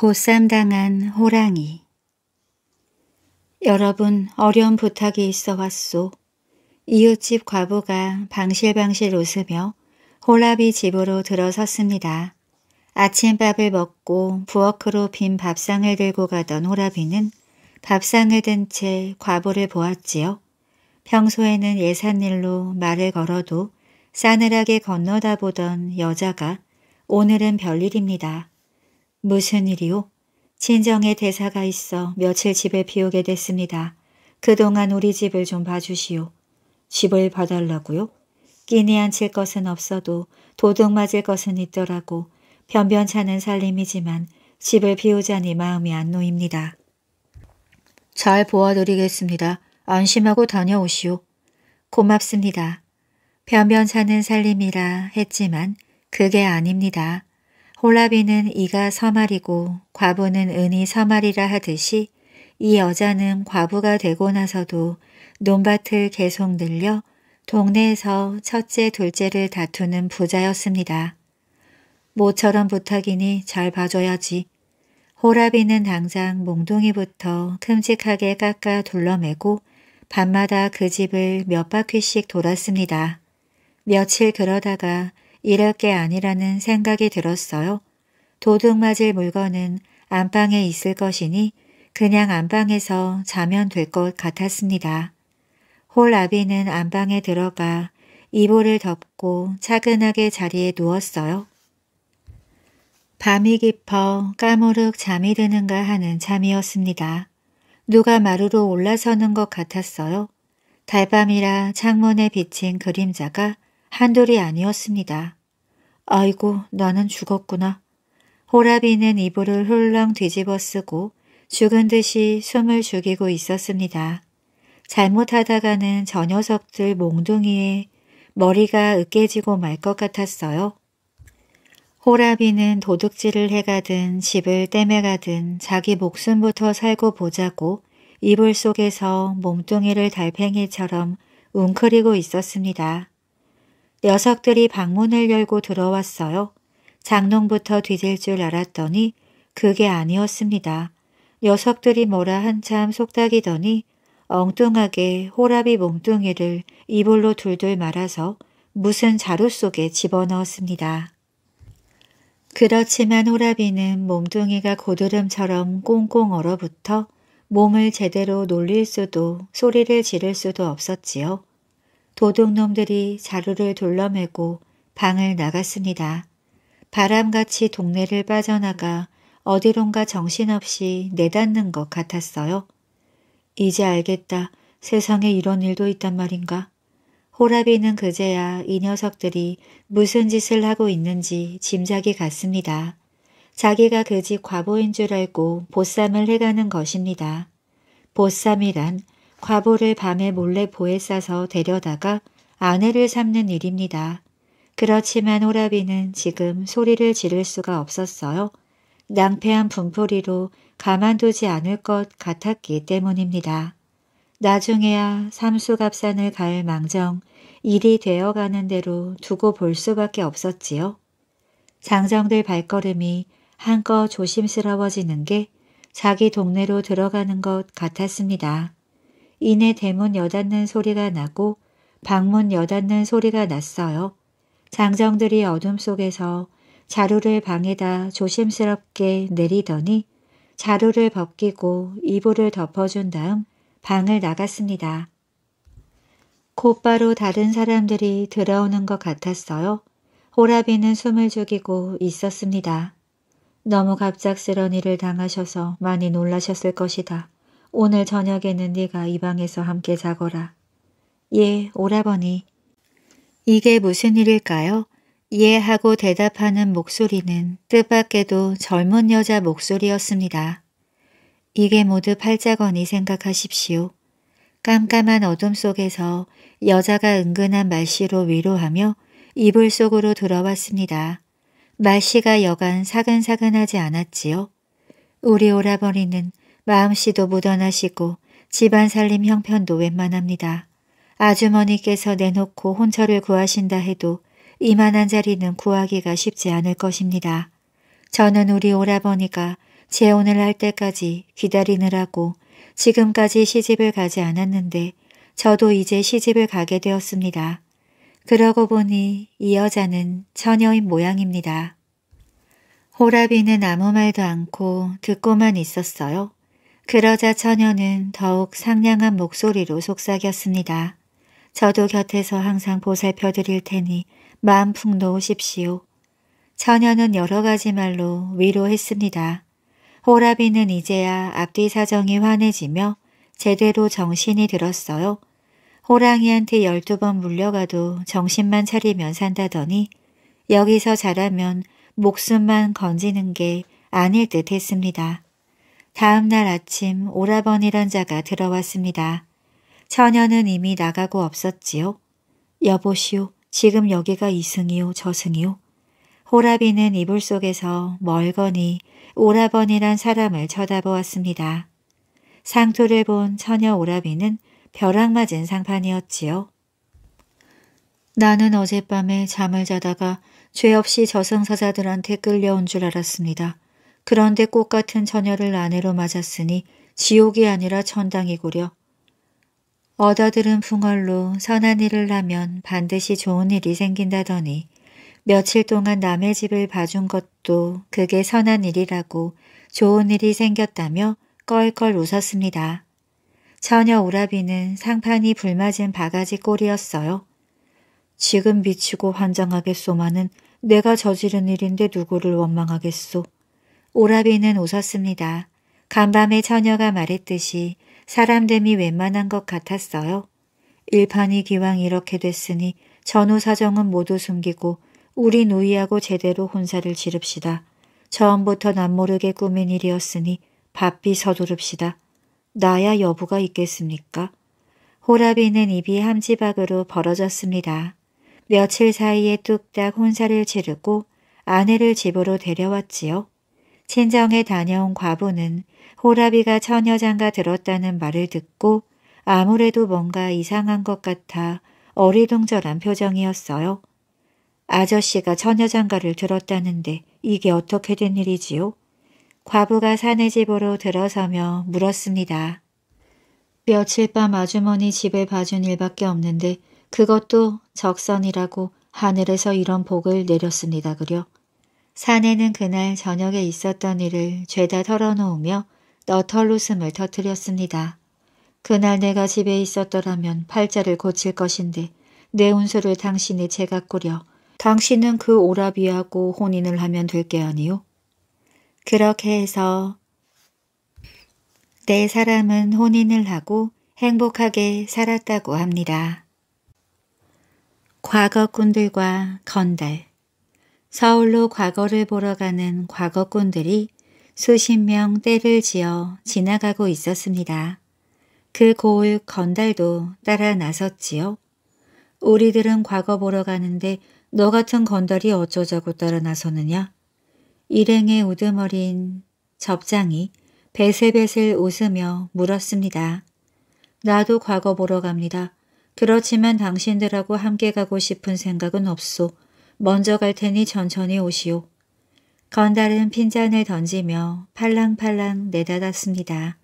보쌈당한 호랑이 여러분 어려운 부탁이 있어 왔소. 이웃집 과부가 방실방실 웃으며 호라비 집으로 들어섰습니다. 아침밥을 먹고 부엌으로 빈 밥상을 들고 가던 호라비는 밥상을 든 채 과부를 보았지요. 평소에는 예산일로 말을 걸어도 싸늘하게 건너다 보던 여자가 오늘은 별일입니다. 무슨 일이오 친정에 대사가 있어 며칠 집에 비우게 됐습니다. 그동안 우리 집을 좀 봐주시오. 집을 봐달라고요? 끼니 앉힐 것은 없어도 도둑 맞을 것은 있더라고. 변변찮은 살림이지만 집을 비우자니 마음이 안 놓입니다. 잘 보아드리겠습니다. 안심하고 다녀오시오. 고맙습니다. 변변찮은 살림이라 했지만 그게 아닙니다. 홀라비는 이가 서말이고 과부는 은이 서말이라 하듯이 이 여자는 과부가 되고 나서도 논밭을 계속 늘려 동네에서 첫째 둘째를 다투는 부자였습니다. 모처럼 부탁이니 잘 봐줘야지. 호라비는 당장 몽둥이부터 큼직하게 깎아 둘러매고 밤마다 그 집을 몇 바퀴씩 돌았습니다. 며칠 그러다가 이럴 게 아니라는 생각이 들었어요. 도둑 맞을 물건은 안방에 있을 것이니 그냥 안방에서 자면 될 것 같았습니다. 홀 아비는 안방에 들어가 이불을 덮고 차근하게 자리에 누웠어요. 밤이 깊어 까무룩 잠이 드는가 하는 잠이었습니다. 누가 마루로 올라서는 것 같았어요. 달밤이라 창문에 비친 그림자가 한둘이 아니었습니다. 아이고 나는 죽었구나. 호라비는 이불을 훌렁 뒤집어 쓰고 죽은 듯이 숨을 죽이고 있었습니다. 잘못하다가는 저 녀석들 몽둥이에 머리가 으깨지고 말 것 같았어요. 호라비는 도둑질을 해가든 집을 떼매가든 자기 목숨부터 살고 보자고 이불 속에서 몽둥이를 달팽이처럼 웅크리고 있었습니다. 녀석들이 방문을 열고 들어왔어요. 장롱부터 뒤질 줄 알았더니 그게 아니었습니다. 녀석들이 뭐라 한참 속닥이더니 엉뚱하게 호라비 몽둥이를 이불로 둘둘 말아서 무슨 자루 속에 집어넣었습니다. 그렇지만 호라비는 몸뚱이가 고드름처럼 꽁꽁 얼어붙어 몸을 제대로 놀릴 수도 소리를 지를 수도 없었지요. 도둑놈들이 자루를 둘러매고 방을 나갔습니다. 바람같이 동네를 빠져나가 어디론가 정신없이 내닫는 것 같았어요. 이제 알겠다. 세상에 이런 일도 있단 말인가. 호라비는 그제야 이 녀석들이 무슨 짓을 하고 있는지 짐작이 갔습니다. 자기가 그 집 과보인 줄 알고 보쌈을 해가는 것입니다. 보쌈이란 과보를 밤에 몰래 보에 싸서 데려다가 아내를 삼는 일입니다. 그렇지만 호라비는 지금 소리를 지를 수가 없었어요. 낭패한 분풀이로 가만두지 않을 것 같았기 때문입니다. 나중에야 삼수갑산을 갈 망정 일이 되어가는 대로 두고 볼 수밖에 없었지요. 장정들 발걸음이 한껏 조심스러워지는 게 자기 동네로 들어가는 것 같았습니다. 이내 대문 여닫는 소리가 나고 방문 여닫는 소리가 났어요. 장정들이 어둠 속에서 자루를 방에다 조심스럽게 내리더니 자루를 벗기고 이불을 덮어준 다음 방을 나갔습니다. 곧바로 다른 사람들이 들어오는 것 같았어요. 호라비는 숨을 죽이고 있었습니다. 너무 갑작스런 일을 당하셔서 많이 놀라셨을 것이다. 오늘 저녁에는 네가 이 방에서 함께 자거라. 예, 오라버니. 이게 무슨 일일까요? 예 하고 대답하는 목소리는 뜻밖에도 젊은 여자 목소리였습니다. 이게 모두 팔자거니 생각하십시오. 깜깜한 어둠 속에서 여자가 은근한 말씨로 위로하며 이불 속으로 들어왔습니다. 말씨가 여간 사근사근하지 않았지요. 우리 오라버니는 마음씨도 묻어나시고 집안 살림 형편도 웬만합니다. 아주머니께서 내놓고 혼처를 구하신다 해도 이만한 자리는 구하기가 쉽지 않을 것입니다. 저는 우리 오라버니가 재혼을 할 때까지 기다리느라고 지금까지 시집을 가지 않았는데 저도 이제 시집을 가게 되었습니다. 그러고 보니 이 여자는 처녀인 모양입니다. 호라비는 아무 말도 않고 듣고만 있었어요. 그러자 처녀는 더욱 상냥한 목소리로 속삭였습니다. 저도 곁에서 항상 보살펴 드릴 테니 마음 푹 놓으십시오. 처녀는 여러 가지 말로 위로했습니다. 호라비는 이제야 앞뒤 사정이 환해지며 제대로 정신이 들었어요. 호랑이한테 열두 번 물려가도 정신만 차리면 산다더니 여기서 자라면 목숨만 건지는 게 아닐 듯 했습니다. 다음 날 아침 오라버니란 자가 들어왔습니다. 처녀는 이미 나가고 없었지요. 여보시오, 지금 여기가 이승이오저승이오 호라비는 이불 속에서 멀거니 오라버니란 사람을 쳐다보았습니다. 상투를 본 처녀 오라비는 벼락 맞은 상판이었지요. 나는 어젯밤에 잠을 자다가 죄 없이 저승사자들한테 끌려온 줄 알았습니다. 그런데 꽃 같은 처녀를 아내로 맞았으니 지옥이 아니라 천당이구려. 얻어들은 풍월로 선한 일을 하면 반드시 좋은 일이 생긴다더니 며칠 동안 남의 집을 봐준 것도 그게 선한 일이라고 좋은 일이 생겼다며 껄껄 웃었습니다. 처녀 오라비는 상판이 불맞은 바가지 꼴이었어요. 지금 미치고 환장하게소마는 내가 저지른 일인데 누구를 원망하겠소. 오라비는 웃었습니다. 간밤에 처녀가 말했듯이 사람됨이 웬만한 것 같았어요. 일판이 기왕 이렇게 됐으니 전후 사정은 모두 숨기고 우리 누이하고 제대로 혼사를 지릅시다. 처음부터 남모르게 꾸민 일이었으니 바삐 서두릅시다. 나야 여부가 있겠습니까? 호라비는 입이 함지박으로 벌어졌습니다. 며칠 사이에 뚝딱 혼사를 치르고 아내를 집으로 데려왔지요. 친정에 다녀온 과부는 호라비가 처녀장가 들었다는 말을 듣고 아무래도 뭔가 이상한 것 같아 어리둥절한 표정이었어요. 아저씨가 처녀장가를 들었다는데 이게 어떻게 된 일이지요? 과부가 사내 집으로 들어서며 물었습니다. 며칠 밤 아주머니 집에 봐준 일밖에 없는데 그것도 적선이라고 하늘에서 이런 복을 내렸습니다 그려. 사내는 그날 저녁에 있었던 일을 죄다 털어놓으며 너털웃음을 터뜨렸습니다. 그날 내가 집에 있었더라면 팔자를 고칠 것인데 내 운수를 당신이 제가 꾸려 당신은 그 오라비하고 혼인을 하면 될 게아니오 그렇게 해서 내 사람은 혼인을 하고 행복하게 살았다고 합니다. 과거꾼들과 건달 서울로 과거를 보러 가는 과거꾼들이 수십 명 떼를 지어 지나가고 있었습니다. 그 고을 건달도 따라 나섰지요. 우리들은 과거 보러 가는데 너 같은 건달이 어쩌자고 따라 나서느냐? 일행의 우두머린 접장이 베슬배슬 웃으며 물었습니다. 나도 과거 보러 갑니다. 그렇지만 당신들하고 함께 가고 싶은 생각은 없소. 먼저 갈 테니 천천히 오시오. 건달은 핀잔을 던지며 팔랑팔랑 내닫았습니다.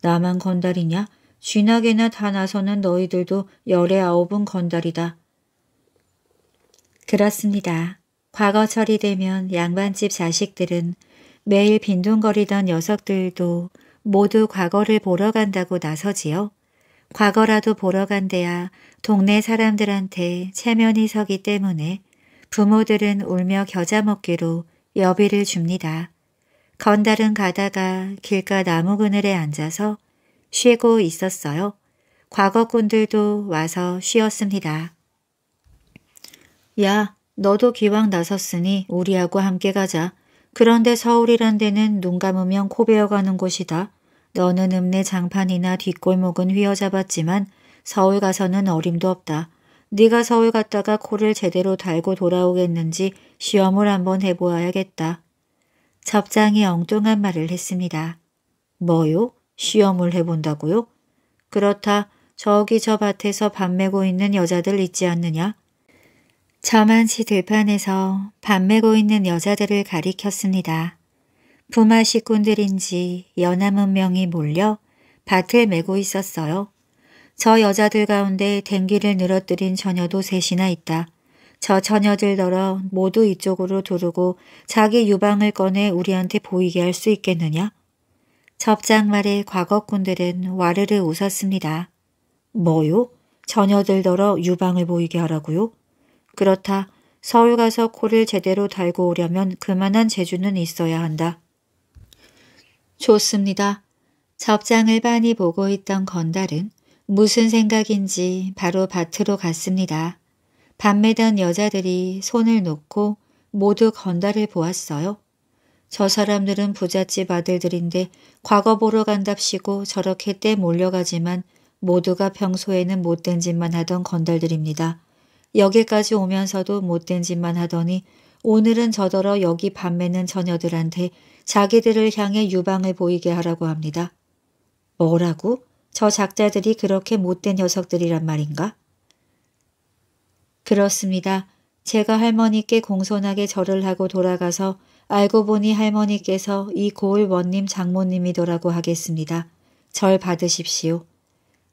나만 건달이냐? 쥐나게나 다 나서는 너희들도 열의 아홉은 건달이다. 그렇습니다. 과거철이 되면 양반집 자식들은 매일 빈둥거리던 녀석들도 모두 과거를 보러 간다고 나서지요. 과거라도 보러 간대야 동네 사람들한테 체면이 서기 때문에 부모들은 울며 겨자 먹기로 여비를 줍니다. 건달은 가다가 길가 나무 그늘에 앉아서 쉬고 있었어요. 과거꾼들도 와서 쉬었습니다. 야, 너도 기왕 나섰으니 우리하고 함께 가자. 그런데 서울이란 데는 눈 감으면 코 베어가는 곳이다. 너는 읍내 장판이나 뒷골목은 휘어잡았지만 서울 가서는 어림도 없다. 네가 서울 갔다가 코를 제대로 달고 돌아오겠는지 시험을 한번 해보아야겠다. 접장이 엉뚱한 말을 했습니다. 뭐요? 시험을 해본다고요? 그렇다. 저기 저 밭에서 밤매고 있는 여자들 있지 않느냐? 저만치 들판에서 밤매고 있는 여자들을 가리켰습니다. 부마 식군들인지 연암 문명이 몰려 밭을 메고 있었어요. 저 여자들 가운데 댕기를 늘어뜨린 처녀도 셋이나 있다. 저 처녀들더러 모두 이쪽으로 두르고 자기 유방을 꺼내 우리한테 보이게 할 수 있겠느냐? 접장말에 과거꾼들은 와르르 웃었습니다. 뭐요? 처녀들더러 유방을 보이게 하라고요? 그렇다. 서울 가서 코를 제대로 달고 오려면 그만한 재주는 있어야 한다. 좋습니다. 접장을 많이 보고 있던 건달은 무슨 생각인지 바로 밭으로 갔습니다. 밤매던 여자들이 손을 놓고 모두 건달을 보았어요. 저 사람들은 부잣집 아들들인데 과거 보러 간답시고 저렇게 떼 몰려가지만 모두가 평소에는 못된 짓만 하던 건달들입니다. 여기까지 오면서도 못된 짓만 하더니 오늘은 저더러 여기 밤매는 처녀들한테 자기들을 향해 유방을 보이게 하라고 합니다. 뭐라고? 저 작자들이 그렇게 못된 녀석들이란 말인가? 그렇습니다. 제가 할머니께 공손하게 절을 하고 돌아가서 알고 보니 할머니께서 이 고을 원님 장모님이더라고 하겠습니다. 절 받으십시오.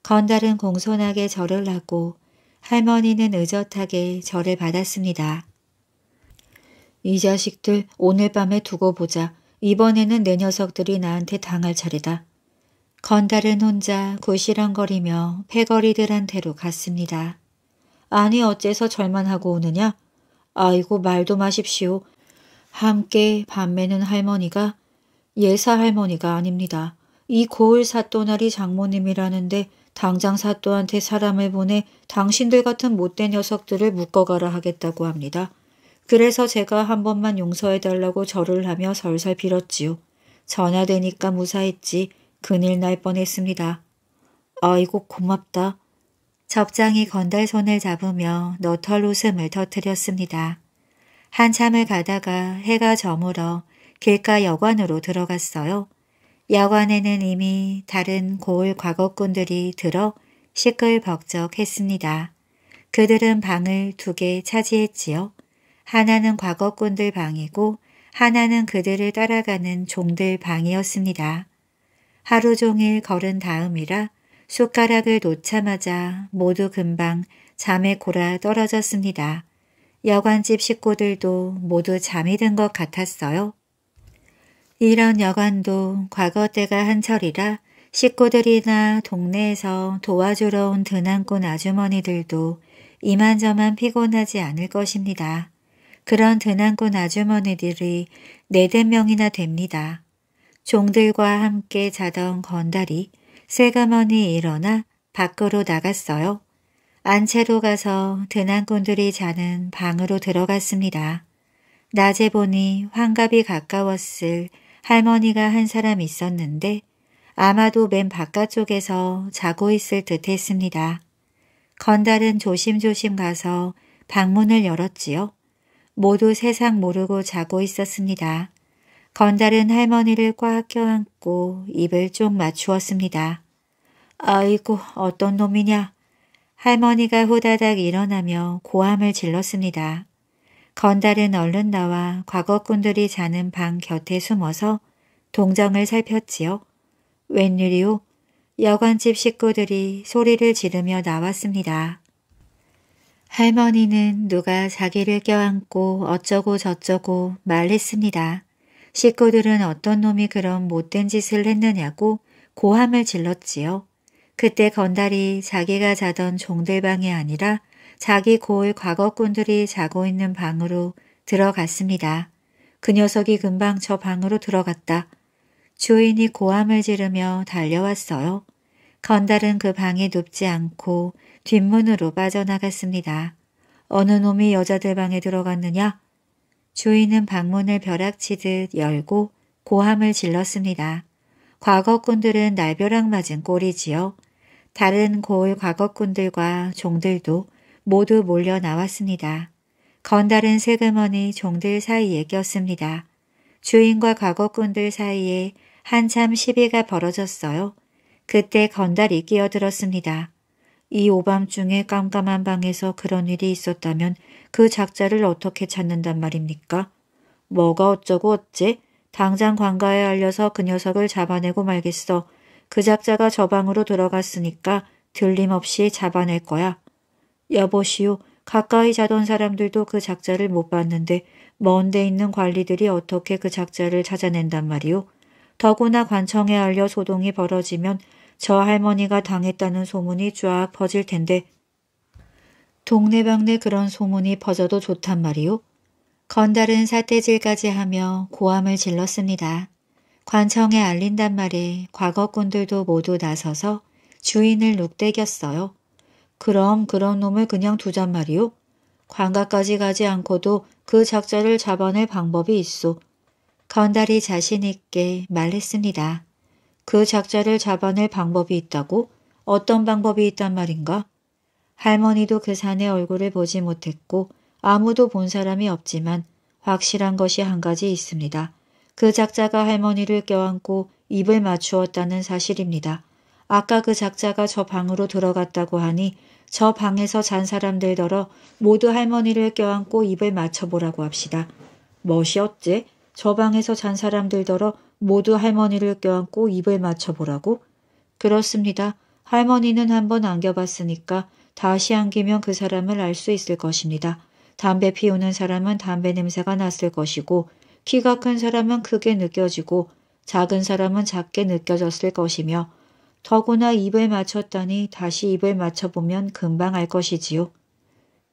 건달은 공손하게 절을 하고 할머니는 의젓하게 절을 받았습니다. 이 자식들 오늘 밤에 두고 보자. 이번에는 내 녀석들이 나한테 당할 차례다. 건달은 혼자 구시랑거리며 패거리들한테로 갔습니다. 아니 어째서 절만 하고 오느냐? 아이고 말도 마십시오. 함께 밤매는 할머니가 예사 할머니가 아닙니다. 이 고을 사또나리 장모님이라는데 당장 사또한테 사람을 보내 당신들 같은 못된 녀석들을 묶어가라 하겠다고 합니다. 그래서 제가 한 번만 용서해달라고 절을 하며 설설 빌었지요. 전화되니까 무사했지 그늘 날 뻔했습니다. 아이고 고맙다. 접장이 건달손을 잡으며 너털 웃음을 터뜨렸습니다. 한참을 가다가 해가 저물어 길가 여관으로 들어갔어요. 여관에는 이미 다른 고을 과거꾼들이 들어 시끌벅적했습니다. 그들은 방을 두 개 차지했지요. 하나는 과거꾼들 방이고 하나는 그들을 따라가는 종들 방이었습니다. 하루 종일 걸은 다음이라 숟가락을 놓자마자 모두 금방 잠에 골아 떨어졌습니다. 여관집 식구들도 모두 잠이 든 것 같았어요. 이런 여관도 과거 때가 한철이라 식구들이나 동네에서 도와주러 온 드난꾼 아주머니들도 이만저만 피곤하지 않을 것입니다. 그런 드난꾼 아주머니들이 네댓 네 명이나 됩니다. 종들과 함께 자던 건달이 쇠가머니 일어나 밖으로 나갔어요. 안채로 가서 드난꾼들이 자는 방으로 들어갔습니다. 낮에 보니 환갑이 가까웠을 할머니가 한 사람 있었는데 아마도 맨 바깥쪽에서 자고 있을 듯했습니다. 건달은 조심조심 가서 방문을 열었지요. 모두 세상 모르고 자고 있었습니다. 건달은 할머니를 꽉 껴안고 입을 쪽 맞추었습니다. 아이고 어떤 놈이냐. 할머니가 후다닥 일어나며 고함을 질렀습니다. 건달은 얼른 나와 과거꾼들이 자는 방 곁에 숨어서 동정을 살폈지요. 웬일이오? 여관집 식구들이 소리를 지르며 나왔습니다. 할머니는 누가 자기를 껴안고 어쩌고 저쩌고 말했습니다. 식구들은 어떤 놈이 그런 못된 짓을 했느냐고 고함을 질렀지요. 그때 건달이 자기가 자던 종들방이 아니라 자기 고을 과거꾼들이 자고 있는 방으로 들어갔습니다. 그 녀석이 금방 저 방으로 들어갔다. 주인이 고함을 지르며 달려왔어요. 건달은 그 방이 눕지 않고 뒷문으로 빠져나갔습니다. 어느 놈이 여자들 방에 들어갔느냐? 주인은 방문을 벼락치듯 열고 고함을 질렀습니다. 과거꾼들은 날벼락 맞은 꼴이지요. 다른 고을 과거꾼들과 종들도 모두 몰려 나왔습니다. 건달은 세그머니 종들 사이에 꼈습니다. 주인과 과거꾼들 사이에 한참 시비가 벌어졌어요. 그때 건달이 끼어들었습니다. 이 오밤중에 깜깜한 방에서 그런 일이 있었다면 그 작자를 어떻게 찾는단 말입니까? 뭐가 어쩌고 어째? 당장 관가에 알려서 그 녀석을 잡아내고 말겠어. 그 작자가 저 방으로 들어갔으니까 들림없이 잡아낼 거야. 여보시오, 가까이 자던 사람들도 그 작자를 못 봤는데 먼데 있는 관리들이 어떻게 그 작자를 찾아낸단 말이오. 더구나 관청에 알려 소동이 벌어지면 저 할머니가 당했다는 소문이 쫙 퍼질 텐데 동네방네 그런 소문이 퍼져도 좋단 말이오 건달은 사태질까지 하며 고함을 질렀습니다. 관청에 알린단 말에 과거꾼들도 모두 나서서 주인을 눅대겼어요. 그럼 그런 놈을 그냥 두잔 말이오 관가까지 가지 않고도 그 작자를 잡아낼 방법이 있소. 건달이 자신있게 말했습니다. 그 작자를 잡아낼 방법이 있다고? 어떤 방법이 있단 말인가? 할머니도 그 산의 얼굴을 보지 못했고 아무도 본 사람이 없지만 확실한 것이 한 가지 있습니다. 그 작자가 할머니를 껴안고 입을 맞추었다는 사실입니다. 아까 그 작자가 저 방으로 들어갔다고 하니 저 방에서 잔 사람들더러 모두 할머니를 껴안고 입을 맞춰보라고 합시다. 멋이었지? 저 방에서 잔 사람들더러 모두 할머니를 껴안고 입을 맞춰보라고? 그렇습니다. 할머니는 한번 안겨봤으니까 다시 안기면 그 사람을 알 수 있을 것입니다. 담배 피우는 사람은 담배 냄새가 났을 것이고 키가 큰 사람은 크게 느껴지고 작은 사람은 작게 느껴졌을 것이며 더구나 입을 맞췄다니 다시 입을 맞춰보면 금방 알 것이지요.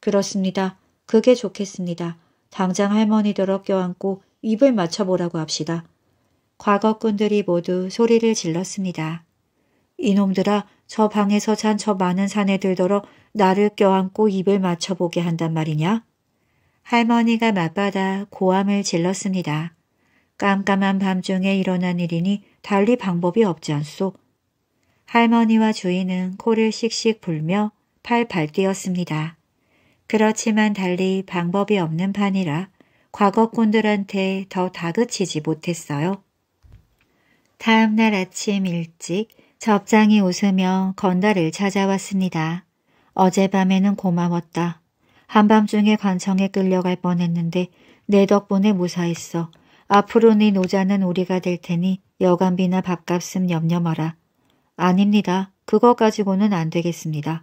그렇습니다. 그게 좋겠습니다. 당장 할머니더러 껴안고 입을 맞춰보라고 합시다. 과거꾼들이 모두 소리를 질렀습니다. 이놈들아 저 방에서 잔 저 많은 사내들더러 나를 껴안고 입을 맞춰보게 한단 말이냐? 할머니가 맞받아 고함을 질렀습니다. 깜깜한 밤중에 일어난 일이니 달리 방법이 없지 않소. 할머니와 주인은 코를 씩씩 불며 팔팔 뛰었습니다. 그렇지만 달리 방법이 없는 판이라 과거꾼들한테 더 다그치지 못했어요. 다음 날 아침 일찍 접장이 웃으며 건달을 찾아왔습니다. 어젯밤에는 고마웠다. 한밤중에 관청에 끌려갈 뻔했는데 내 덕분에 무사했어. 앞으로 네 노자는 우리가 될 테니 여간비나 밥값은 염려마라. 아닙니다. 그거 가지고는 안 되겠습니다.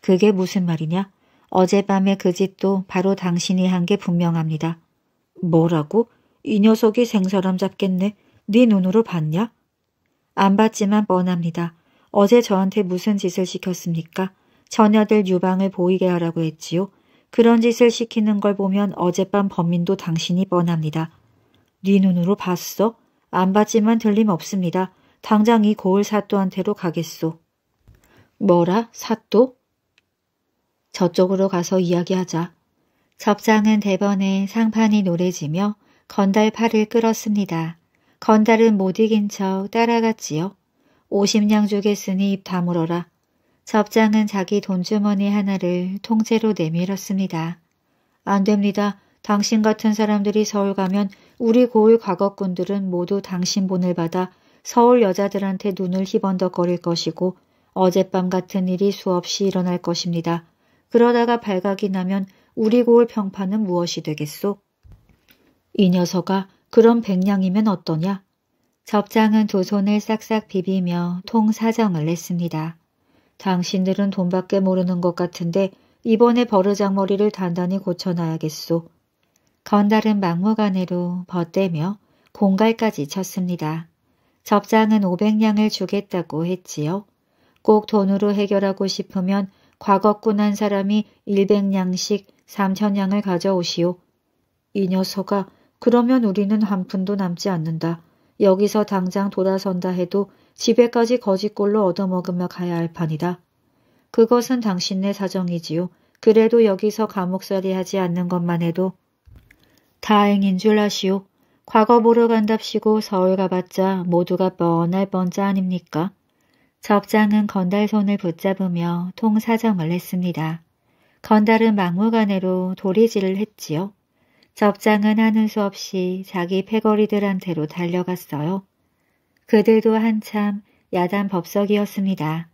그게 무슨 말이냐? 어젯밤에 그 짓도 바로 당신이 한 게 분명합니다. 뭐라고? 이 녀석이 생사람 잡겠네. 네 눈으로 봤냐? 안 봤지만 뻔합니다. 어제 저한테 무슨 짓을 시켰습니까? 처녀들 유방을 보이게 하라고 했지요. 그런 짓을 시키는 걸 보면 어젯밤 범인도 당신이 뻔합니다. 네 눈으로 봤어? 안 봤지만 들림없습니다. 당장 이 고을 사또한테로 가겠소. 뭐라? 사또? 저쪽으로 가서 이야기하자. 접장은 대번에 상판이 노래지며 건달 팔을 끌었습니다. 건달은 못 이긴 척 따라갔지요. 5 0냥 주겠으니 입 다물어라. 접장은 자기 돈주머니 하나를 통째로 내밀었습니다. 안 됩니다. 당신 같은 사람들이 서울 가면 우리 고을 과거꾼들은 모두 당신 본을 받아 서울 여자들한테 눈을 희번덕거릴 것이고 어젯밤 같은 일이 수없이 일어날 것입니다. 그러다가 발각이 나면 우리 고을 평판은 무엇이 되겠소? 이 녀석아 그럼 백냥이면 어떠냐? 접장은 두 손을 싹싹 비비며 통사정을 냈습니다. 당신들은 돈밖에 모르는 것 같은데 이번에 버르장머리를 단단히 고쳐놔야겠소. 건달은 막무가내로 벗대며 공갈까지 쳤습니다. 접장은 500냥을 주겠다고 했지요. 꼭 돈으로 해결하고 싶으면 과거꾼 한 사람이 100냥씩 3천냥을 가져오시오. 이 녀석아 그러면 우리는 한 푼도 남지 않는다. 여기서 당장 돌아선다 해도 집에까지 거짓꼴로 얻어먹으며 가야 할 판이다. 그것은 당신네 사정이지요. 그래도 여기서 감옥살이 하지 않는 것만 해도 다행인 줄 아시오. 과거 보러 간답시고 서울 가봤자 모두가 뻔할 뻔자 아닙니까? 적장은 건달 손을 붙잡으며 통사정을 했습니다. 건달은 막무가내로 도리질을 했지요. 접장은 하는 수 없이 자기 패거리들한테로 달려갔어요. 그들도 한참 야단 법석이었습니다.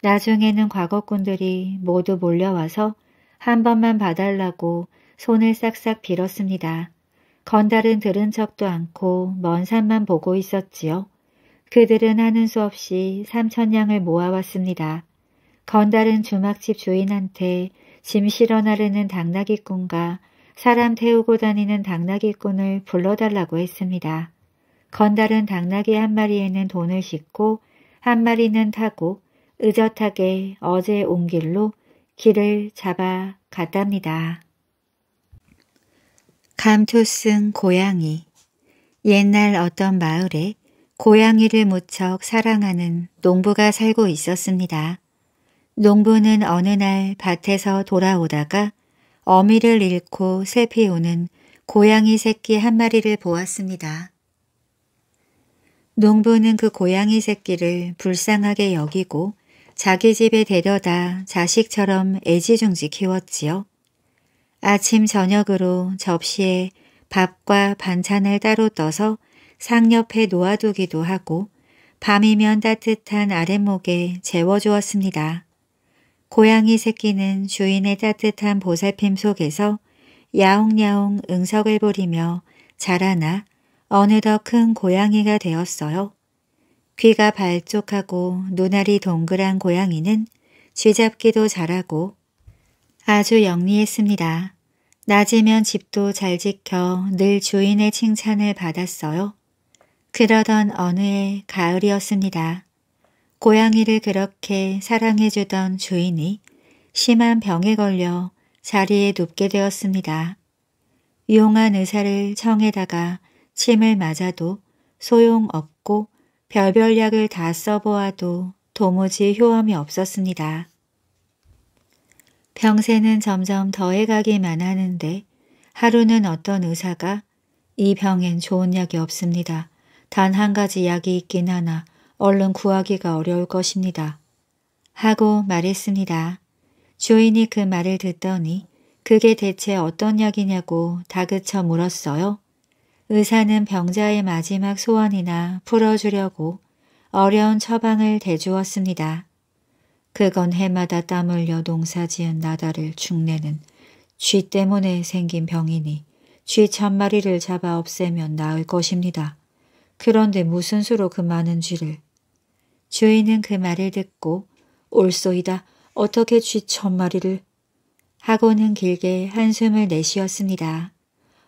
나중에는 과거꾼들이 모두 몰려와서 한 번만 봐달라고 손을 싹싹 빌었습니다. 건달은 들은 척도 않고 먼 산만 보고 있었지요. 그들은 하는 수 없이 삼천냥을 모아왔습니다. 건달은 주막집 주인한테 짐 실어나르는 당나귀꾼과 사람 태우고 다니는 당나귀꾼을 불러달라고 했습니다. 건달은 당나귀 한 마리에는 돈을 싣고 한 마리는 타고 의젓하게 어제 온 길로 길을 잡아 갔답니다. 감초승 고양이 옛날 어떤 마을에 고양이를 무척 사랑하는 농부가 살고 있었습니다. 농부는 어느 날 밭에서 돌아오다가 어미를 잃고 세피오는 고양이 새끼 한 마리를 보았습니다. 농부는 그 고양이 새끼를 불쌍하게 여기고 자기 집에 데려다 자식처럼 애지중지 키웠지요. 아침 저녁으로 접시에 밥과 반찬을 따로 떠서 상옆에 놓아두기도 하고 밤이면 따뜻한 아랫목에 재워주었습니다. 고양이 새끼는 주인의 따뜻한 보살핌 속에서 야옹야옹 응석을 부리며 자라나 어느덧 큰 고양이가 되었어요. 귀가 발쪽하고 눈알이 동그란 고양이는 쥐잡기도 잘하고 아주 영리했습니다. 낮이면 집도 잘 지켜 늘 주인의 칭찬을 받았어요. 그러던 어느 해 가을이었습니다. 고양이를 그렇게 사랑해주던 주인이 심한 병에 걸려 자리에 눕게 되었습니다. 유용한 의사를 청에다가 침을 맞아도 소용없고 별별 약을 다 써보아도 도무지 효험이 없었습니다. 병세는 점점 더해가기만 하는데 하루는 어떤 의사가 이 병엔 좋은 약이 없습니다. 단 한 가지 약이 있긴 하나 얼른 구하기가 어려울 것입니다. 하고 말했습니다. 주인이 그 말을 듣더니 그게 대체 어떤 약이냐고 다그쳐 물었어요. 의사는 병자의 마지막 소원이나 풀어주려고 어려운 처방을 대주었습니다. 그건 해마다 땀 흘려 농사지은 나다를 축내는 쥐 때문에 생긴 병이니 쥐 천마리를 잡아 없애면 나을 것입니다. 그런데 무슨 수로 그 많은 쥐를 주인은 그 말을 듣고 올소이다 어떻게 쥐 천마리를 하고는 길게 한숨을 내쉬었습니다.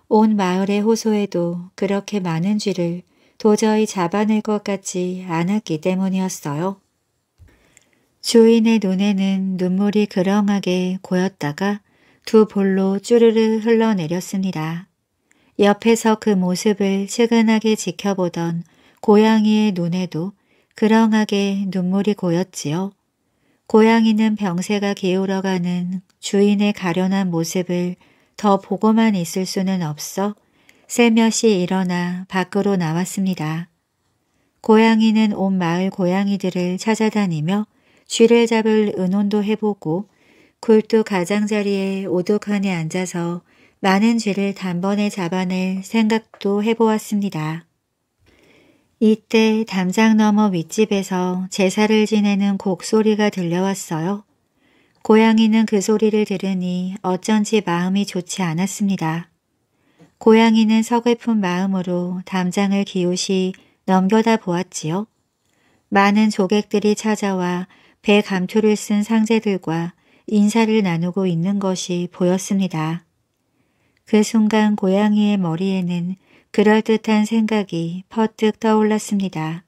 온 마을의 호소에도 그렇게 많은 쥐를 도저히 잡아낼 것 같지 않았기 때문이었어요. 주인의 눈에는 눈물이 그렁하게 고였다가 두 볼로 쭈르르 흘러내렸습니다. 옆에서 그 모습을 측은하게 지켜보던 고양이의 눈에도 그렁하게 눈물이 고였지요. 고양이는 병세가 기울어가는 주인의 가련한 모습을 더 보고만 있을 수는 없어 새며시 일어나 밖으로 나왔습니다. 고양이는 온 마을 고양이들을 찾아다니며 쥐를 잡을 의논도 해보고 굴뚝 가장자리에 오독하니 앉아서 많은 쥐를 단번에 잡아낼 생각도 해보았습니다. 이때 담장 너머 윗집에서 제사를 지내는 곡소리가 들려왔어요. 고양이는 그 소리를 들으니 어쩐지 마음이 좋지 않았습니다. 고양이는 서글픈 마음으로 담장을 기웃이 넘겨다 보았지요. 많은 조객들이 찾아와 배 감투를 쓴 상제들과 인사를 나누고 있는 것이 보였습니다. 그 순간 고양이의 머리에는 그럴듯한 생각이 퍼뜩 떠올랐습니다.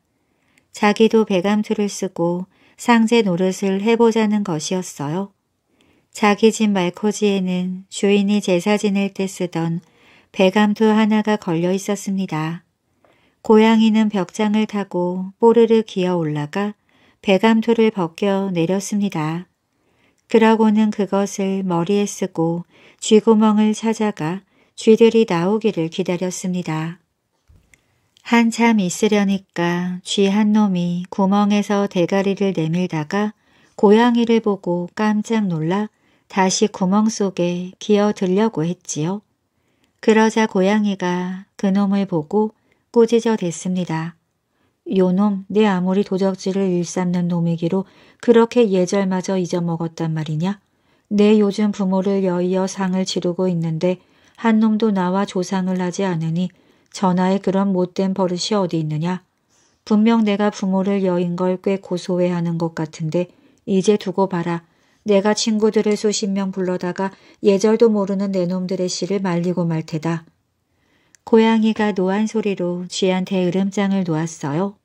자기도 배감투를 쓰고 상제 노릇을 해보자는 것이었어요. 자기 집 말코지에는 주인이 제사 지낼 때 쓰던 배감투 하나가 걸려 있었습니다. 고양이는 벽장을 타고 뽀르르 기어 올라가 배감투를 벗겨 내렸습니다. 그러고는 그것을 머리에 쓰고 쥐구멍을 찾아가 쥐들이 나오기를 기다렸습니다. 한참 있으려니까 쥐 한 놈이 구멍에서 대가리를 내밀다가 고양이를 보고 깜짝 놀라 다시 구멍 속에 기어들려고 했지요. 그러자 고양이가 그놈을 보고 꾸짖어 댔습니다. 요놈 내 아무리 도적질을 일삼는 놈이기로 그렇게 예절마저 잊어먹었단 말이냐. 내 요즘 부모를 여의어 상을 지르고 있는데 한 놈도 나와 조상을 하지 않으니 전하의 그런 못된 버릇이 어디 있느냐. 분명 내가 부모를 여인 걸 꽤 고소해하는 것 같은데 이제 두고 봐라. 내가 친구들을 수십 명 불러다가 예절도 모르는 내 놈들의 씨를 말리고 말 테다. 고양이가 노한 소리로 쥐한테 으름장을 놓았어요.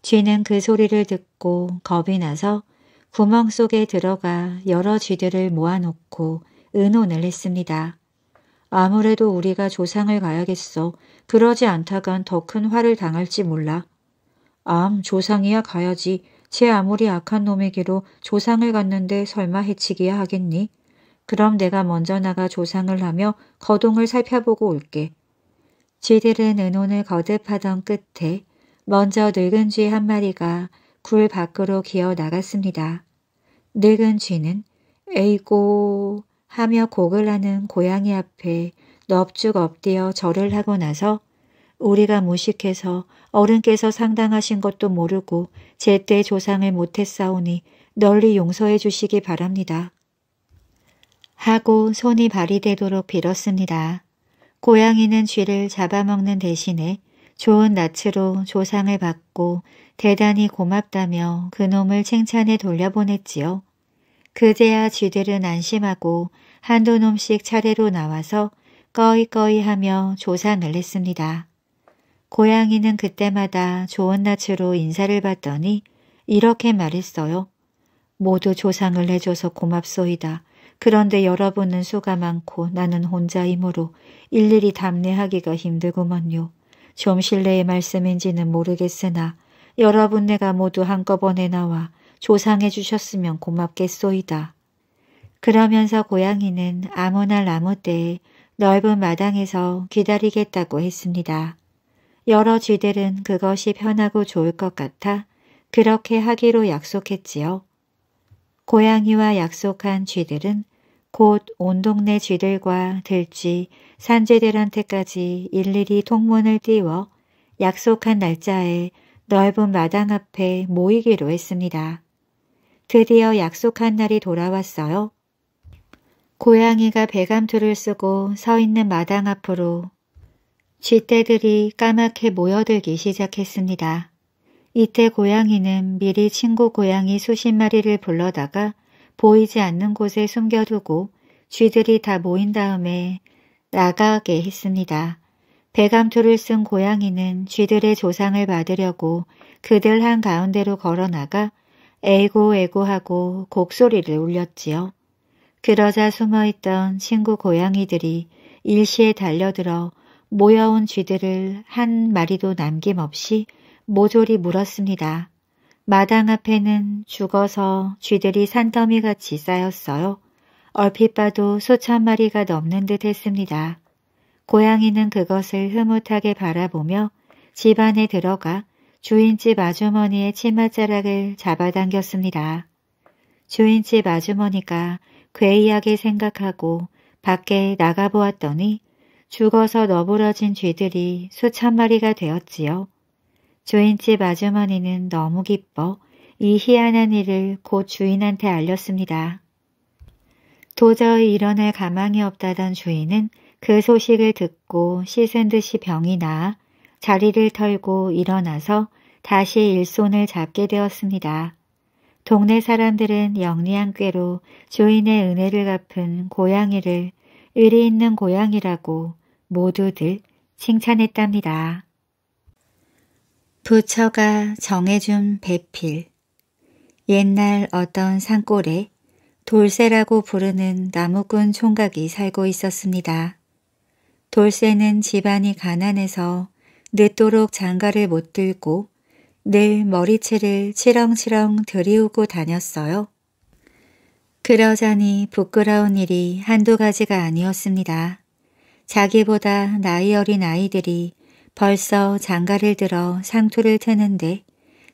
쥐는 그 소리를 듣고 겁이 나서 구멍 속에 들어가 여러 쥐들을 모아놓고 은혼을 했습니다. 아무래도 우리가 조상을 가야겠어. 그러지 않다간 더 큰 화를 당할지 몰라. 암, 조상이야 가야지. 쟤 아무리 악한 놈이기로 조상을 갔는데 설마 해치기야 하겠니? 그럼 내가 먼저 나가 조상을 하며 거동을 살펴보고 올게. 지들은은혼을 거듭하던 끝에 먼저 늙은 쥐 한 마리가 굴 밖으로 기어 나갔습니다. 늙은 쥐는 에이고 하며 곡을 하는 고양이 앞에 넙죽 엎드려 절을 하고 나서 우리가 무식해서 어른께서 상당하신 것도 모르고 제때 조상을 못했사오니 널리 용서해 주시기 바랍니다. 하고 손이 발이 되도록 빌었습니다. 고양이는 쥐를 잡아먹는 대신에 좋은 낯으로 조상을 받고 대단히 고맙다며 그놈을 칭찬해 돌려보냈지요. 그제야 쥐들은 안심하고 한두 놈씩 차례로 나와서 꺼이꺼이하며 조상을 했습니다. 고양이는 그때마다 좋은 낯으로 인사를 받더니 이렇게 말했어요. 모두 조상을 해줘서 고맙소이다. 그런데 여러분은 수가 많고 나는 혼자이므로 일일이 답례하기가 힘들구먼요. 좀 실례의 말씀인지는 모르겠으나 여러분 네가 모두 한꺼번에 나와 조상해 주셨으면 고맙겠소이다. 그러면서 고양이는 아무 날 아무 때 넓은 마당에서 기다리겠다고 했습니다. 여러 쥐들은 그것이 편하고 좋을 것 같아 그렇게 하기로 약속했지요. 고양이와 약속한 쥐들은 곧 온 동네 쥐들과 들쥐, 산재들한테까지 일일이 통문을 띄워 약속한 날짜에 넓은 마당 앞에 모이기로 했습니다. 드디어 약속한 날이 돌아왔어요. 고양이가 배감투를 쓰고 서 있는 마당 앞으로 쥐떼들이 까맣게 모여들기 시작했습니다. 이때 고양이는 미리 친구 고양이 수십 마리를 불러다가 보이지 않는 곳에 숨겨두고 쥐들이 다 모인 다음에 나가게 했습니다. 배감투를 쓴 고양이는 쥐들의 조상을 받으려고 그들 한가운데로 걸어나가 에고 에고 하고 곡소리를 울렸지요. 그러자 숨어있던 친구 고양이들이 일시에 달려들어 모여온 쥐들을 한 마리도 남김없이 모조리 물었습니다. 마당 앞에는 죽어서 쥐들이 산더미같이 쌓였어요. 얼핏 봐도 수천 마리가 넘는 듯 했습니다. 고양이는 그것을 흐뭇하게 바라보며 집 안에 들어가 주인집 아주머니의 치맛자락을 잡아당겼습니다. 주인집 아주머니가 괴이하게 생각하고 밖에 나가보았더니 죽어서 너부러진 쥐들이 수천 마리가 되었지요. 주인집 아주머니는 너무 기뻐 이 희한한 일을 곧 주인한테 알렸습니다. 도저히 일어날 가망이 없다던 주인은 그 소식을 듣고 씻은 듯이 병이 나 자리를 털고 일어나서 다시 일손을 잡게 되었습니다. 동네 사람들은 영리한 꾀로 주인의 은혜를 갚은 고양이를 의리 있는 고양이라고 모두들 칭찬했답니다. 부처가 정해준 배필 옛날 어떤 산골에 돌쇠라고 부르는 나무꾼 총각이 살고 있었습니다. 돌쇠는 집안이 가난해서 늦도록 장가를 못 들고 늘 머리채를 치렁치렁 들이우고 다녔어요. 그러자니 부끄러운 일이 한두 가지가 아니었습니다. 자기보다 나이 어린 아이들이 벌써 장가를 들어 상투를 트는데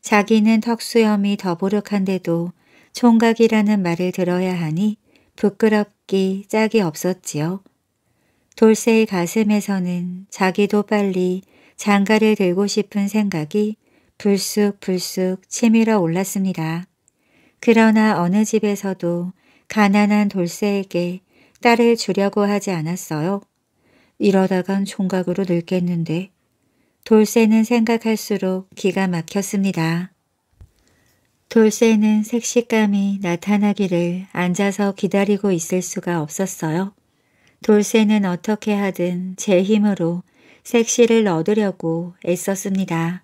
자기는 턱수염이 더부룩한데도 총각이라는 말을 들어야 하니 부끄럽기 짝이 없었지요. 돌쇠의 가슴에서는 자기도 빨리 장가를 들고 싶은 생각이 불쑥불쑥 치밀어 올랐습니다. 그러나 어느 집에서도 가난한 돌쇠에게 딸을 주려고 하지 않았어요. 이러다간 총각으로 늙겠는데 돌쇠는 생각할수록 기가 막혔습니다. 돌쇠는 색시감이 나타나기를 앉아서 기다리고 있을 수가 없었어요. 돌쇠는 어떻게 하든 제 힘으로 색시를 얻으려고 애썼습니다.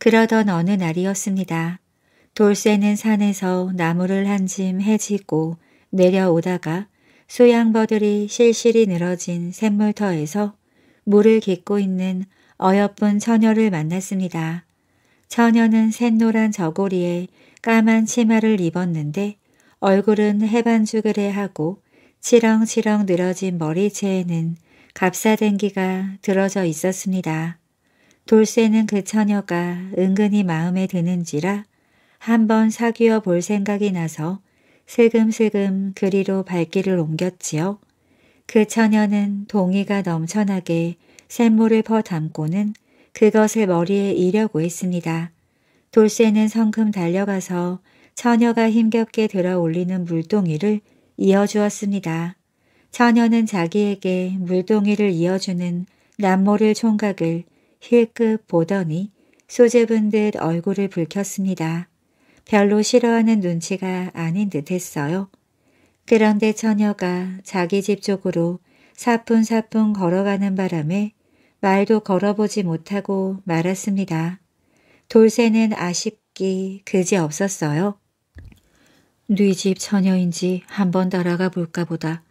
그러던 어느 날이었습니다. 돌쇠는 산에서 나무를 한 짐 해지고 내려오다가 소양버들이 실실이 늘어진 샘물터에서 물을 깃고 있는 어여쁜 처녀를 만났습니다. 처녀는 샛노란 저고리에 까만 치마를 입었는데 얼굴은 해반죽을 해하고 치렁치렁 늘어진 머리채에는 갑사댕기가 들어져 있었습니다. 돌쇠는 그 처녀가 은근히 마음에 드는지라 한번 사귀어 볼 생각이 나서 슬금슬금 그리로 발길을 옮겼지요. 그 처녀는 동의가 넘쳐나게 샘물을 퍼담고는 그것을 머리에 이려고 했습니다. 돌쇠는 성큼 달려가서 처녀가 힘겹게 들어 올리는 물동이를 이어주었습니다. 처녀는 자기에게 물동이를 이어주는 남모를 총각을 힐끗 보더니 소재분 듯 얼굴을 붉혔습니다. 별로 싫어하는 눈치가 아닌 듯했어요. 그런데 처녀가 자기 집 쪽으로 사뿐사뿐 걸어가는 바람에 말도 걸어보지 못하고 말았습니다. 돌쇠는 아쉽기 그지없었어요. 네집 처녀인지 한번 따라가 볼까 보다.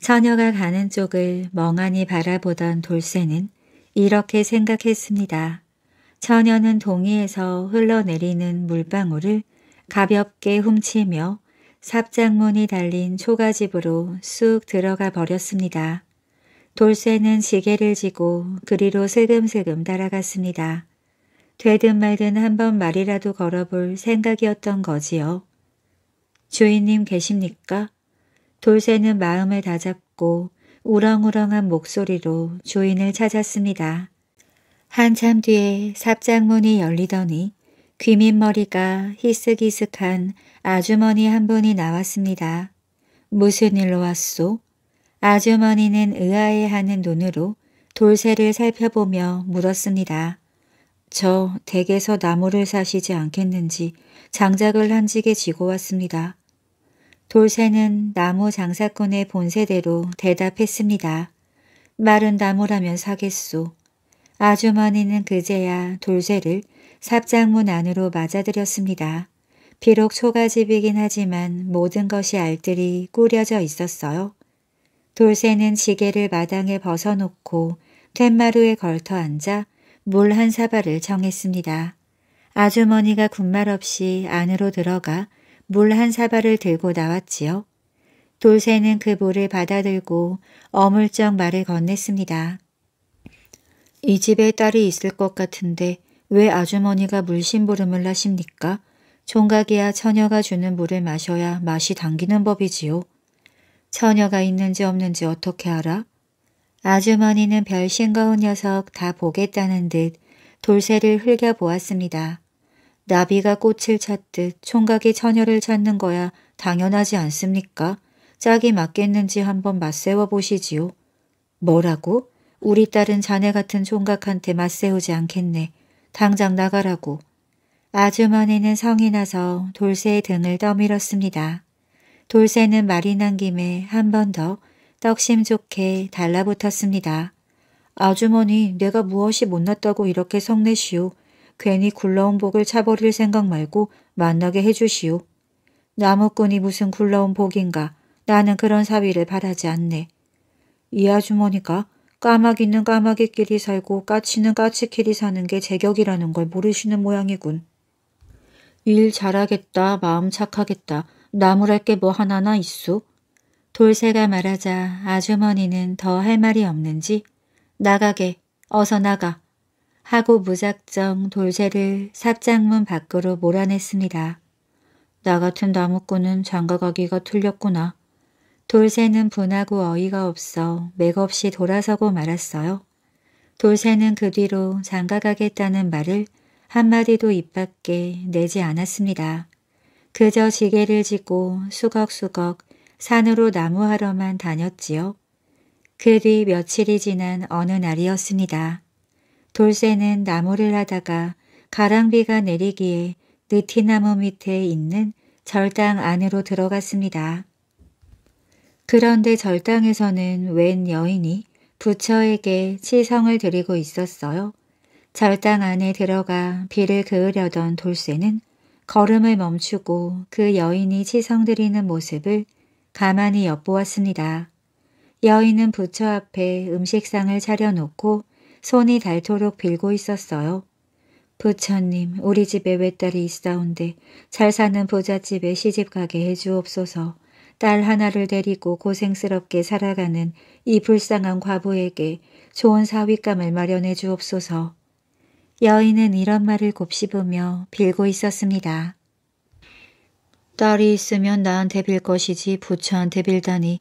처녀가 가는 쪽을 멍하니 바라보던 돌쇠는 이렇게 생각했습니다. 처녀는 동이에서 흘러내리는 물방울을 가볍게 훔치며 삽장문이 달린 초가집으로 쑥 들어가 버렸습니다. 돌쇠는 지게를 지고 그리로 슬금슬금 따라갔습니다. 되든 말든 한 번 말이라도 걸어볼 생각이었던 거지요. 주인님 계십니까? 돌쇠는 마음을 다잡고 우렁우렁한 목소리로 주인을 찾았습니다. 한참 뒤에 삽장문이 열리더니 귀밑머리가 희스기스한 아주머니 한 분이 나왔습니다. 무슨 일로 왔소? 아주머니는 의아해하는 눈으로 돌쇠를 살펴보며 물었습니다. 저 댁에서 나무를 사시지 않겠는지 장작을 한 지게 지고 왔습니다. 돌쇠는 나무 장사꾼의 본세대로 대답했습니다. 마른 나무라면 사겠소. 아주머니는 그제야 돌쇠를 삽장문 안으로 맞아들였습니다. 비록 초가집이긴 하지만 모든 것이 알뜰히 꾸려져 있었어요. 돌쇠는 지게를 마당에 벗어놓고 툇마루에 걸터 앉아 물 한 사발을 정했습니다. 아주머니가 군말 없이 안으로 들어가 물한 사발을 들고 나왔지요. 돌쇠는 그 물을 받아들고 어물쩍 말을 건넸습니다. 이 집에 딸이 있을 것 같은데 왜 아주머니가 물심부름을 하십니까? 총각이야 처녀가 주는 물을 마셔야 맛이 당기는 법이지요. 처녀가 있는지 없는지 어떻게 알아? 아주머니는 별 싱거운 녀석 다 보겠다는 듯 돌쇠를 흘겨보았습니다. 나비가 꽃을 찾듯 총각이 처녀를 찾는 거야 당연하지 않습니까? 짝이 맞겠는지 한번 맞세워 보시지요. 뭐라고? 우리 딸은 자네 같은 총각한테 맞세우지 않겠네. 당장 나가라고. 아주머니는 성이 나서 돌쇠의 등을 떠밀었습니다. 돌쇠는 말이 난 김에 한 번 더 떡심 좋게 달라붙었습니다. 아주머니, 내가 무엇이 못났다고 이렇게 성내시오. 괜히 굴러온 복을 차버릴 생각 말고 만나게 해주시오. 나무꾼이 무슨 굴러온 복인가 나는 그런 사위를 바라지 않네. 이 아주머니가 까마귀는 까마귀끼리 살고 까치는 까치끼리 사는 게 제격이라는 걸 모르시는 모양이군. 일 잘하겠다, 마음 착하겠다, 나무랄 게 뭐 하나나 있소? 돌쇠가 말하자 아주머니는 더 할 말이 없는지 나가게, 어서 나가, 하고 무작정 돌쇠를 삽장문 밖으로 몰아냈습니다. 나 같은 나무꾼은 장가가기가 틀렸구나. 돌쇠는 분하고 어이가 없어 맥없이 돌아서고 말았어요. 돌쇠는 그 뒤로 장가가겠다는 말을 한마디도 입 밖에 내지 않았습니다. 그저 지게를 짓고 수걱수걱 산으로 나무하러만 다녔지요. 그 뒤 며칠이 지난 어느 날이었습니다. 돌쇠는 나무를 하다가 가랑비가 내리기에 느티나무 밑에 있는 절당 안으로 들어갔습니다. 그런데 절당에서는 웬 여인이 부처에게 치성을 드리고 있었어요. 절당 안에 들어가 비를 그으려던 돌쇠는 걸음을 멈추고 그 여인이 치성 드리는 모습을 가만히 엿보았습니다. 여인은 부처 앞에 음식상을 차려놓고 손이 닳도록 빌고 있었어요. 부처님, 우리 집에 외딸이 있사온데 잘 사는 부잣집에 시집가게 해주옵소서. 딸 하나를 데리고 고생스럽게 살아가는 이 불쌍한 과부에게 좋은 사위감을 마련해 주옵소서. 여인은 이런 말을 곱씹으며 빌고 있었습니다. 딸이 있으면 나한테 빌 것이지 부처한테 빌다니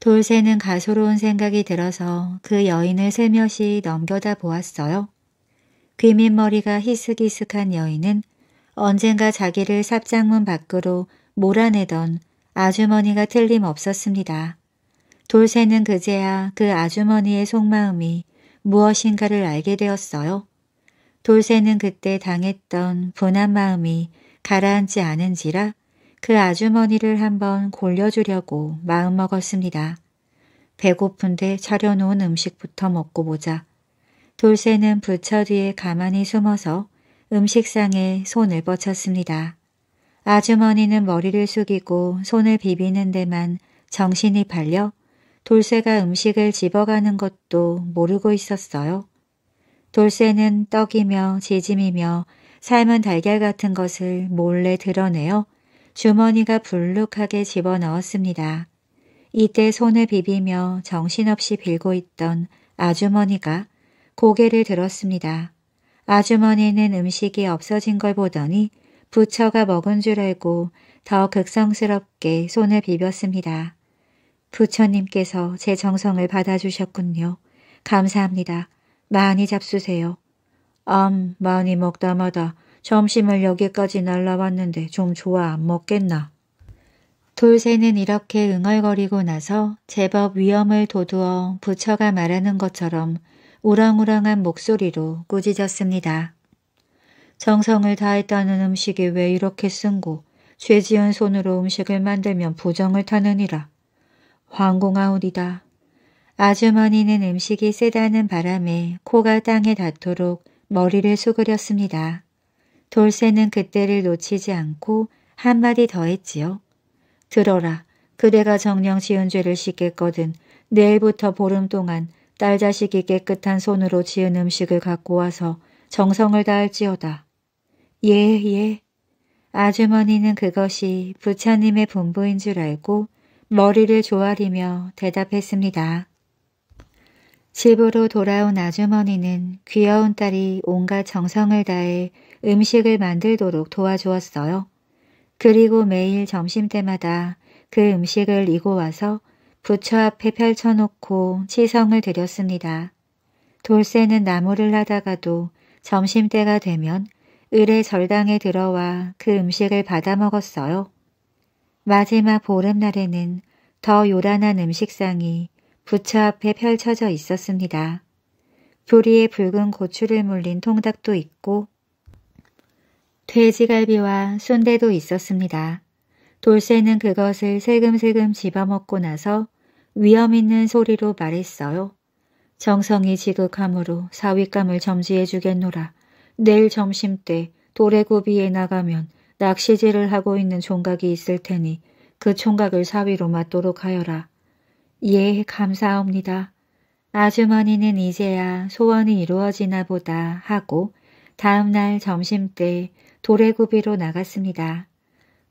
돌쇠는 가소로운 생각이 들어서 그 여인을 살며시 넘겨다 보았어요. 귀밑머리가 희스기스한 여인은 언젠가 자기를 삽장문 밖으로 몰아내던 아주머니가 틀림없었습니다. 돌쇠는 그제야 그 아주머니의 속마음이 무엇인가를 알게 되었어요. 돌쇠는 그때 당했던 분한 마음이 가라앉지 않은지라 그 아주머니를 한번 골려주려고 마음먹었습니다. 배고픈데 차려놓은 음식부터 먹고 보자. 돌쇠는 부처 뒤에 가만히 숨어서 음식상에 손을 뻗쳤습니다. 아주머니는 머리를 숙이고 손을 비비는 데만 정신이 팔려 돌쇠가 음식을 집어가는 것도 모르고 있었어요. 돌쇠는 떡이며 지짐이며 삶은 달걀 같은 것을 몰래 드러내어 주머니가 불룩하게 집어넣었습니다. 이때 손을 비비며 정신없이 빌고 있던 아주머니가 고개를 들었습니다. 아주머니는 음식이 없어진 걸 보더니 부처가 먹은 줄 알고 더 극성스럽게 손을 비볐습니다. 부처님께서 제 정성을 받아주셨군요. 감사합니다. 많이 잡수세요. 엄, 많이 먹다 마다 점심을 여기까지 날라왔는데 좀 좋아 안 먹겠나. 돌새는 이렇게 응얼거리고 나서 제법 위험을 도두어 부처가 말하는 것처럼 우렁우렁한 목소리로 꾸짖었습니다. 정성을 다했다는 음식이 왜 이렇게 쓴고 죄지은 손으로 음식을 만들면 부정을 타느니라. 황공하오리다. 아주머니는 음식이 세다는 바람에 코가 땅에 닿도록 머리를 수그렸습니다. 돌쇠는 그때를 놓치지 않고 한마디 더 했지요. 들어라. 그대가 정령 지은 죄를 씻겠거든. 내일부터 보름 동안 딸 자식이 깨끗한 손으로 지은 음식을 갖고 와서 정성을 다할지어다. 예, 예. 아주머니는 그것이 부처님의 분부인줄 알고 머리를 조아리며 대답했습니다. 집으로 돌아온 아주머니는 귀여운 딸이 온갖 정성을 다해 음식을 만들도록 도와주었어요. 그리고 매일 점심때마다 그 음식을 이고 와서 부처 앞에 펼쳐놓고 치성을 드렸습니다. 돌쇠는 나무를 하다가도 점심때가 되면 을의 절당에 들어와 그 음식을 받아 먹었어요. 마지막 보름날에는 더 요란한 음식상이 부처 앞에 펼쳐져 있었습니다. 조리에 붉은 고추를 물린 통닭도 있고 돼지갈비와 순대도 있었습니다. 돌쇠는 그것을 세금세금 집어먹고 나서 위험 있는 소리로 말했어요. 정성이 지극함으로 사윗감을 점지해 주겠노라. 내일 점심때 도래구비에 나가면 낚시질을 하고 있는 총각이 있을 테니 그 총각을 사위로 맡도록 하여라. 예, 감사합니다. 아주머니는 이제야 소원이 이루어지나 보다 하고 다음날 점심때 도래구비로 나갔습니다.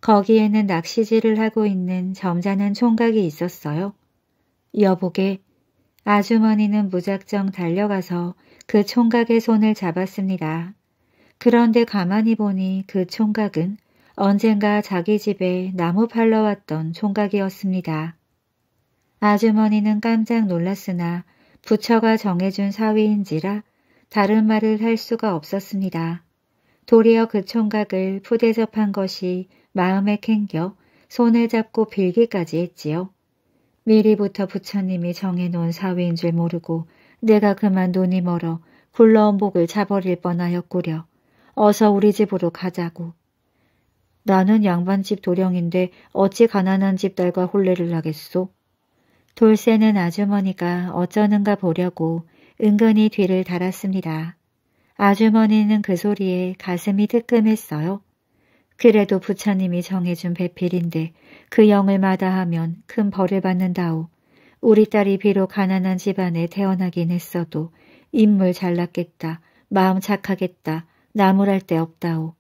거기에는 낚시질을 하고 있는 점잖은 총각이 있었어요. 여보게 아주머니는 무작정 달려가서 그 총각의 손을 잡았습니다. 그런데 가만히 보니 그 총각은 언젠가 자기 집에 나무 팔러 왔던 총각이었습니다. 아주머니는 깜짝 놀랐으나 부처가 정해준 사위인지라 다른 말을 할 수가 없었습니다. 도리어 그 총각을 푸대접한 것이 마음에 캥겨 손을 잡고 빌기까지 했지요. 미리부터 부처님이 정해놓은 사위인 줄 모르고 내가 그만 눈이 멀어 굴러온 복을 차버릴 뻔하였구려. 어서 우리 집으로 가자고. 나는 양반집 도령인데 어찌 가난한 집 딸과 혼례를 하겠소? 돌쇠는 아주머니가 어쩌는가 보려고 은근히 뒤를 달았습니다. 아주머니는 그 소리에 가슴이 뜨끔했어요. 그래도 부처님이 정해준 배필인데 그 영을 마다하면 큰 벌을 받는다오. 우리 딸이 비록 가난한 집안에 태어나긴 했어도 인물 잘났겠다, 마음 착하겠다, 나무랄 데 없다오.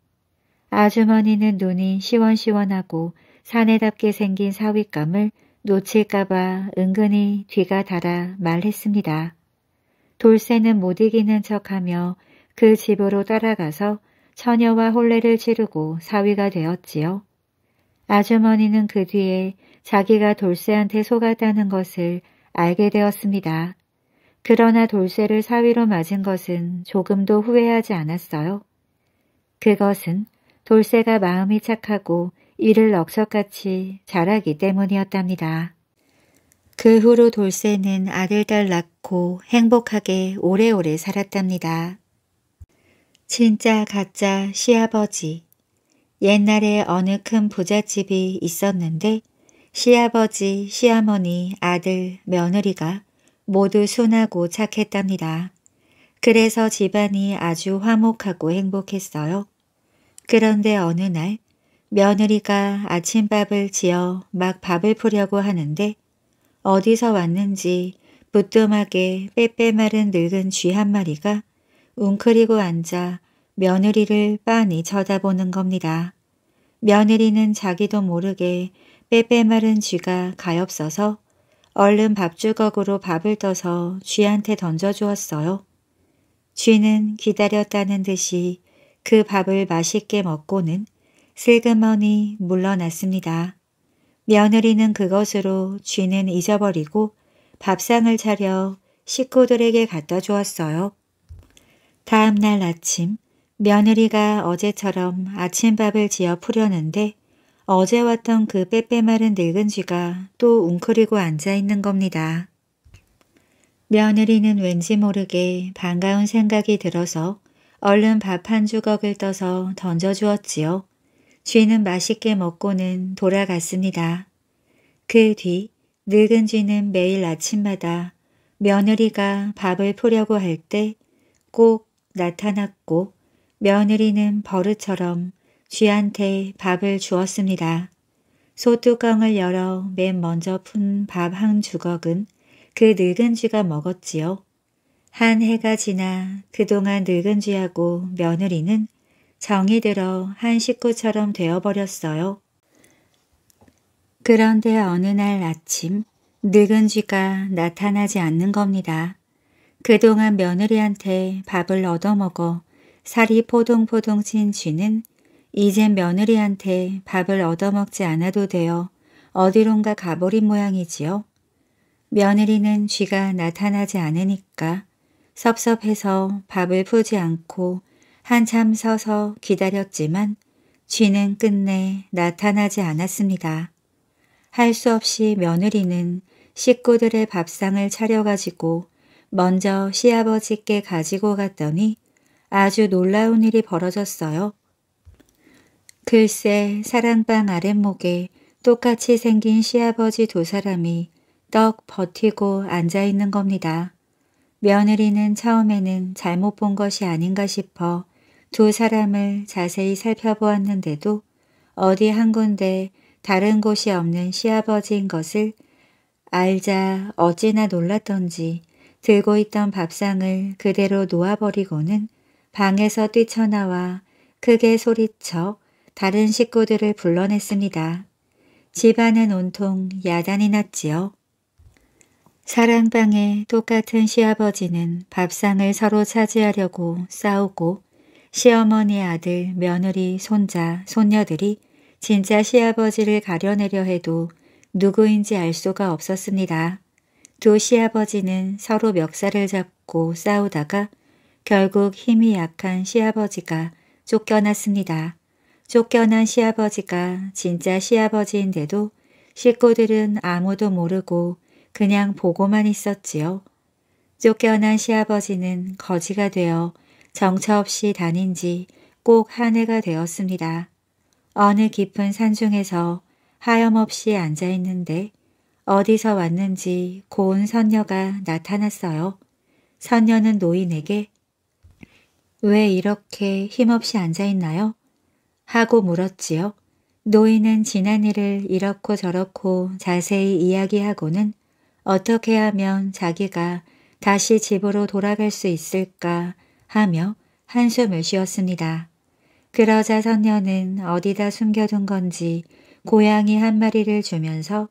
아주머니는 눈이 시원시원하고 사내답게 생긴 사윗감을 놓칠까봐 은근히 뒤가 달아 말했습니다. 돌쇠는 못 이기는 척하며 그 집으로 따라가서 처녀와 혼례를 치르고 사위가 되었지요. 아주머니는 그 뒤에 자기가 돌쇠한테 속았다는 것을 알게 되었습니다. 그러나 돌쇠를 사위로 맞은 것은 조금도 후회하지 않았어요. 그것은 돌쇠가 마음이 착하고 이를 넉석같이 잘하기 때문이었답니다. 그 후로 돌쇠는 아들딸 낳고 행복하게 오래오래 살았답니다. 진짜 가짜 시아버지 옛날에 어느 큰 부잣집이 있었는데 시아버지, 시아머니, 아들, 며느리가 모두 순하고 착했답니다. 그래서 집안이 아주 화목하고 행복했어요. 그런데 어느 날 며느리가 아침밥을 지어 막 밥을 푸려고 하는데 어디서 왔는지 부뚜막에 빼빼마른 늙은 쥐 한 마리가 웅크리고 앉아 며느리를 빤히 쳐다보는 겁니다. 며느리는 자기도 모르게 빼빼 마른 쥐가 가엾어서 얼른 밥주걱으로 밥을 떠서 쥐한테 던져주었어요. 쥐는 기다렸다는 듯이 그 밥을 맛있게 먹고는 슬그머니 물러났습니다. 며느리는 그것으로 쥐는 잊어버리고 밥상을 차려 식구들에게 갖다 주었어요. 다음 날 아침 며느리가 어제처럼 아침밥을 지어 푸려는데 어제 왔던 그 빼빼마른 늙은 쥐가 또 웅크리고 앉아있는 겁니다. 며느리는 왠지 모르게 반가운 생각이 들어서 얼른 밥 한 주걱을 떠서 던져주었지요. 쥐는 맛있게 먹고는 돌아갔습니다. 그 뒤 늙은 쥐는 매일 아침마다 며느리가 밥을 푸려고 할때꼭 나타났고 며느리는 버릇처럼 쥐한테 밥을 주었습니다. 소뚜껑을 열어 맨 먼저 푼 밥 한 주걱은 그 늙은 쥐가 먹었지요. 한 해가 지나 그동안 늙은 쥐하고 며느리는 정이 들어 한 식구처럼 되어버렸어요. 그런데 어느 날 아침 늙은 쥐가 나타나지 않는 겁니다. 그동안 며느리한테 밥을 얻어먹어 살이 포동포동 친 쥐는 이젠 며느리한테 밥을 얻어먹지 않아도 되어 어디론가 가버린 모양이지요. 며느리는 쥐가 나타나지 않으니까 섭섭해서 밥을 푸지 않고 한참 서서 기다렸지만 쥐는 끝내 나타나지 않았습니다. 할 수 없이 며느리는 식구들의 밥상을 차려가지고 먼저 시아버지께 가지고 갔더니 아주 놀라운 일이 벌어졌어요. 글쎄 사랑방 아랫목에 똑같이 생긴 시아버지 두 사람이 떡 버티고 앉아있는 겁니다. 며느리는 처음에는 잘못 본 것이 아닌가 싶어 두 사람을 자세히 살펴보았는데도 어디 한 군데 다른 곳이 없는 시아버지인 것을 알자 어찌나 놀랐던지 들고 있던 밥상을 그대로 놓아버리고는 방에서 뛰쳐나와 크게 소리쳐 다른 식구들을 불러냈습니다. 집안은 온통 야단이 났지요. 사랑방에 똑같은 시아버지는 밥상을 서로 차지하려고 싸우고 시어머니 아들, 며느리, 손자, 손녀들이 진짜 시아버지를 가려내려 해도 누구인지 알 수가 없었습니다. 두 시아버지는 서로 멱살을 잡고 싸우다가 결국 힘이 약한 시아버지가 쫓겨났습니다. 쫓겨난 시아버지가 진짜 시아버지인데도 식구들은 아무도 모르고 그냥 보고만 있었지요. 쫓겨난 시아버지는 거지가 되어 정처 없이 다닌 지 꼭 한 해가 되었습니다. 어느 깊은 산중에서 하염없이 앉아있는데 어디서 왔는지 고운 선녀가 나타났어요. 선녀는 노인에게 왜 이렇게 힘없이 앉아있나요? 하고 물었지요. 노인은 지난 일을 이렇고 저렇고 자세히 이야기하고는 어떻게 하면 자기가 다시 집으로 돌아갈 수 있을까 하며 한숨을 쉬었습니다. 그러자 선녀는 어디다 숨겨둔 건지 고양이 한 마리를 주면서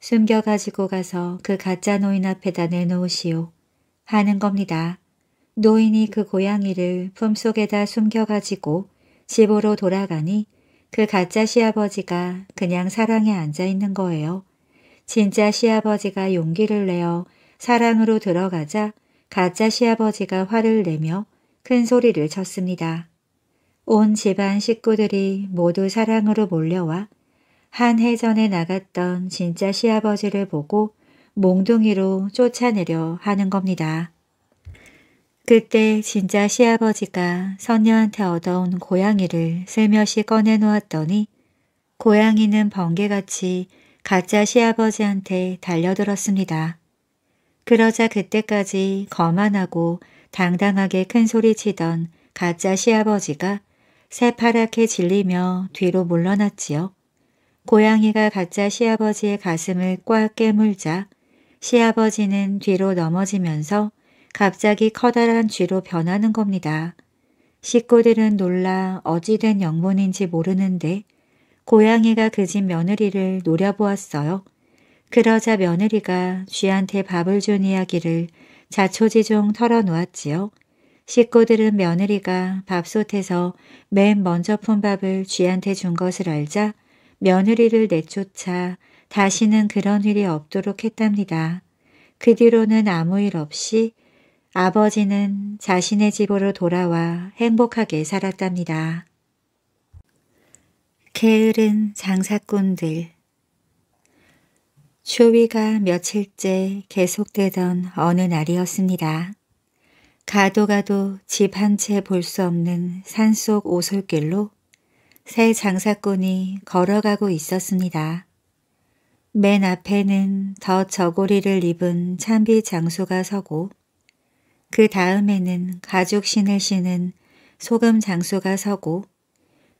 숨겨 가지고 가서 그 가짜 노인 앞에다 내놓으시오 하는 겁니다. 노인이 그 고양이를 품속에다 숨겨 가지고 집으로 돌아가니 그 가짜 시아버지가 그냥 사랑에 앉아 있는 거예요. 진짜 시아버지가 용기를 내어 사랑으로 들어가자 가짜 시아버지가 화를 내며 큰 소리를 쳤습니다. 온 집안 식구들이 모두 사랑으로 몰려와 한 해전에 나갔던 진짜 시아버지를 보고 몽둥이로 쫓아내려 하는 겁니다. 그때 진짜 시아버지가 선녀한테 얻어온 고양이를 슬며시 꺼내놓았더니 고양이는 번개같이 가짜 시아버지한테 달려들었습니다. 그러자 그때까지 거만하고 당당하게 큰소리치던 가짜 시아버지가 새파랗게 질리며 뒤로 물러났지요. 고양이가 가짜 시아버지의 가슴을 꽉 깨물자 시아버지는 뒤로 넘어지면서 갑자기 커다란 쥐로 변하는 겁니다. 식구들은 놀라 어찌된 영문인지 모르는데 고양이가 그 집 며느리를 노려보았어요. 그러자 며느리가 쥐한테 밥을 준 이야기를 자초지종 털어놓았지요. 식구들은 며느리가 밥솥에서 맨 먼저 푼 밥을 쥐한테 준 것을 알자 며느리를 내쫓아 다시는 그런 일이 없도록 했답니다. 그 뒤로는 아무 일 없이 아버지는 자신의 집으로 돌아와 행복하게 살았답니다. 게으른 장사꾼들 추위가 며칠째 계속되던 어느 날이었습니다. 가도 가도 집 한 채 볼 수 없는 산속 오솔길로 새 장사꾼이 걸어가고 있었습니다. 맨 앞에는 더 저고리를 입은 참비 장수가 서고 그 다음에는 가죽 신을 신은 소금 장수가 서고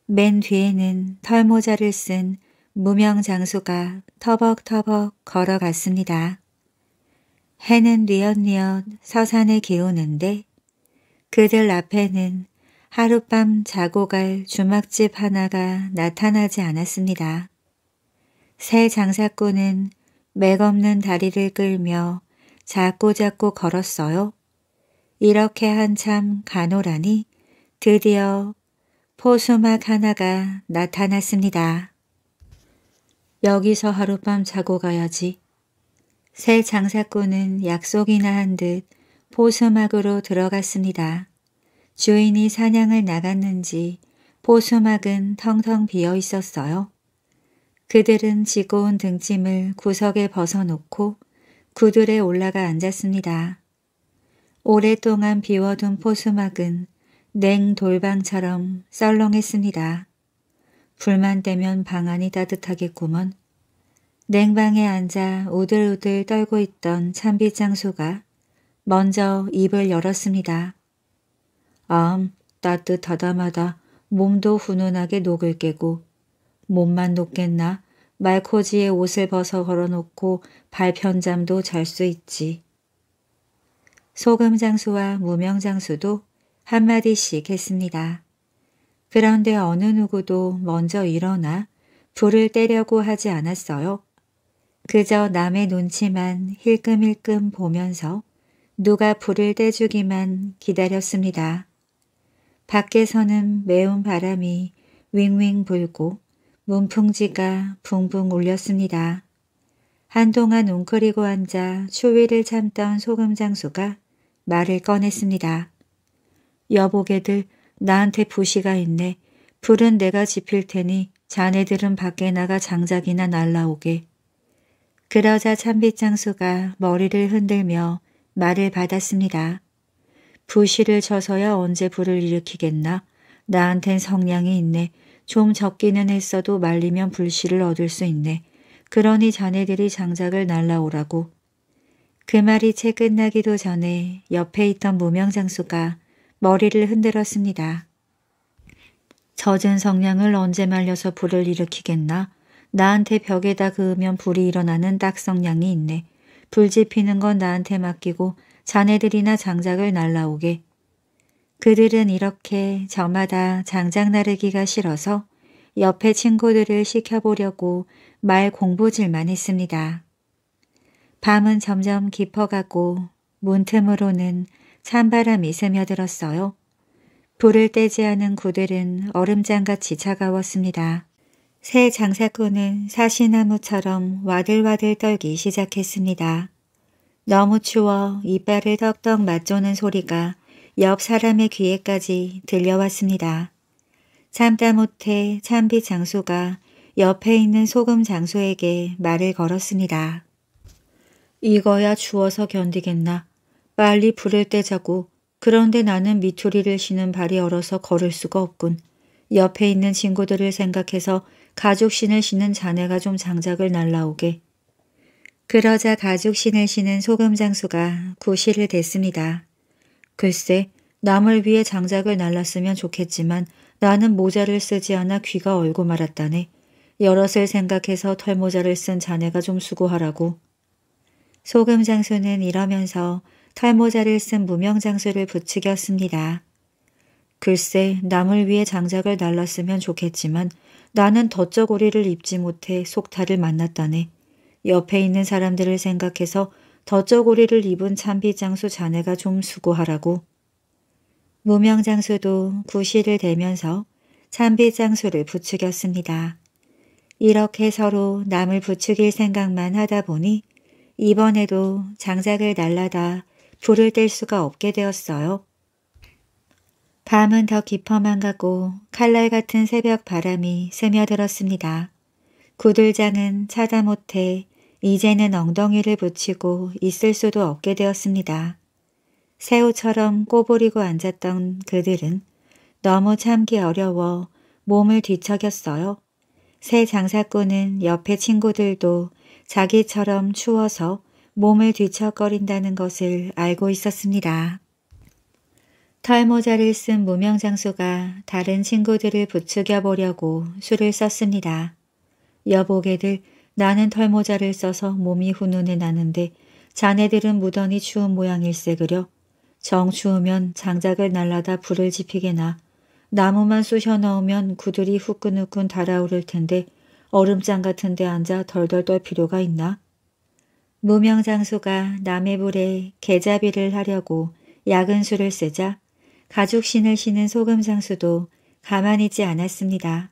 맨 뒤에는 털모자를 쓴 무명 장수가 터벅터벅 걸어갔습니다. 해는 뉘엿뉘엿 서산에 기우는데 그들 앞에는 하룻밤 자고 갈 주막집 하나가 나타나지 않았습니다. 새 장사꾼은 맥없는 다리를 끌며 자꾸자꾸 걸었어요. 이렇게 한참 가노라니 드디어 포수막 하나가 나타났습니다. 여기서 하룻밤 자고 가야지. 새 장사꾼은 약속이나 한 듯 포수막으로 들어갔습니다. 주인이 사냥을 나갔는지 포수막은 텅텅 비어 있었어요. 그들은 지고 온 등짐을 구석에 벗어놓고 구들에 올라가 앉았습니다. 오랫동안 비워둔 포수막은 냉 돌방처럼 썰렁했습니다. 불만 떼면 방안이 따뜻하겠구먼. 냉방에 앉아 우들우들 떨고 있던 참비 장소가 먼저 입을 열었습니다. 마음 따뜻하다마다 몸도 훈훈하게 녹을 깨고 몸만 녹겠나 말코지에 옷을 벗어 걸어놓고 발편잠도 잘 수 있지. 소금장수와 무명장수도 한마디씩 했습니다. 그런데 어느 누구도 먼저 일어나 불을 때려고 하지 않았어요. 그저 남의 눈치만 힐끔힐끔 보면서 누가 불을 떼주기만 기다렸습니다. 밖에서는 매운 바람이 윙윙 불고 문풍지가 붕붕 울렸습니다. 한동안 웅크리고 앉아 추위를 참던 소금 장수가 말을 꺼냈습니다. 여보게들 나한테 부시가 있네. 불은 내가 지필 테니 자네들은 밖에 나가 장작이나 날라오게. 그러자 참빗장수가 머리를 흔들며 말을 받았습니다. 부시를 쳐서야 언제 불을 일으키겠나. 나한텐 성량이 있네. 좀 적기는 했어도 말리면 불씨를 얻을 수 있네. 그러니 자네들이 장작을 날라오라고. 그 말이 채 끝나기도 전에 옆에 있던 무명장수가 머리를 흔들었습니다. 젖은 성냥을 언제 말려서 불을 일으키겠나? 나한테 벽에다 그으면 불이 일어나는 딱성냥이 있네. 불 지피는 건 나한테 맡기고 자네들이나 장작을 날라오게. 그들은 이렇게 저마다 장작 나르기가 싫어서 옆에 친구들을 시켜보려고 말 공부질만 했습니다. 밤은 점점 깊어가고 문틈으로는 찬바람이 스며들었어요. 불을 떼지 않은 구들은 얼음장같이 차가웠습니다. 새 장사꾼은 사시나무처럼 와들와들 떨기 시작했습니다. 너무 추워 이빨을 덕덕 맞조는 소리가 옆 사람의 귀에까지 들려왔습니다. 참다 못해 참비 장수가 옆에 있는 소금 장수에게 말을 걸었습니다. 이거야 추워서 견디겠나. 빨리 불을 떼자고. 그런데 나는 미투리를 신은 발이 얼어서 걸을 수가 없군. 옆에 있는 친구들을 생각해서 가죽신을 신은 자네가 좀 장작을 날라오게. 그러자 가죽 신을 신은 소금 장수가 구실을 댔습니다. 글쎄 남을 위해 장작을 날랐으면 좋겠지만 나는 모자를 쓰지 않아 귀가 얼고 말았다네. 여럿을 생각해서 털모자를 쓴 자네가 좀 수고하라고. 소금 장수는 이러면서 털모자를 쓴 무명 장수를 부추겼습니다. 글쎄 남을 위해 장작을 날랐으면 좋겠지만 나는 덧저고리를 입지 못해 속타를 만났다네. 옆에 있는 사람들을 생각해서 더쩌고리를 입은 참비장수 자네가 좀 수고하라고. 무명장수도 구실을 대면서 참비장수를 부추겼습니다. 이렇게 서로 남을 부추길 생각만 하다 보니 이번에도 장작을 날라다 불을 뗄 수가 없게 되었어요. 밤은 더 깊어만 가고 칼날 같은 새벽 바람이 스며들었습니다. 구들장은 차다 못해 이제는 엉덩이를 붙이고 있을 수도 없게 되었습니다. 새우처럼 꼬부리고 앉았던 그들은 너무 참기 어려워 몸을 뒤척였어요. 새 장사꾼은 옆에 친구들도 자기처럼 추워서 몸을 뒤척거린다는 것을 알고 있었습니다. 털모자를 쓴 무명장수가 다른 친구들을 부추겨 보려고 술을 썼습니다. 여보게들 나는 털모자를 써서 몸이 훈훈해 나는데 자네들은 무던히 추운 모양일세 그려. 정 추우면 장작을 날라다 불을 지피게나. 나무만 쑤셔 넣으면 구들이 후끈후끈 달아오를 텐데 얼음장 같은 데 앉아 덜덜 떨 필요가 있나? 무명장수가 남의 불에 개잡이를 하려고 야근수를 쓰자 가죽신을 신은 소금장수도 가만히 있지 않았습니다.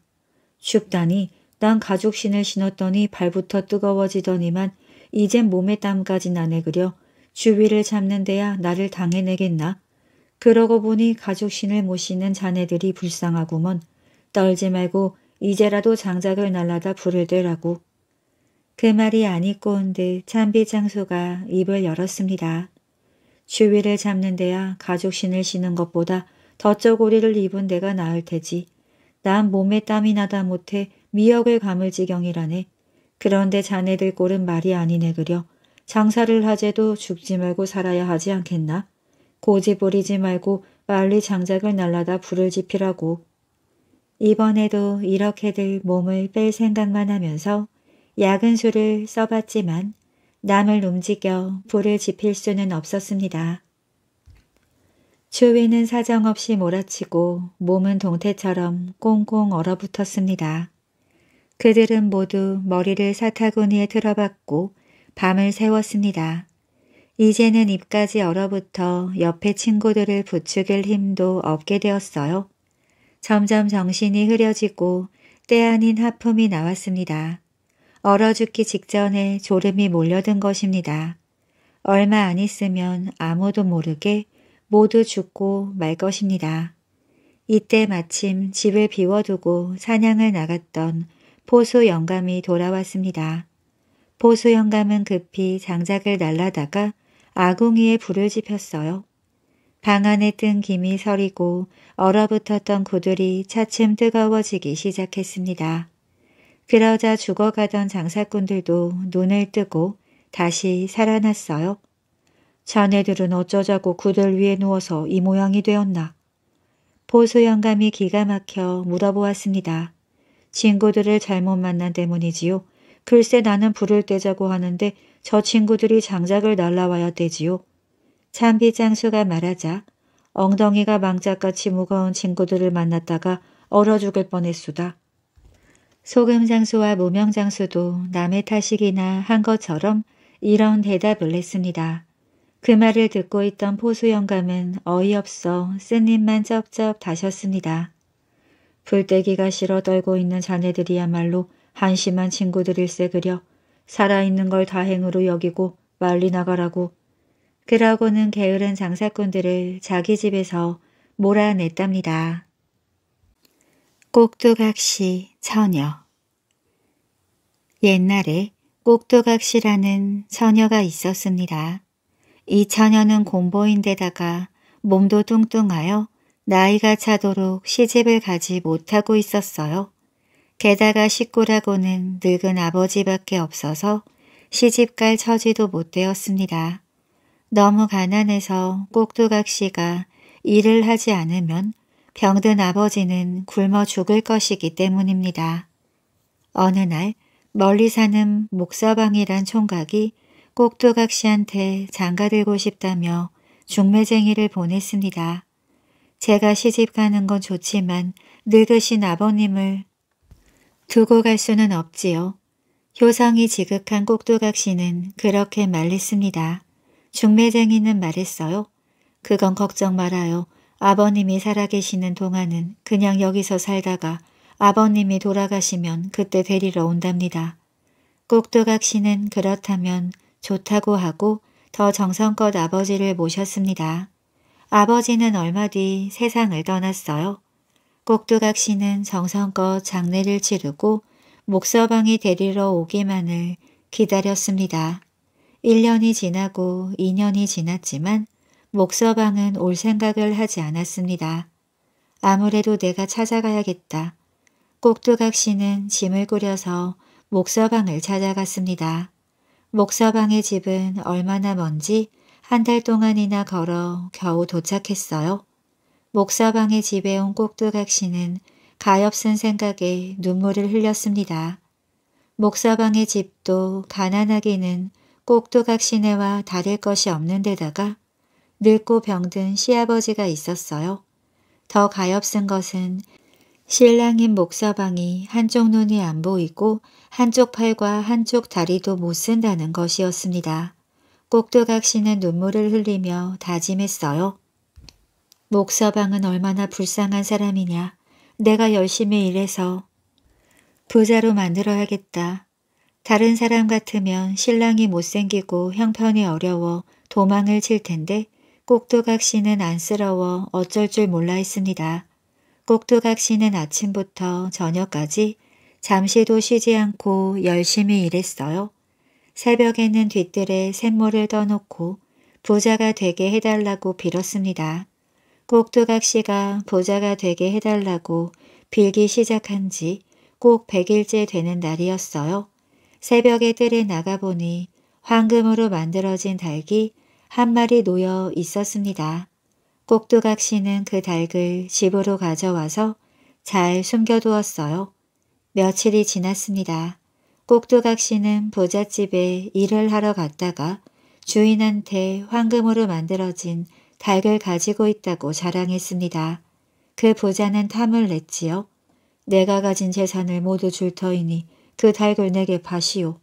춥다니 난 가죽 신을 신었더니 발부터 뜨거워지더니만 이젠 몸에 땀까지 나네 그려 주위를 잡는 데야 나를 당해내겠나. 그러고 보니 가죽 신을 모시는 자네들이 불쌍하구먼. 떨지 말고 이제라도 장작을 날라다 불을 되라고. 그 말이 아니꼬온 데 참비 장소가 입을 열었습니다. 주위를 잡는 데야 가죽 신을 신은 것보다 더쩌고리를 입은 데가 나을 테지. 난 몸에 땀이 나다 못해 미역을 감을 지경이라네. 그런데 자네들 꼴은 말이 아니네 그려. 장사를 하재도 죽지 말고 살아야 하지 않겠나? 고집 부리지 말고 빨리 장작을 날라다 불을 지피라고. 이번에도 이렇게들 몸을 뺄 생각만 하면서 약은 술을 써봤지만 남을 움직여 불을 지필 수는 없었습니다. 주위는 사정없이 몰아치고 몸은 동태처럼 꽁꽁 얼어붙었습니다. 그들은 모두 머리를 사타구니에 틀어박고 밤을 새웠습니다. 이제는 입까지 얼어붙어 옆에 친구들을 부추길 힘도 없게 되었어요. 점점 정신이 흐려지고 때 아닌 하품이 나왔습니다. 얼어 죽기 직전에 졸음이 몰려든 것입니다. 얼마 안 있으면 아무도 모르게 모두 죽고 말 것입니다. 이때 마침 집을 비워두고 사냥을 나갔던 포수 영감이 돌아왔습니다. 포수 영감은 급히 장작을 날라다가 아궁이에 불을 지폈어요. 방 안에 뜬 김이 서리고 얼어붙었던 구들이 차츰 뜨거워지기 시작했습니다. 그러자 죽어가던 장사꾼들도 눈을 뜨고 다시 살아났어요. 자네들은 어쩌자고 구들 위에 누워서 이 모양이 되었나. 보수 영감이 기가 막혀 물어보았습니다. 친구들을 잘못 만난 때문이지요. 글쎄 나는 불을 떼자고 하는데 저 친구들이 장작을 날라와야 되지요. 참비 장수가 말하자 엉덩이가 망작같이 무거운 친구들을 만났다가 얼어 죽을 뻔했수다. 소금 장수와 무명 장수도 남의 탓이기나 한 것처럼 이런 대답을 했습니다. 그 말을 듣고 있던 포수 영감은 어이없어 쓴 입만 쩝쩝 다셨습니다. 불떼기가 싫어 떨고 있는 자네들이야말로 한심한 친구들일세 그려 살아있는 걸 다행으로 여기고 말리 나가라고. 그러고는 게으른 장사꾼들을 자기 집에서 몰아냈답니다. 꼭두각시 처녀 옛날에 꼭두각시라는 처녀가 있었습니다. 이 처녀는 공보인데다가 몸도 뚱뚱하여 나이가 차도록 시집을 가지 못하고 있었어요. 게다가 식구라고는 늙은 아버지밖에 없어서 시집갈 처지도 못 되었습니다. 너무 가난해서 꼭두각시가 일을 하지 않으면 병든 아버지는 굶어 죽을 것이기 때문입니다. 어느 날 멀리 사는 목서방이란 총각이 꼭두각시한테 장가들고 싶다며 중매쟁이를 보냈습니다. 제가 시집 가는 건 좋지만 늙으신 아버님을 두고 갈 수는 없지요. 효성이 지극한 꼭두각 시는 그렇게 말했습니다 중매쟁이는 말했어요. 그건 걱정 말아요. 아버님이 살아계시는 동안은 그냥 여기서 살다가 아버님이 돌아가시면 그때 데리러 온답니다. 꼭두각 시는 그렇다면 좋다고 하고 더 정성껏 아버지를 모셨습니다. 아버지는 얼마 뒤 세상을 떠났어요. 꼭두각 씨는 정성껏 장례를 치르고 목서방이 데리러 오기만을 기다렸습니다. 1년이 지나고 2년이 지났지만 목서방은 올 생각을 하지 않았습니다. 아무래도 내가 찾아가야겠다. 꼭두각 씨는 짐을 꾸려서 목서방을 찾아갔습니다. 목서방의 집은 얼마나 먼지 한달 동안이나 걸어 겨우 도착했어요. 목사방의 집에 온 꼭두각 씨는 가엾은 생각에 눈물을 흘렸습니다. 목사방의 집도 가난하기는 꼭두각 시내와 다를 것이 없는 데다가 늙고 병든 시아버지가 있었어요. 더 가엾은 것은 신랑인 목사방이 한쪽 눈이 안 보이고 한쪽 팔과 한쪽 다리도 못 쓴다는 것이었습니다. 꼭두각 씨는 눈물을 흘리며 다짐했어요. 목서방은 얼마나 불쌍한 사람이냐. 내가 열심히 일해서 부자로 만들어야겠다. 다른 사람 같으면 신랑이 못생기고 형편이 어려워 도망을 칠 텐데 꼭두각 씨는 안쓰러워 어쩔 줄 몰라 했습니다. 꼭두각 씨는 아침부터 저녁까지 잠시도 쉬지 않고 열심히 일했어요. 새벽에는 뒤뜰에 샘물을 떠놓고 부자가 되게 해달라고 빌었습니다. 꼭두각시가 부자가 되게 해달라고 빌기 시작한 지 꼭백일째 되는 날이었어요. 새벽에 뜰에 나가보니 황금으로 만들어진 닭이 한 마리 놓여 있었습니다. 꼭두각시는 그 닭을 집으로 가져와서 잘 숨겨두었어요. 며칠이 지났습니다. 꼭두각 씨는 부잣집에 일을 하러 갔다가 주인한테 황금으로 만들어진 닭을 가지고 있다고 자랑했습니다. 그 부자는 탐을 냈지요. 내가 가진 재산을 모두 줄 터이니 그 닭을 내게 파시오.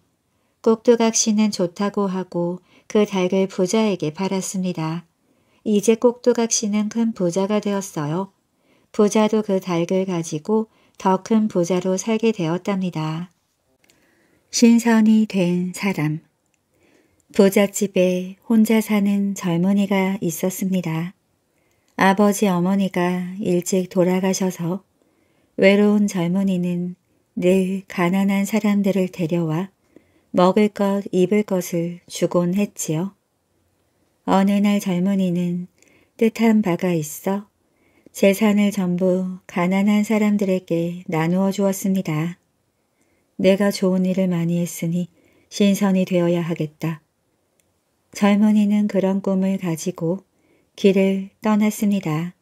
꼭두각 씨는 좋다고 하고 그 닭을 부자에게 팔았습니다. 이제 꼭두각 씨는 큰 부자가 되었어요. 부자도 그 닭을 가지고 더 큰 부자로 살게 되었답니다. 신선이 된 사람 부잣집에 혼자 사는 젊은이가 있었습니다. 아버지 어머니가 일찍 돌아가셔서 외로운 젊은이는 늘 가난한 사람들을 데려와 먹을 것 입을 것을 주곤 했지요. 어느 날 젊은이는 뜻한 바가 있어 재산을 전부 가난한 사람들에게 나누어 주었습니다. 내가 좋은 일을 많이 했으니 신선이 되어야 하겠다. 젊은이는 그런 꿈을 가지고 길을 떠났습니다.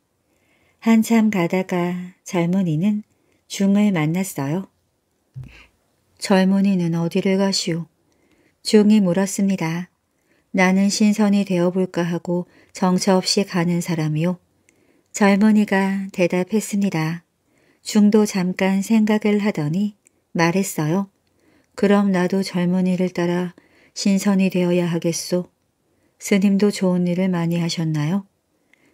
한참 가다가 젊은이는 중을 만났어요. 젊은이는 어디를 가시오? 중이 물었습니다. 나는 신선이 되어볼까 하고 정처 없이 가는 사람이요. 젊은이가 대답했습니다. 중도 잠깐 생각을 하더니 말했어요. 그럼 나도 젊은이를 따라 신선이 되어야 하겠소. 스님도 좋은 일을 많이 하셨나요?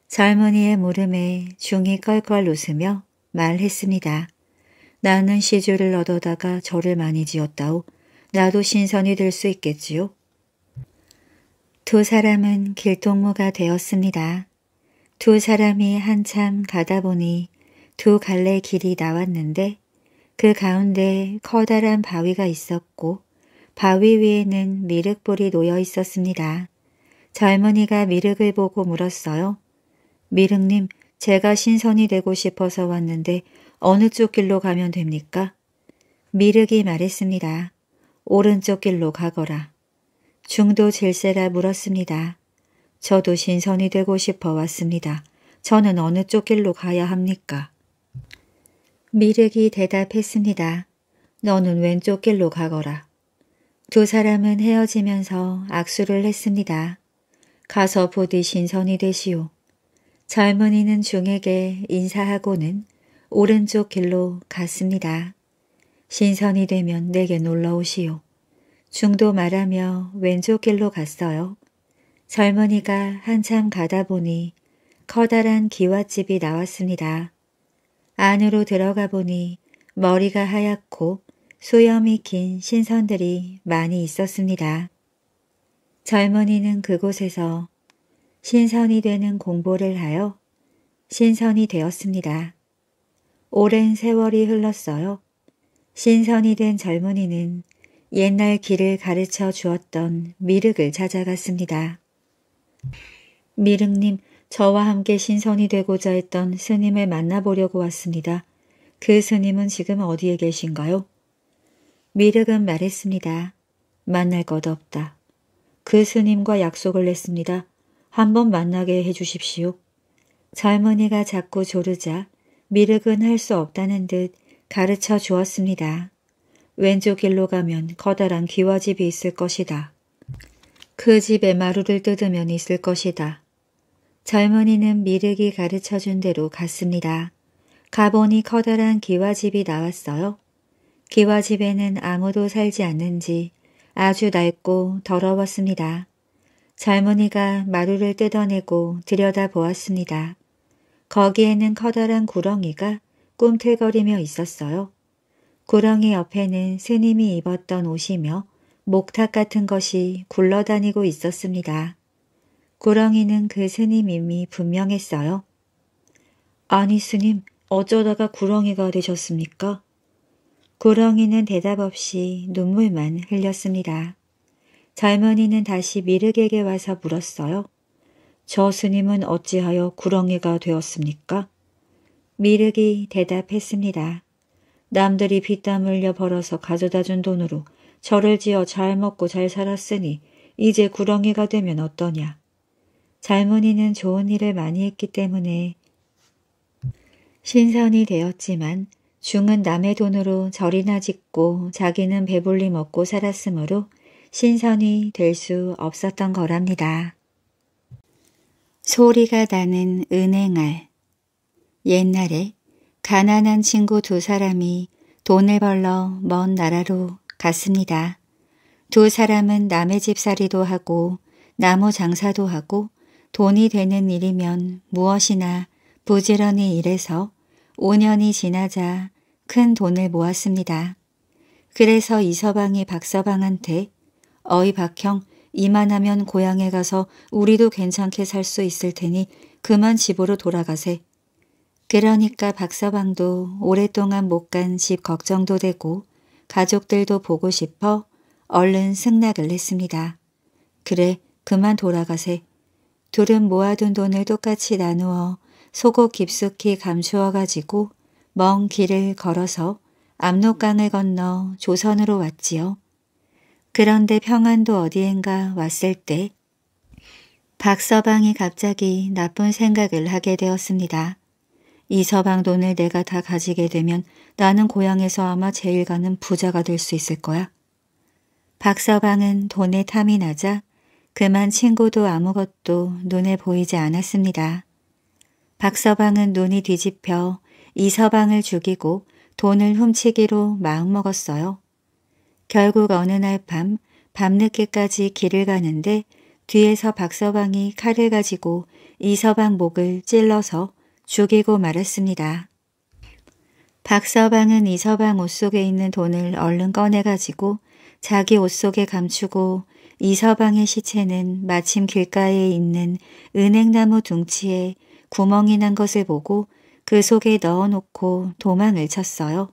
젊은이의 물음에 중이 껄껄 웃으며 말했습니다. 나는 시주를 얻어다가 절을 많이 지었다오. 나도 신선이 될 수 있겠지요. 두 사람은 길동무가 되었습니다. 두 사람이 한참 가다 보니 두 갈래 길이 나왔는데 그 가운데 커다란 바위가 있었고 바위 위에는 미륵불이 놓여 있었습니다. 젊은이가 미륵을 보고 물었어요. 미륵님, 제가 신선이 되고 싶어서 왔는데 어느 쪽 길로 가면 됩니까? 미륵이 말했습니다. 오른쪽 길로 가거라. 중도 질세라 물었습니다. 저도 신선이 되고 싶어 왔습니다. 저는 어느 쪽 길로 가야 합니까? 미륵이 대답했습니다. 너는 왼쪽 길로 가거라. 두 사람은 헤어지면서 악수를 했습니다. 가서 부디 신선이 되시오. 젊은이는 중에게 인사하고는 오른쪽 길로 갔습니다. 신선이 되면 내게 놀러오시오. 중도 말하며 왼쪽 길로 갔어요. 젊은이가 한참 가다 보니 커다란 기와집이 나왔습니다. 안으로 들어가 보니 머리가 하얗고 수염이 긴 신선들이 많이 있었습니다. 젊은이는 그곳에서 신선이 되는 공부를 하여 신선이 되었습니다. 오랜 세월이 흘렀어요. 신선이 된 젊은이는 옛날 길을 가르쳐 주었던 미륵을 찾아갔습니다. 미륵님, 저와 함께 신선이 되고자 했던 스님을 만나보려고 왔습니다. 그 스님은 지금 어디에 계신가요? 미륵은 말했습니다. 만날 것 없다. 그 스님과 약속을 냈습니다. 한번 만나게 해주십시오. 젊은이가 자꾸 조르자 미륵은 할 수 없다는 듯 가르쳐 주었습니다. 왼쪽 길로 가면 커다란 기와집이 있을 것이다. 그 집에 마루를 뜯으면 있을 것이다. 젊은이는 미륵이 가르쳐준 대로 갔습니다. 가보니 커다란 기와집이 나왔어요. 기와집에는 아무도 살지 않는지 아주 낡고 더러웠습니다. 젊은이가 마루를 뜯어내고 들여다보았습니다. 거기에는 커다란 구렁이가 꿈틀거리며 있었어요. 구렁이 옆에는 스님이 입었던 옷이며 목탁 같은 것이 굴러다니고 있었습니다. 구렁이는 그 스님임이 분명했어요. 아니 스님 어쩌다가 구렁이가 되셨습니까? 구렁이는 대답 없이 눈물만 흘렸습니다. 젊은이는 다시 미륵에게 와서 물었어요. 저 스님은 어찌하여 구렁이가 되었습니까? 미륵이 대답했습니다. 남들이 빚땀 흘려 벌어서 가져다 준 돈으로 저를 지어 잘 먹고 잘 살았으니 이제 구렁이가 되면 어떠냐. 잘문이는 좋은 일을 많이 했기 때문에 신선이 되었지만 중은 남의 돈으로 절이나 짓고 자기는 배불리 먹고 살았으므로 신선이 될 수 없었던 거랍니다. 소리가 나는 은행알 옛날에 가난한 친구 두 사람이 돈을 벌러 먼 나라로 갔습니다. 두 사람은 남의 집사리도 하고 나무 장사도 하고 돈이 되는 일이면 무엇이나 부지런히 일해서 5년이 지나자 큰 돈을 모았습니다. 그래서 이서방이 박서방한테 어이 박형 이만하면 고향에 가서 우리도 괜찮게 살 수 있을 테니 그만 집으로 돌아가세. 그러니까 박서방도 오랫동안 못 간 집 걱정도 되고 가족들도 보고 싶어 얼른 승낙을 했습니다. 그래 그만 돌아가세. 둘은 모아둔 돈을 똑같이 나누어 속옷 깊숙이 감추어 가지고 먼 길을 걸어서 압록강을 건너 조선으로 왔지요. 그런데 평안도 어디엔가 왔을 때 박서방이 갑자기 나쁜 생각을 하게 되었습니다. 이 서방 돈을 내가 다 가지게 되면 나는 고향에서 아마 제일 가는 부자가 될 수 있을 거야. 박서방은 돈에 탐이 나자 그만 친구도 아무것도 눈에 보이지 않았습니다. 박서방은 눈이 뒤집혀 이서방을 죽이고 돈을 훔치기로 마음먹었어요. 결국 어느 날 밤 밤늦게까지 길을 가는데 뒤에서 박서방이 칼을 가지고 이서방 목을 찔러서 죽이고 말았습니다. 박서방은 이서방 옷 속에 있는 돈을 얼른 꺼내가지고 자기 옷 속에 감추고 이 서방의 시체는 마침 길가에 있는 은행나무 둥치에 구멍이 난 것을 보고 그 속에 넣어놓고 도망을 쳤어요.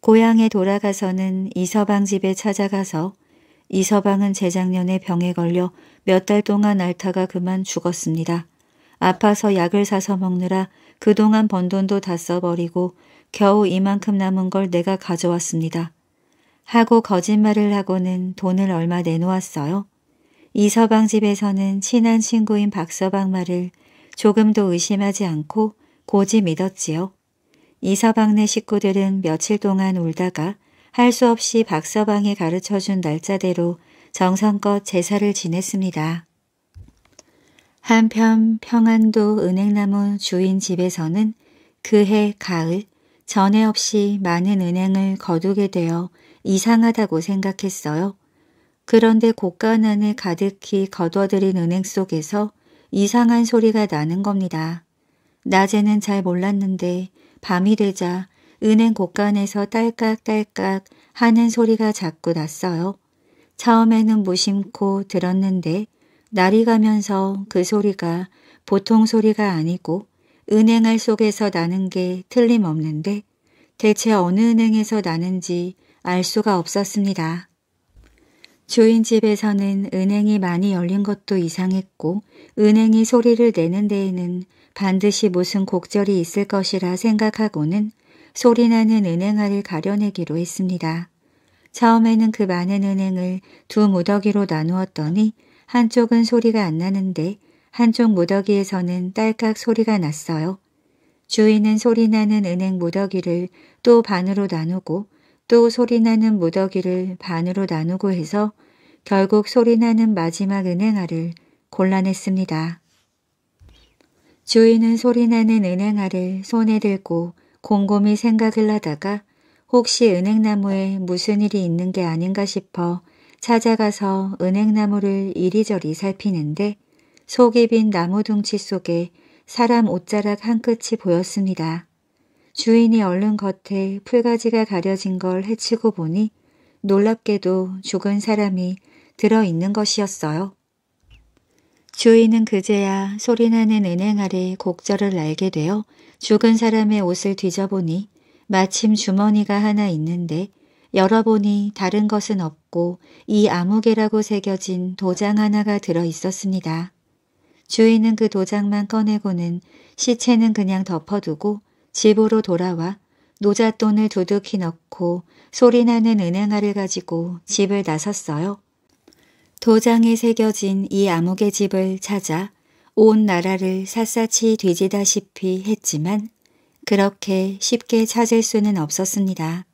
고향에 돌아가서는 이서방 집에 찾아가서 이서방은 재작년에 병에 걸려 몇 달 동안 앓다가 그만 죽었습니다. 아파서 약을 사서 먹느라 그동안 번 돈도 다 써버리고 겨우 이만큼 남은 걸 내가 가져왔습니다. 하고 거짓말을 하고는 돈을 얼마 내놓았어요. 이서방 집에서는 친한 친구인 박서방 말을 조금도 의심하지 않고 고지 믿었지요. 이서방 네 식구들은 며칠 동안 울다가 할 수 없이 박서방이 가르쳐준 날짜대로 정성껏 제사를 지냈습니다. 한편 평안도 은행나무 주인 집에서는 그해 가을 전에 없이 많은 은행을 거두게 되어 이상하다고 생각했어요. 그런데 곳간안에 가득히 거둬들인 은행 속에서 이상한 소리가 나는 겁니다. 낮에는 잘 몰랐는데 밤이 되자 은행 곳간에서 딸깍딸깍 하는 소리가 자꾸 났어요. 처음에는 무심코 들었는데 날이 가면서 그 소리가 보통 소리가 아니고 은행알 속에서 나는 게 틀림없는데 대체 어느 은행에서 나는지 알 수가 없었습니다. 주인 집에서는 은행이 많이 열린 것도 이상했고 은행이 소리를 내는 데에는 반드시 무슨 곡절이 있을 것이라 생각하고는 소리나는 은행알을 가려내기로 했습니다. 처음에는 그 많은 은행을 두 무더기로 나누었더니 한쪽은 소리가 안 나는데 한쪽 무더기에서는 딸깍 소리가 났어요. 주인은 소리나는 은행 무더기를 또 반으로 나누고 또 소리나는 무더기를 반으로 나누고 해서 결국 소리나는 마지막 은행알을 골라냈습니다. 주인은 소리나는 은행알을 손에 들고 곰곰이 생각을 하다가 혹시 은행나무에 무슨 일이 있는 게 아닌가 싶어 찾아가서 은행나무를 이리저리 살피는데 속이 빈 나무 둥치 속에 사람 옷자락 한 끝이 보였습니다. 주인이 얼른 겉에 풀가지가 가려진 걸 해치고 보니 놀랍게도 죽은 사람이 들어있는 것이었어요. 주인은 그제야 소리나는 은행 아래 곡절을 알게 되어 죽은 사람의 옷을 뒤져보니 마침 주머니가 하나 있는데 열어보니 다른 것은 없고 이암흑개라고 새겨진 도장 하나가 들어있었습니다. 주인은 그 도장만 꺼내고는 시체는 그냥 덮어두고 집으로 돌아와 노잣돈을 두둑히 넣고 소리나는 은행화를 가지고 집을 나섰어요. 도장에 새겨진 이 암흑의 집을 찾아 온 나라를 샅샅이 뒤지다시피 했지만 그렇게 쉽게 찾을 수는 없었습니다.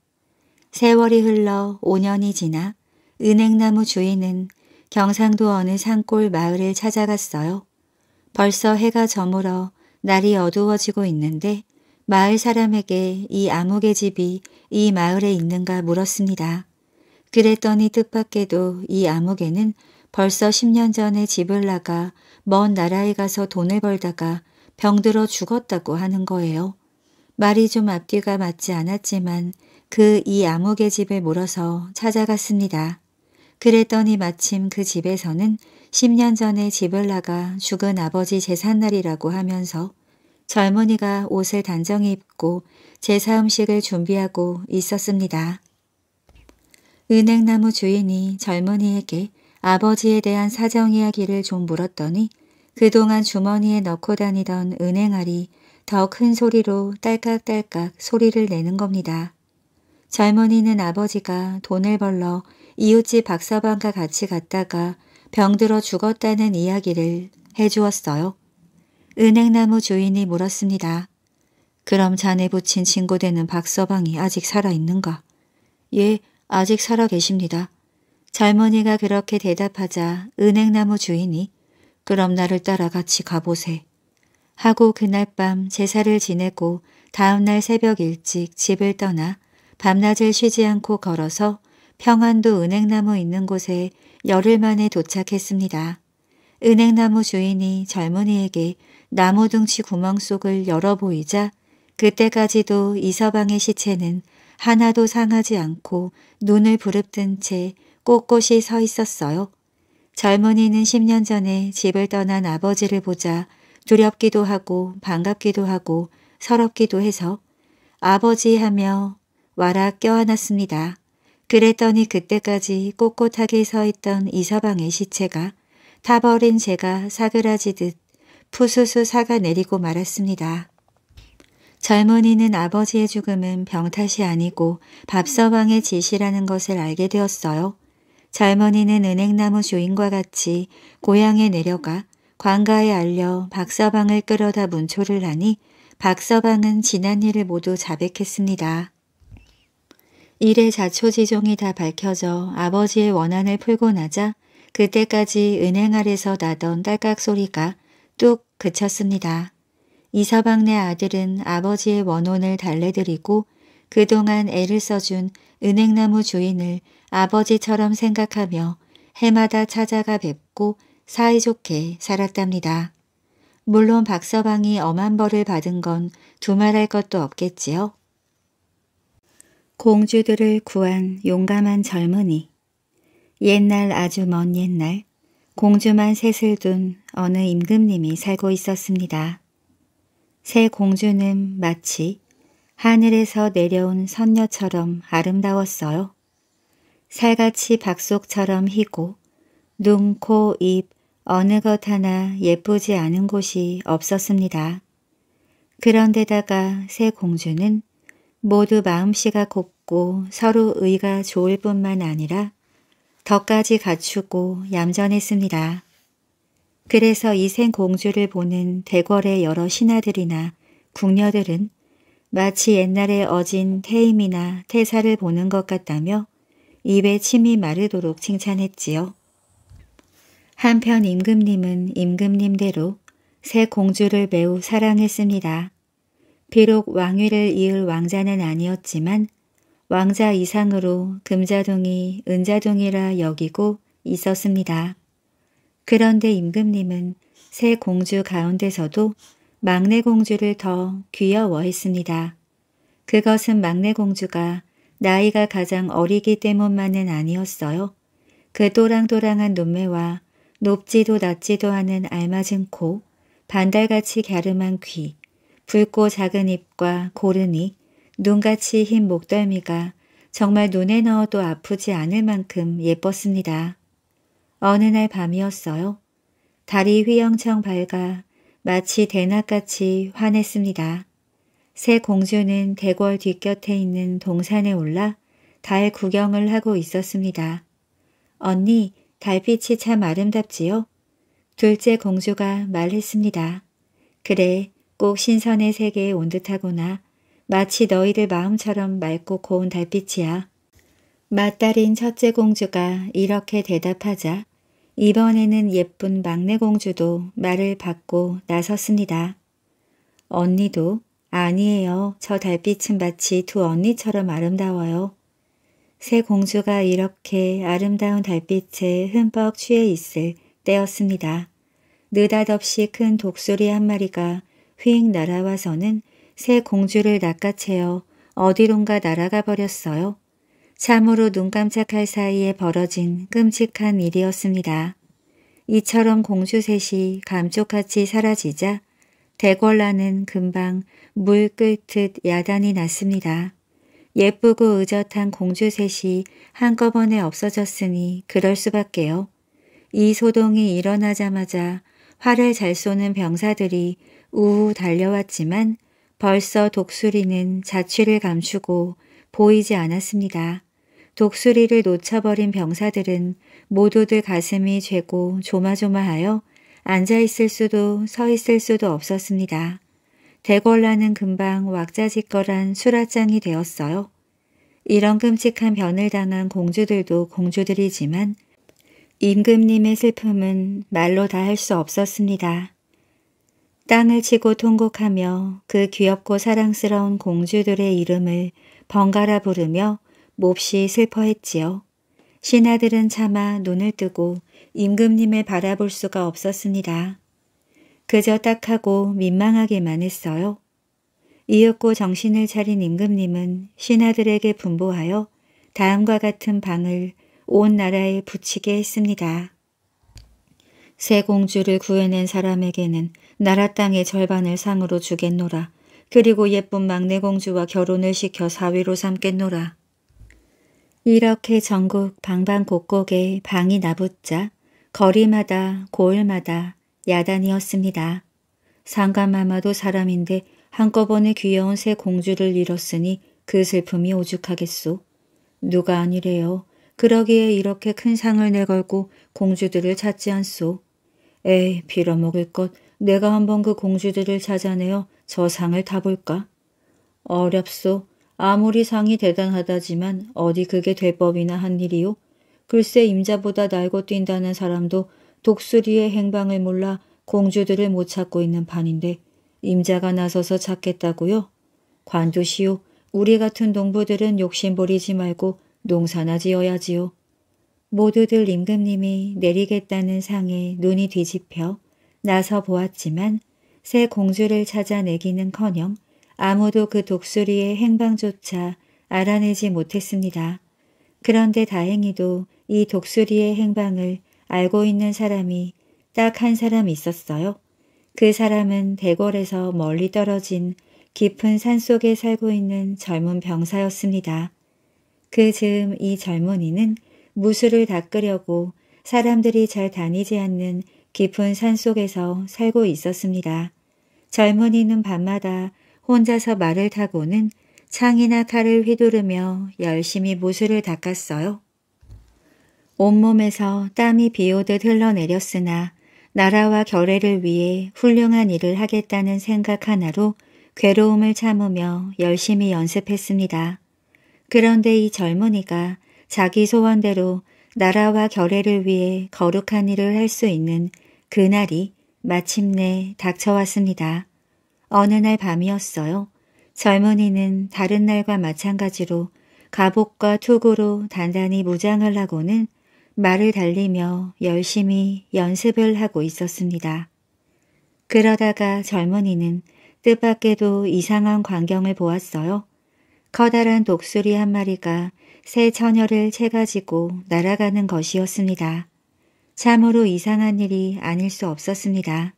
세월이 흘러 5년이 지나 은행나무 주인은 경상도 어느 산골 마을을 찾아갔어요. 벌써 해가 저물어 날이 어두워지고 있는데 마을 사람에게 이 암흑의 집이 이 마을에 있는가 물었습니다. 그랬더니 뜻밖에도 이 암흑에는 벌써 10년 전에 집을 나가 먼 나라에 가서 돈을 벌다가 병들어 죽었다고 하는 거예요. 말이 좀 앞뒤가 맞지 않았지만 그 이 암흑의 집을 물어서 찾아갔습니다. 그랬더니 마침 그 집에서는 10년 전에 집을 나가 죽은 아버지 제삿날이라고 하면서 젊은이가 옷을 단정히 입고 제사 음식을 준비하고 있었습니다. 은행나무 주인이 젊은이에게 아버지에 대한 사정 이야기를 좀 물었더니 그동안 주머니에 넣고 다니던 은행알이 더 큰 소리로 딸깍딸깍 소리를 내는 겁니다. 젊은이는 아버지가 돈을 벌러 이웃집 박서방과 같이 갔다가 병들어 죽었다는 이야기를 해주었어요. 은행나무 주인이 물었습니다. 그럼 자네 부친 친구 되는 박서방이 아직 살아있는가? 예, 아직 살아 계십니다. 젊은이가 그렇게 대답하자 은행나무 주인이 그럼 나를 따라 같이 가보세. 하고 그날 밤 제사를 지내고 다음날 새벽 일찍 집을 떠나 밤낮을 쉬지 않고 걸어서 평안도 은행나무 있는 곳에 열흘 만에 도착했습니다. 은행나무 주인이 젊은이에게 나무둥치 구멍 속을 열어 보이자 그때까지도 이서방의 시체는 하나도 상하지 않고 눈을 부릅뜬 채 꼿꼿이 서 있었어요. 젊은이는 10년 전에 집을 떠난 아버지를 보자 두렵기도 하고 반갑기도 하고 서럽기도 해서 아버지 하며 와라 껴안았습니다. 그랬더니 그때까지 꼿꼿하게 서 있던 이서방의 시체가 타버린 제가 사그라지듯 푸수수 사가 내리고 말았습니다. 젊은이는 아버지의 죽음은 병탓이 아니고 밥서방의 지시라는 것을 알게 되었어요. 젊은이는 은행나무 주인과 같이 고향에 내려가 관가에 알려 박서방을 끌어다 문초를 하니 박서방은 지난 일을 모두 자백했습니다. 일의 자초지종이 다 밝혀져 아버지의 원한을 풀고 나자 그때까지 은행 아래서 나던 딸깍 소리가 뚝 그쳤습니다. 이서방네 아들은 아버지의 원혼을 달래드리고 그동안 애를 써준 은행나무 주인을 아버지처럼 생각하며 해마다 찾아가 뵙고 사이좋게 살았답니다. 물론 박서방이 엄한 벌을 받은 건 두말할 것도 없겠지요. 공주들을 구한 용감한 젊은이 옛날 아주 먼 옛날 공주만 셋을 둔 어느 임금님이 살고 있었습니다. 새 공주는 마치 하늘에서 내려온 선녀처럼 아름다웠어요. 살같이 박속처럼 희고 눈, 코, 입 어느 것 하나 예쁘지 않은 곳이 없었습니다. 그런데다가 새 공주는 모두 마음씨가 곱고 서로 의가 좋을 뿐만 아니라 덕까지 갖추고 얌전했습니다. 그래서 이생 공주를 보는 대궐의 여러 신하들이나 궁녀들은 마치 옛날에 어진 태임이나 태사를 보는 것 같다며 입에 침이 마르도록 칭찬했지요. 한편 임금님은 임금님대로 새 공주를 매우 사랑했습니다. 비록 왕위를 이을 왕자는 아니었지만 왕자 이상으로 금자동이 은자동이라 여기고 있었습니다. 그런데 임금님은 새 공주 가운데서도 막내 공주를 더 귀여워했습니다. 그것은 막내 공주가 나이가 가장 어리기 때문만은 아니었어요. 그 또랑또랑한 눈매와 높지도 낮지도 않은 알맞은 코, 반달같이 갸름한 귀, 붉고 작은 입과 고르니 눈같이 흰 목덜미가 정말 눈에 넣어도 아프지 않을 만큼 예뻤습니다. 어느 날 밤이었어요. 달이 휘영청 밝아 마치 대낮같이 환했습니다. 새 공주는 대궐 뒤곁에 있는 동산에 올라 달 구경을 하고 있었습니다. 언니, 달빛이 참 아름답지요? 둘째 공주가 말했습니다. 그래, 꼭 신선의 세계에 온 듯하구나. 마치 너희들 마음처럼 맑고 고운 달빛이야. 맞딸인 첫째 공주가 이렇게 대답하자 이번에는 예쁜 막내 공주도 말을 받고 나섰습니다. 언니도 아니에요. 저 달빛은 마치 두 언니처럼 아름다워요. 새 공주가 이렇게 아름다운 달빛에 흠뻑 취해 있을 때였습니다. 느닷없이 큰 독수리 한 마리가 휙 날아와서는 새 공주를 낚아채어 어디론가 날아가 버렸어요. 참으로 눈 깜짝할 사이에 벌어진 끔찍한 일이었습니다. 이처럼 공주 셋이 감쪽같이 사라지자 대궐라는 금방 물 끓듯 야단이 났습니다. 예쁘고 의젓한 공주 셋이 한꺼번에 없어졌으니 그럴 수밖에요. 이 소동이 일어나자마자 활을 잘 쏘는 병사들이 우우 달려왔지만 벌써 독수리는 자취를 감추고 보이지 않았습니다. 독수리를 놓쳐버린 병사들은 모두들 가슴이 죄고 조마조마하여 앉아있을 수도 서있을 수도 없었습니다. 대궐라는 금방 왁자지껄한 수라장이 되었어요. 이런 끔찍한 변을 당한 공주들도 공주들이지만 임금님의 슬픔은 말로 다 할 수 없었습니다. 땅을 치고 통곡하며 그 귀엽고 사랑스러운 공주들의 이름을 번갈아 부르며 몹시 슬퍼했지요. 신하들은 차마 눈을 뜨고 임금님을 바라볼 수가 없었습니다. 그저 딱하고 민망하게만 했어요. 이윽고 정신을 차린 임금님은 신하들에게 분부하여 다음과 같은 방을 온 나라에 붙이게 했습니다. 세 공주를 구해낸 사람에게는 나라 땅의 절반을 상으로 주겠노라. 그리고 예쁜 막내 공주와 결혼을 시켜 사위로 삼겠노라. 이렇게 전국 방방곡곡에 방이 나붙자 거리마다 고을마다 야단이었습니다. 상감마마도 사람인데 한꺼번에 귀여운 새 공주를 잃었으니 그 슬픔이 오죽하겠소. 누가 아니래요. 그러기에 이렇게 큰 상을 내걸고 공주들을 찾지 않소. 에이 빌어먹을 것 내가 한번 그 공주들을 찾아내어 저 상을 타볼까? 어렵소. 아무리 상이 대단하다지만 어디 그게 될 법이나 한 일이요. 글쎄 임자보다 날고 뛴다는 사람도 독수리의 행방을 몰라 공주들을 못 찾고 있는 판인데 임자가 나서서 찾겠다고요? 관두시오. 우리 같은 농부들은 욕심 부리지 말고 농사나 지어야지요. 모두들 임금님이 내리겠다는 상에 눈이 뒤집혀 나서 보았지만 새 공주를 찾아내기는커녕 아무도 그 독수리의 행방조차 알아내지 못했습니다. 그런데 다행히도 이 독수리의 행방을 알고 있는 사람이 딱 한 사람 있었어요. 그 사람은 대궐에서 멀리 떨어진 깊은 산속에 살고 있는 젊은 병사였습니다. 그 즈음 이 젊은이는 무술을 닦으려고 사람들이 잘 다니지 않는 깊은 산속에서 살고 있었습니다. 젊은이는 밤마다 혼자서 말을 타고는 창이나 칼을 휘두르며 열심히 무술을 닦았어요. 온몸에서 땀이 비오듯 흘러내렸으나 나라와 결례를 위해 훌륭한 일을 하겠다는 생각 하나로 괴로움을 참으며 열심히 연습했습니다. 그런데 이 젊은이가 자기 소원대로 나라와 결례를 위해 거룩한 일을 할 수 있는 그날이 마침내 닥쳐왔습니다. 어느 날 밤이었어요. 젊은이는 다른 날과 마찬가지로 갑옷과 투구로 단단히 무장을 하고는 말을 달리며 열심히 연습을 하고 있었습니다. 그러다가 젊은이는 뜻밖에도 이상한 광경을 보았어요. 커다란 독수리 한 마리가 새 처녀를 채가지고 날아가는 것이었습니다. 참으로 이상한 일이 아닐 수 없었습니다.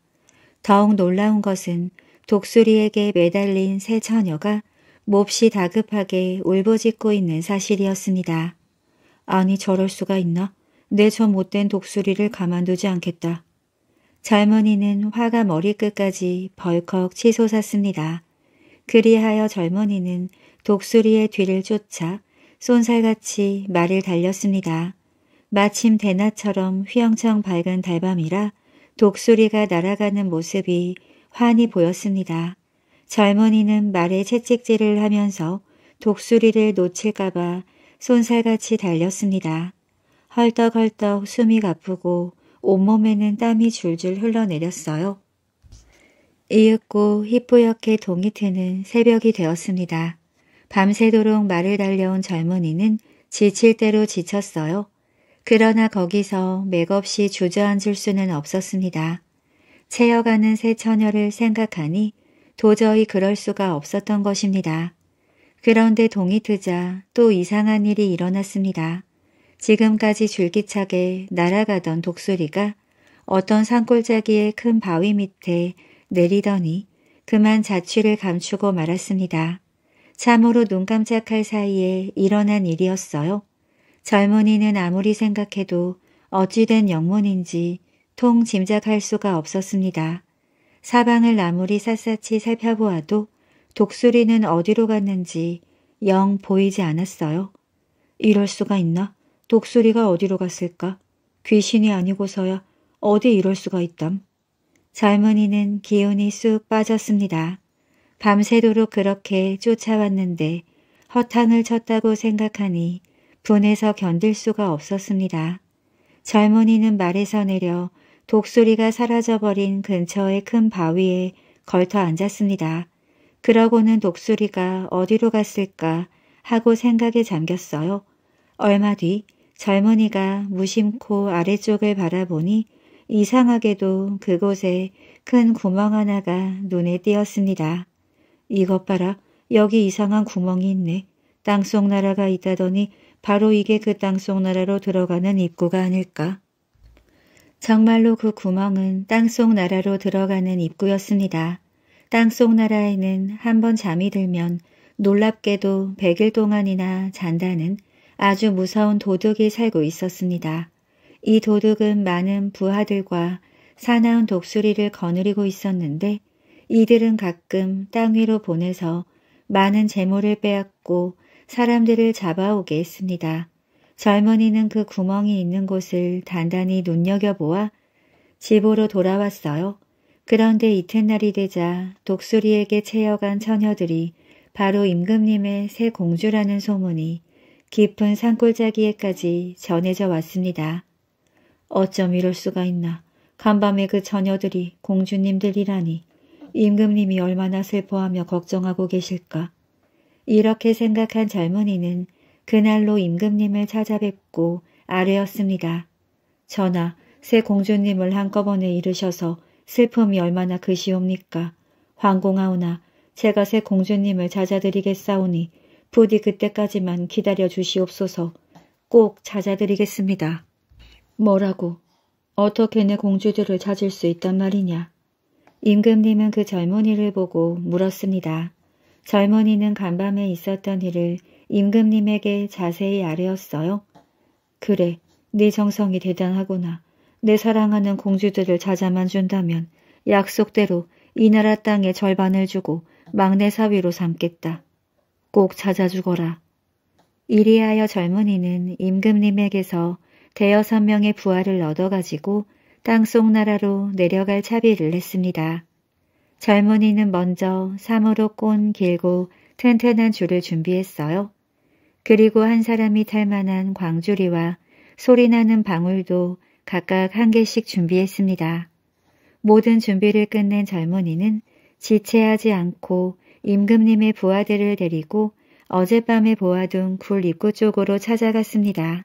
더욱 놀라운 것은 독수리에게 매달린 세 처녀가 몹시 다급하게 울부짖고 있는 사실이었습니다. 아니 저럴 수가 있나? 내 저 못된 독수리를 가만두지 않겠다. 젊은이는 화가 머리끝까지 벌컥 치솟았습니다. 그리하여 젊은이는 독수리의 뒤를 쫓아 쏜살같이 말을 달렸습니다. 마침 대낮처럼 휘영청 밝은 달밤이라 독수리가 날아가는 모습이 환히 보였습니다. 젊은이는 말에 채찍질을 하면서 독수리를 놓칠까봐 손살같이 달렸습니다. 헐떡헐떡 숨이 가쁘고 온몸에는 땀이 줄줄 흘러내렸어요. 이윽고 희뿌옇게 동이 트는 새벽이 되었습니다. 밤새도록 말을 달려온 젊은이는 지칠 대로 지쳤어요. 그러나 거기서 맥없이 주저앉을 수는 없었습니다. 채여가는 새 처녀를 생각하니 도저히 그럴 수가 없었던 것입니다. 그런데 동이 트자 또 이상한 일이 일어났습니다. 지금까지 줄기차게 날아가던 독수리가 어떤 산골짜기의 큰 바위 밑에 내리더니 그만 자취를 감추고 말았습니다. 참으로 눈 깜짝할 사이에 일어난 일이었어요. 젊은이는 아무리 생각해도 어찌된 영문인지 통 짐작할 수가 없었습니다. 사방을 나무리 샅샅이 살펴보아도 독수리는 어디로 갔는지 영 보이지 않았어요. 이럴 수가 있나? 독수리가 어디로 갔을까? 귀신이 아니고서야 어디 이럴 수가 있담. 젊은이는 기운이 쑥 빠졌습니다. 밤새도록 그렇게 쫓아왔는데 허탕을 쳤다고 생각하니 분해서 견딜 수가 없었습니다. 젊은이는 말에서 내려 독수리가 사라져버린 근처의 큰 바위에 걸터 앉았습니다. 그러고는 독수리가 어디로 갔을까 하고 생각에 잠겼어요. 얼마 뒤 젊은이가 무심코 아래쪽을 바라보니 이상하게도 그곳에 큰 구멍 하나가 눈에 띄었습니다. 이것 봐라. 여기 이상한 구멍이 있네. 땅속 나라가 있다더니 바로 이게 그 땅속 나라로 들어가는 입구가 아닐까. 정말로 그 구멍은 땅 속 나라로 들어가는 입구였습니다. 땅 속 나라에는 한번 잠이 들면 놀랍게도 100일 동안이나 잔다는 아주 무서운 도둑이 살고 있었습니다. 이 도둑은 많은 부하들과 사나운 독수리를 거느리고 있었는데 이들은 가끔 땅 위로 보내서 많은 재물을 빼앗고 사람들을 잡아오게 했습니다. 젊은이는 그 구멍이 있는 곳을 단단히 눈여겨보아 집으로 돌아왔어요. 그런데 이튿날이 되자 독수리에게 채여간 처녀들이 바로 임금님의 새 공주라는 소문이 깊은 산골짜기에까지 전해져 왔습니다. 어쩜 이럴 수가 있나. 간밤에 그 처녀들이 공주님들이라니 임금님이 얼마나 슬퍼하며 걱정하고 계실까. 이렇게 생각한 젊은이는 그날로 임금님을 찾아뵙고 아뢰었습니다. 전하, 새 공주님을 한꺼번에 잃으셔서 슬픔이 얼마나 그시옵니까? 황공하오나 제가 새 공주님을 찾아드리겠사오니 부디 그때까지만 기다려 주시옵소서 꼭 찾아드리겠습니다. 뭐라고? 어떻게 내 공주들을 찾을 수 있단 말이냐? 임금님은 그 젊은이를 보고 물었습니다. 젊은이는 간밤에 있었던 일을 임금님에게 자세히 아뢰었어요. 그래, 네 정성이 대단하구나. 내 사랑하는 공주들을 찾아만 준다면 약속대로 이 나라 땅의 절반을 주고 막내 사위로 삼겠다. 꼭 찾아주거라. 이리하여 젊은이는 임금님에게서 대여섯 명의 부하를 얻어가지고 땅 속 나라로 내려갈 차비를 냈습니다 젊은이는 먼저 삼으로 꼰 길고 튼튼한 줄을 준비했어요. 그리고 한 사람이 탈 만한 광주리와 소리나는 방울도 각각 한 개씩 준비했습니다. 모든 준비를 끝낸 젊은이는 지체하지 않고 임금님의 부하들을 데리고 어젯밤에 보아둔 굴 입구 쪽으로 찾아갔습니다.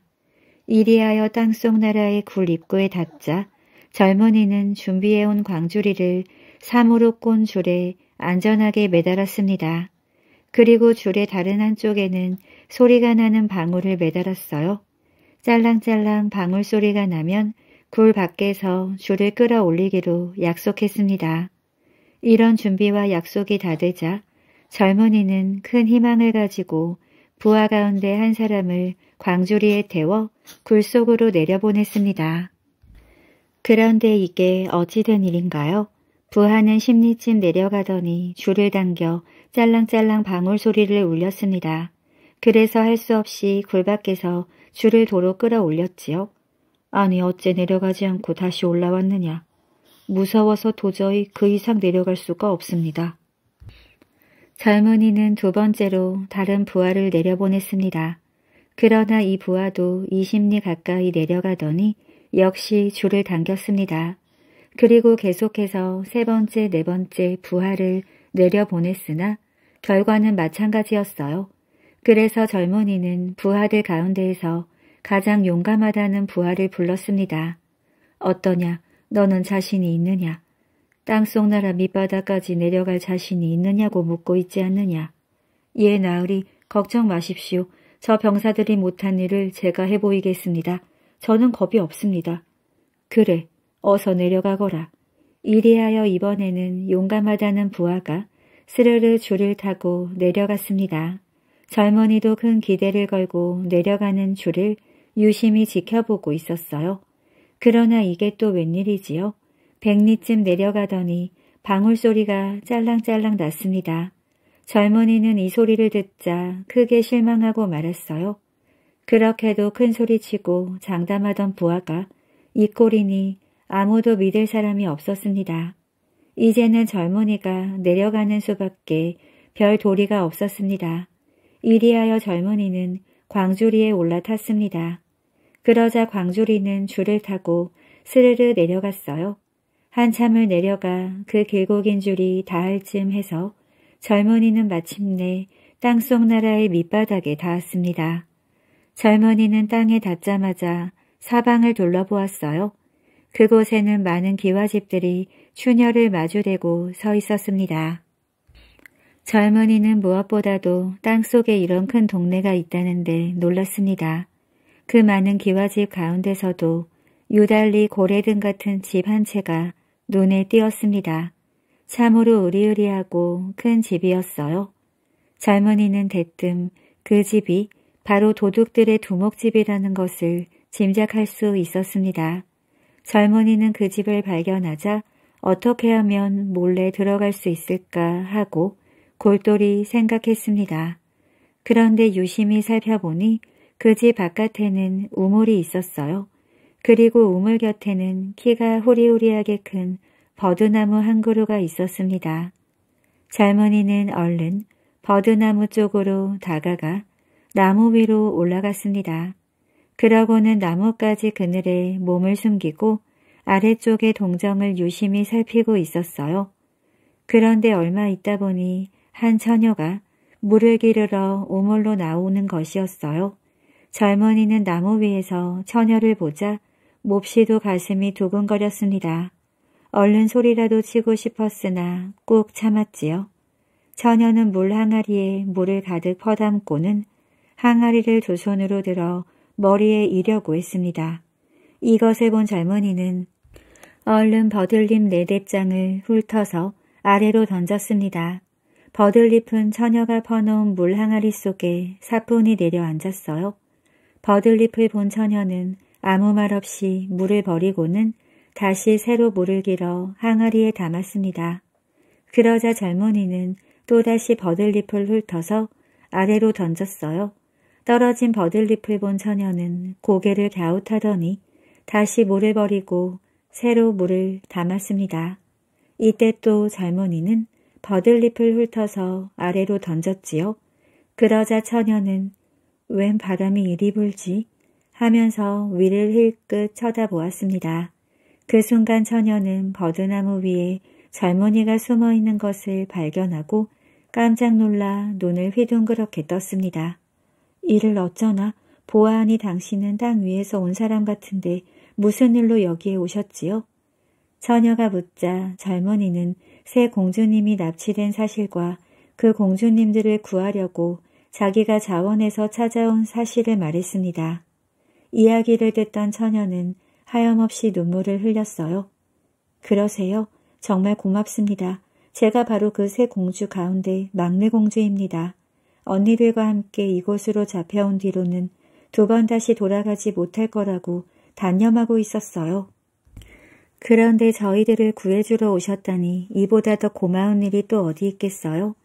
이리하여 땅속 나라의 굴 입구에 닿자 젊은이는 준비해온 광주리를 사무로꼰 줄에 안전하게 매달았습니다. 그리고 줄의 다른 한쪽에는 소리가 나는 방울을 매달았어요. 짤랑짤랑 방울 소리가 나면 굴 밖에서 줄을 끌어올리기로 약속했습니다. 이런 준비와 약속이 다 되자 젊은이는 큰 희망을 가지고 부하 가운데 한 사람을 광주리에 태워 굴 속으로 내려보냈습니다. 그런데 이게 어찌된 일인가요? 부하는 십리쯤 내려가더니 줄을 당겨 짤랑짤랑 방울 소리를 울렸습니다. 그래서 할 수 없이 굴 밖에서 줄을 도로 끌어올렸지요. 아니 어째 내려가지 않고 다시 올라왔느냐. 무서워서 도저히 그 이상 내려갈 수가 없습니다. 젊은이는 두 번째로 다른 부하를 내려보냈습니다. 그러나 이 부하도 20리 가까이 내려가더니 역시 줄을 당겼습니다. 그리고 계속해서 세 번째, 네 번째 부하를 내려보냈으나 결과는 마찬가지였어요. 그래서 젊은이는 부하들 가운데에서 가장 용감하다는 부하를 불렀습니다. 어떠냐? 너는 자신이 있느냐? 땅속 나라 밑바닥까지 내려갈 자신이 있느냐고 묻고 있지 않느냐? 예, 나으리, 걱정 마십시오. 저 병사들이 못한 일을 제가 해보이겠습니다. 저는 겁이 없습니다. 그래, 어서 내려가거라. 이리하여 이번에는 용감하다는 부하가 스르르 줄을 타고 내려갔습니다. 젊은이도 큰 기대를 걸고 내려가는 줄을 유심히 지켜보고 있었어요. 그러나 이게 또 웬일이지요? 백리쯤 내려가더니 방울소리가 짤랑짤랑 났습니다. 젊은이는 이 소리를 듣자 크게 실망하고 말았어요. 그렇게도 큰 소리치고 장담하던 부하가 이 꼴이니 아무도 믿을 사람이 없었습니다. 이제는 젊은이가 내려가는 수밖에 별 도리가 없었습니다. 이리하여 젊은이는 광주리에 올라탔습니다. 그러자 광주리는 줄을 타고 스르르 내려갔어요. 한참을 내려가 그 길고 긴 줄이 닿을 쯤 해서 젊은이는 마침내 땅속 나라의 밑바닥에 닿았습니다. 젊은이는 땅에 닿자마자 사방을 둘러보았어요. 그곳에는 많은 기와집들이 추녀를 마주대고 서 있었습니다. 젊은이는 무엇보다도 땅속에 이런 큰 동네가 있다는데 놀랐습니다. 그 많은 기와집 가운데서도 유달리 고래등 같은 집 한 채가 눈에 띄었습니다. 참으로 으리으리하고 큰 집이었어요. 젊은이는 대뜸 그 집이 바로 도둑들의 두목집이라는 것을 짐작할 수 있었습니다. 젊은이는 그 집을 발견하자 어떻게 하면 몰래 들어갈 수 있을까 하고 골똘히 생각했습니다. 그런데 유심히 살펴보니 그 집 바깥에는 우물이 있었어요. 그리고 우물 곁에는 키가 호리호리하게 큰 버드나무 한 그루가 있었습니다. 젊은이는 얼른 버드나무 쪽으로 다가가 나무 위로 올라갔습니다. 그러고는 나뭇가지 그늘에 몸을 숨기고 아래쪽에 동정을 유심히 살피고 있었어요. 그런데 얼마 있다 보니 한 처녀가 물을 기르러 우물로 나오는 것이었어요. 젊은이는 나무 위에서 처녀를 보자 몹시도 가슴이 두근거렸습니다. 얼른 소리라도 치고 싶었으나 꼭 참았지요. 처녀는 물 항아리에 물을 가득 퍼담고는 항아리를 두 손으로 들어 머리에 이려고 했습니다. 이것을 본 젊은이는 얼른 버들림 네 대장을 훑어서 아래로 던졌습니다. 버들잎은 처녀가 퍼놓은 물 항아리 속에 사뿐히 내려앉았어요. 버들잎을 본 처녀는 아무 말 없이 물을 버리고는 다시 새로 물을 길어 항아리에 담았습니다. 그러자 젊은이는 또다시 버들잎을 훑어서 아래로 던졌어요. 떨어진 버들잎을 본 처녀는 고개를 갸웃하더니 다시 물을 버리고 새로 물을 담았습니다. 이때 또 젊은이는 버들잎을 훑어서 아래로 던졌지요. 그러자 처녀는 웬 바람이 이리 불지 하면서 위를 힐끗 쳐다보았습니다. 그 순간 처녀는 버드나무 위에 젊은이가 숨어있는 것을 발견하고 깜짝 놀라 눈을 휘둥그렇게 떴습니다. 이를 어쩌나 보아하니 당신은 땅 위에서 온 사람 같은데 무슨 일로 여기에 오셨지요? 처녀가 묻자 젊은이는 새 공주님이 납치된 사실과 그 공주님들을 구하려고 자기가 자원해서 찾아온 사실을 말했습니다. 이야기를 듣던 처녀는 하염없이 눈물을 흘렸어요. 그러세요. 정말 고맙습니다. 제가 바로 그 새 공주 가운데 막내 공주입니다. 언니들과 함께 이곳으로 잡혀온 뒤로는 두 번 다시 돌아가지 못할 거라고 단념하고 있었어요. 그런데 저희들을 구해주러 오셨다니 이보다 더 고마운 일이 또 어디 있겠어요?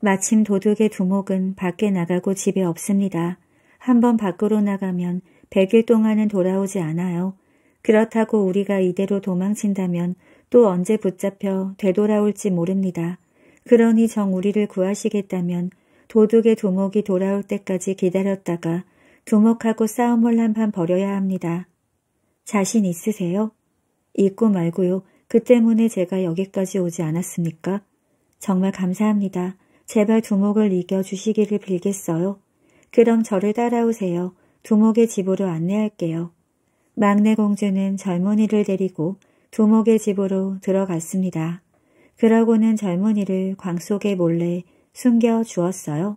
마침 도둑의 두목은 밖에 나가고 집에 없습니다. 한번 밖으로 나가면 100일 동안은 돌아오지 않아요. 그렇다고 우리가 이대로 도망친다면 또 언제 붙잡혀 되돌아올지 모릅니다. 그러니 정 우리를 구하시겠다면 도둑의 두목이 돌아올 때까지 기다렸다가 두목하고 싸움을 한판 벌여야 합니다. 자신 있으세요? 잊고 말고요. 그 때문에 제가 여기까지 오지 않았습니까? 정말 감사합니다. 제발 두목을 이겨주시기를 빌겠어요. 그럼 저를 따라오세요. 두목의 집으로 안내할게요. 막내 공주는 젊은이를 데리고 두목의 집으로 들어갔습니다. 그러고는 젊은이를 광 속에 몰래 숨겨 주었어요.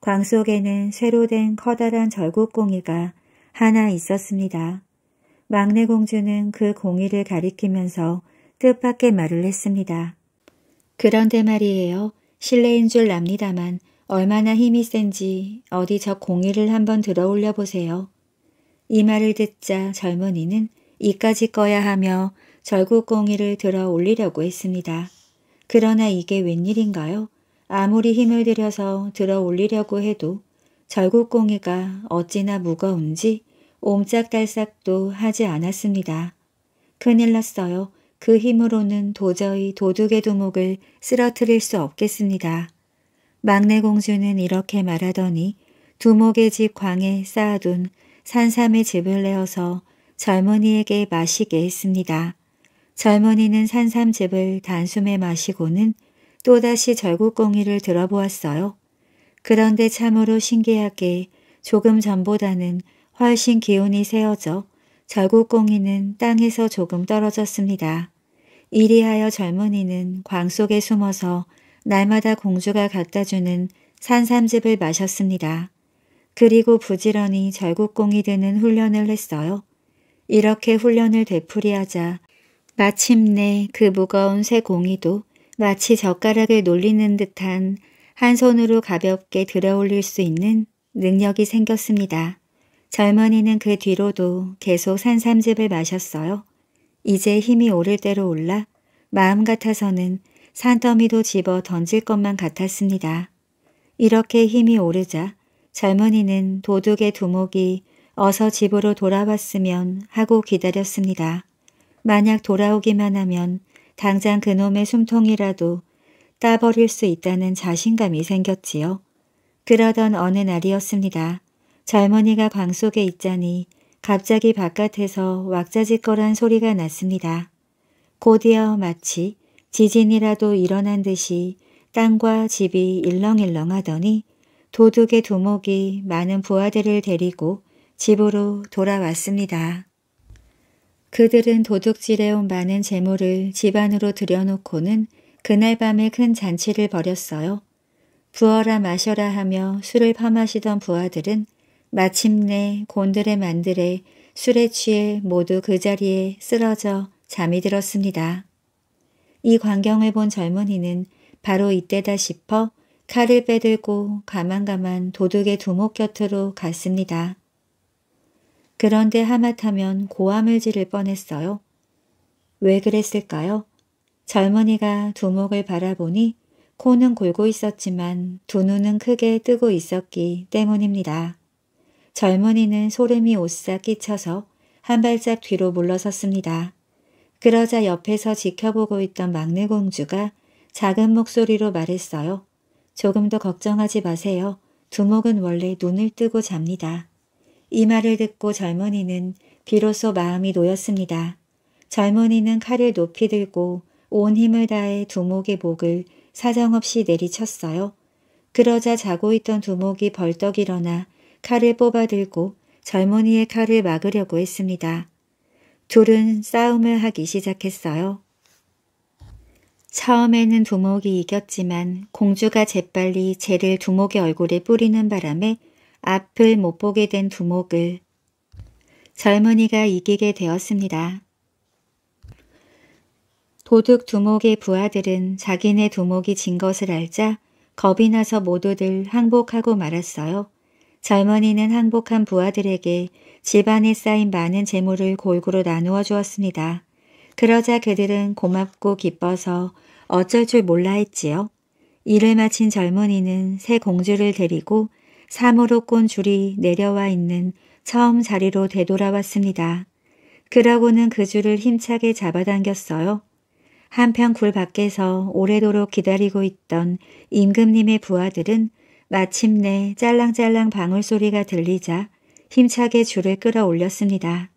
광 속에는 쇠로 된 커다란 절구공이가 하나 있었습니다. 막내 공주는 그 공의를 가리키면서 뜻밖의 말을 했습니다. 그런데 말이에요. 실례인 줄 압니다만 얼마나 힘이 센지 어디 저 공의를 한번 들어올려 보세요. 이 말을 듣자 젊은이는 이까지 꺼야 하며 절국 공의를 들어 올리려고 했습니다. 그러나 이게 웬일인가요? 아무리 힘을 들여서 들어 올리려고 해도 절국 공의가 어찌나 무거운지 옴짝달싹도 하지 않았습니다. 큰일 났어요. 그 힘으로는 도저히 도둑의 두목을 쓰러뜨릴 수 없겠습니다. 막내 공주는 이렇게 말하더니 두목의 집 광에 쌓아둔 산삼의 즙을 내어서 젊은이에게 마시게 했습니다. 젊은이는 산삼즙을 단숨에 마시고는 또다시 절구공이를 들어보았어요. 그런데 참으로 신기하게 조금 전보다는 훨씬 기운이 세어져 절구공이는 땅에서 조금 떨어졌습니다. 이리하여 젊은이는 광 속에 숨어서 날마다 공주가 갖다주는 산삼즙을 마셨습니다. 그리고 부지런히 절구공이 되는 훈련을 했어요. 이렇게 훈련을 되풀이하자 마침내 그 무거운 새 공이도 마치 젓가락을 놀리는 듯한 한 손으로 가볍게 들어올릴 수 있는 능력이 생겼습니다. 젊은이는 그 뒤로도 계속 산삼즙을 마셨어요. 이제 힘이 오를 대로 올라 마음 같아서는 산더미도 집어 던질 것만 같았습니다. 이렇게 힘이 오르자 젊은이는 도둑의 두목이 어서 집으로 돌아왔으면 하고 기다렸습니다. 만약 돌아오기만 하면 당장 그놈의 숨통이라도 따버릴 수 있다는 자신감이 생겼지요. 그러던 어느 날이었습니다. 젊은이가 방 속에 있자니 갑자기 바깥에서 왁자지껄한 소리가 났습니다. 곧이어 마치 지진이라도 일어난 듯이 땅과 집이 일렁일렁하더니 도둑의 두목이 많은 부하들을 데리고 집으로 돌아왔습니다. 그들은 도둑질해온 많은 재물을 집안으로 들여놓고는 그날 밤에 큰 잔치를 벌였어요. 부어라 마셔라 하며 술을 파마시던 부하들은 마침내 곤드레 만드레 술에 취해 모두 그 자리에 쓰러져 잠이 들었습니다. 이 광경을 본 젊은이는 바로 이때다 싶어 칼을 빼들고 가만가만 도둑의 두목 곁으로 갔습니다. 그런데 하마터면 고함을 지를 뻔했어요. 왜 그랬을까요? 젊은이가 두목을 바라보니 코는 골고 있었지만 두 눈은 크게 뜨고 있었기 때문입니다. 젊은이는 소름이 오싹 끼쳐서 한 발짝 뒤로 물러섰습니다. 그러자 옆에서 지켜보고 있던 막내 공주가 작은 목소리로 말했어요. 조금도 걱정하지 마세요. 두목은 원래 눈을 뜨고 잡니다. 이 말을 듣고 젊은이는 비로소 마음이 놓였습니다. 젊은이는 칼을 높이 들고 온 힘을 다해 두목의 목을 사정없이 내리쳤어요. 그러자 자고 있던 두목이 벌떡 일어나 칼을 뽑아들고 젊은이의 칼을 막으려고 했습니다. 둘은 싸움을 하기 시작했어요. 처음에는 두목이 이겼지만 공주가 재빨리 재를 두목의 얼굴에 뿌리는 바람에 앞을 못 보게 된 두목을 젊은이가 이기게 되었습니다. 도둑 두목의 부하들은 자기네 두목이 진 것을 알자 겁이 나서 모두들 항복하고 말았어요. 젊은이는 항복한 부하들에게 집안에 쌓인 많은 재물을 골고루 나누어 주었습니다. 그러자 그들은 고맙고 기뻐서 어쩔 줄 몰라 했지요. 일을 마친 젊은이는 새 공주를 데리고 삼으로 꼰 줄이 내려와 있는 처음 자리로 되돌아왔습니다. 그러고는 그 줄을 힘차게 잡아당겼어요. 한편 굴 밖에서 오래도록 기다리고 있던 임금님의 부하들은 마침내 짤랑짤랑 방울소리가 들리자 힘차게 줄을 끌어올렸습니다.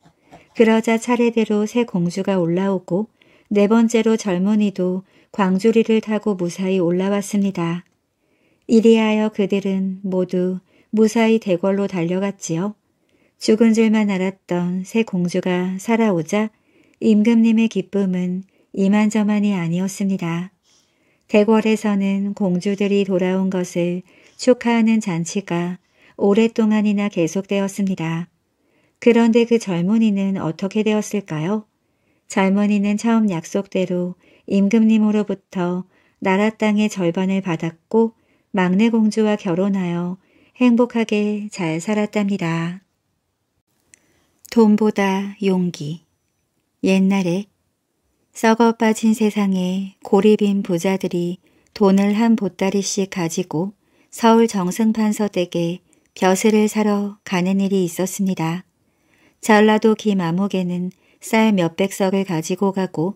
그러자 차례대로 새 공주가 올라오고 네 번째로 젊은이도 광주리를 타고 무사히 올라왔습니다. 이리하여 그들은 모두 무사히 대궐로 달려갔지요. 죽은 줄만 알았던 새 공주가 살아오자 임금님의 기쁨은 이만저만이 아니었습니다. 대궐에서는 공주들이 돌아온 것을 축하하는 잔치가 오랫동안이나 계속되었습니다. 그런데 그 젊은이는 어떻게 되었을까요? 젊은이는 처음 약속대로 임금님으로부터 나라 땅의 절반을 받았고 막내 공주와 결혼하여 행복하게 잘 살았답니다. 돈보다 용기 옛날에 썩어 빠진 세상에 고리빈 부자들이 돈을 한 보따리씩 가지고 서울 정승판서댁에 벼슬을 사러 가는 일이 있었습니다. 전라도 김암옥에는쌀 몇백 석을 가지고 가고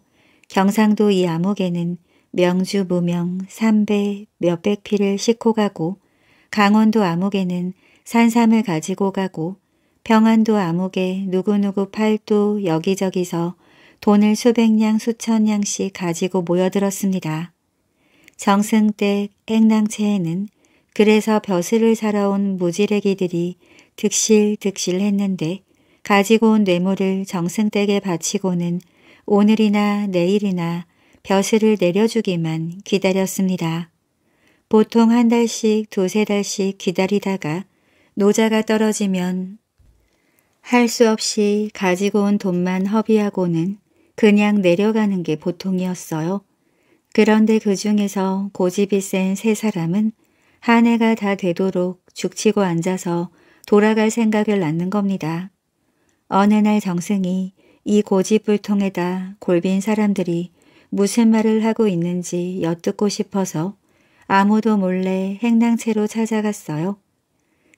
경상도 이암옥에는 명주 무명 삼배 몇백 피를 싣고 가고 강원도 암옥에는 산삼을 가지고 가고 평안도 암옥에 누구누구 팔도 여기저기서 돈을 수백냥 수천냥씩 가지고 모여들었습니다. 정승댁 행랑채에는 그래서 벼슬을 살아온 무지레기들이 득실득실했는데 가지고 온 뇌물을 정승댁에 바치고는 오늘이나 내일이나 벼슬을 내려주기만 기다렸습니다. 보통 한 달씩 두세 달씩 기다리다가 노자가 떨어지면 할 수 없이 가지고 온 돈만 허비하고는 그냥 내려가는 게 보통이었어요. 그런데 그 중에서 고집이 센 세 사람은 한 해가 다 되도록 죽치고 앉아서 돌아갈 생각을 낳는 겁니다. 어느 날 정승이 이 고집불통에다 골빈 사람들이 무슨 말을 하고 있는지 엿듣고 싶어서 아무도 몰래 행랑채로 찾아갔어요.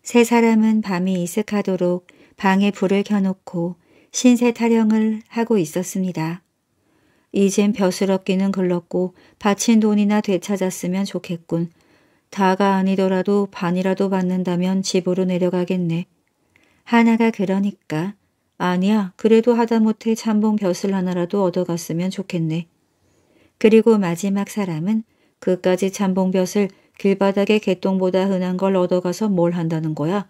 세 사람은 밤이 이슥하도록 방에 불을 켜놓고 신세 타령을 하고 있었습니다. 이젠 벼슬없기는 글렀고 바친 돈이나 되찾았으면 좋겠군 다가 아니더라도 반이라도 받는다면 집으로 내려가겠네. 하나가 그러니까 아니야 그래도 하다못해 참봉 벼슬 하나라도 얻어갔으면 좋겠네. 그리고 마지막 사람은 그까지 참봉 벼슬 길바닥에 개똥보다 흔한 걸 얻어가서 뭘 한다는 거야.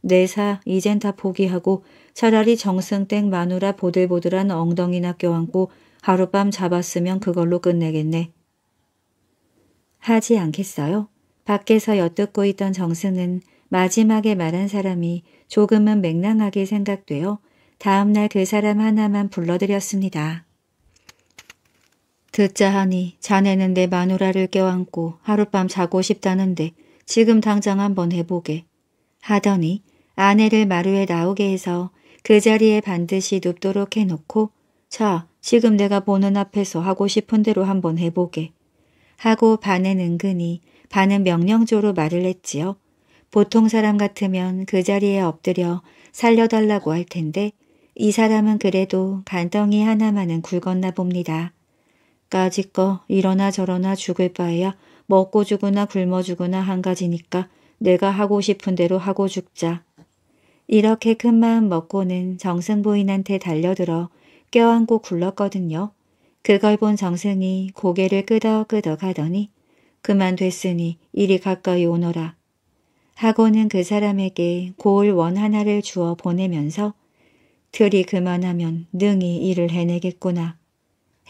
내사 네 이젠 다 포기하고 차라리 정승땡 마누라 보들보들한 엉덩이나 껴안고 하룻밤 잡았으면 그걸로 끝내겠네. 하지 않겠어요? 밖에서 엿듣고 있던 정승은 마지막에 말한 사람이 조금은 맹랑하게 생각되어 다음날 그 사람 하나만 불러드렸습니다. 듣자 하니 자네는 내 마누라를 껴안고 하룻밤 자고 싶다는데 지금 당장 한번 해보게 하더니 아내를 마루에 나오게 해서 그 자리에 반드시 눕도록 해놓고 자 지금 내가 보는 앞에서 하고 싶은 대로 한번 해보게 하고 반은 은근히 반은 명령조로 말을 했지요. 보통 사람 같으면 그 자리에 엎드려 살려달라고 할 텐데 이 사람은 그래도 간덩이 하나만은 굵었나 봅니다. 까짓거 이러나 저러나 죽을 바에야 먹고 죽으나 굶어 죽으나 한 가지니까 내가 하고 싶은 대로 하고 죽자. 이렇게 큰 마음 먹고는 정승부인한테 달려들어 껴안고 굴렀거든요. 그걸 본 정승이 고개를 끄덕끄덕 하더니 그만 됐으니 이리 가까이 오너라. 하고는 그 사람에게 고을 원 하나를 주어 보내면서 들이 그만하면 능히 일을 해내겠구나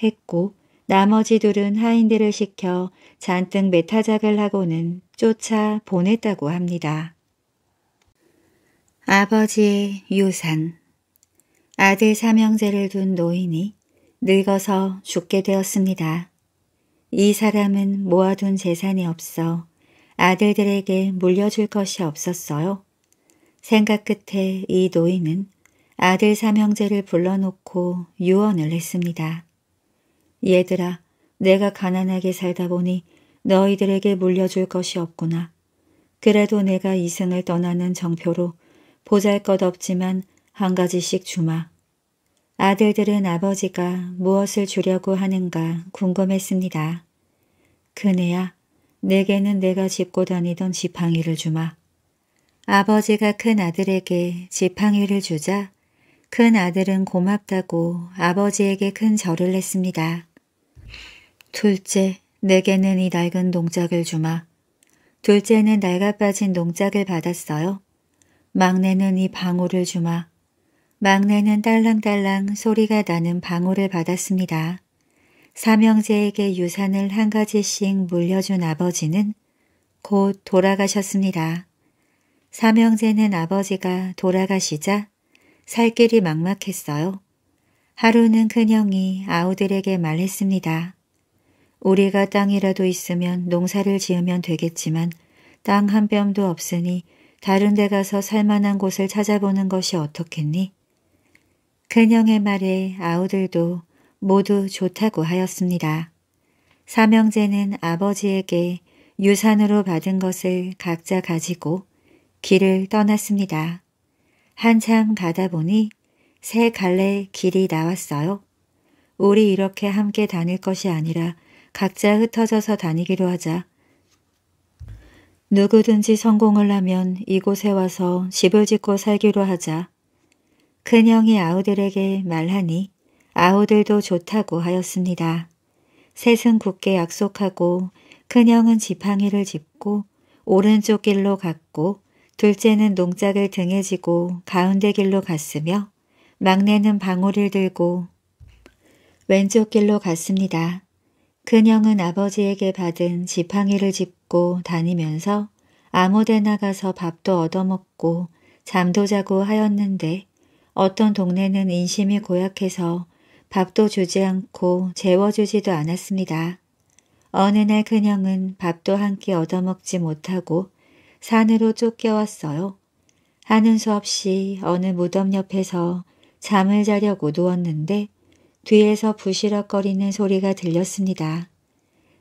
했고 나머지 둘은 하인들을 시켜 잔뜩 메타작을 하고는 쫓아 보냈다고 합니다. 아버지의 유산 아들 삼형제를 둔 노인이 늙어서 죽게 되었습니다. 이 사람은 모아둔 재산이 없어 아들들에게 물려줄 것이 없었어요. 생각 끝에 이 노인은 아들 삼형제를 불러놓고 유언을 했습니다. 얘들아, 내가 가난하게 살다 보니 너희들에게 물려줄 것이 없구나. 그래도 내가 이승을 떠나는 정표로 보잘것없지만 한 가지씩 주마. 아들들은 아버지가 무엇을 주려고 하는가 궁금했습니다. 그네야, 내게는 내가 짚고 다니던 지팡이를 주마. 아버지가 큰 아들에게 지팡이를 주자 큰 아들은 고맙다고 아버지에게 큰 절을 했습니다. 둘째, 내게는 이 낡은 농작을 주마. 둘째는 낡아 빠진 농작을 받았어요. 막내는 이 방울을 주마. 막내는 딸랑딸랑 소리가 나는 방울을 받았습니다. 삼형제에게 유산을 한 가지씩 물려준 아버지는 곧 돌아가셨습니다. 삼형제는 아버지가 돌아가시자 살 길이 막막했어요. 하루는 큰형이 아우들에게 말했습니다. 우리가 땅이라도 있으면 농사를 지으면 되겠지만 땅 한 뼘도 없으니 다른 데 가서 살만한 곳을 찾아보는 것이 어떻겠니? 그녀의 말에 아우들도 모두 좋다고 하였습니다. 사명제는 아버지에게 유산으로 받은 것을 각자 가지고 길을 떠났습니다. 한참 가다 보니 세 갈래 길이 나왔어요. 우리 이렇게 함께 다닐 것이 아니라 각자 흩어져서 다니기로 하자. 누구든지 성공을 하면 이곳에 와서 집을 짓고 살기로 하자. 큰형이 아우들에게 말하니 아우들도 좋다고 하였습니다. 셋은 굳게 약속하고 큰형은 지팡이를 짚고 오른쪽 길로 갔고 둘째는 농작을 등에 지고 가운데 길로 갔으며 막내는 방울을 들고 왼쪽 길로 갔습니다. 큰형은 아버지에게 받은 지팡이를 짚고 다니면서 아무데나 가서 밥도 얻어먹고 잠도 자고 하였는데 어떤 동네는 인심이 고약해서 밥도 주지 않고 재워주지도 않았습니다. 어느 날 그냥은 밥도 한 끼 얻어먹지 못하고 산으로 쫓겨왔어요. 하는 수 없이 어느 무덤 옆에서 잠을 자려고 누웠는데 뒤에서 부시럭거리는 소리가 들렸습니다.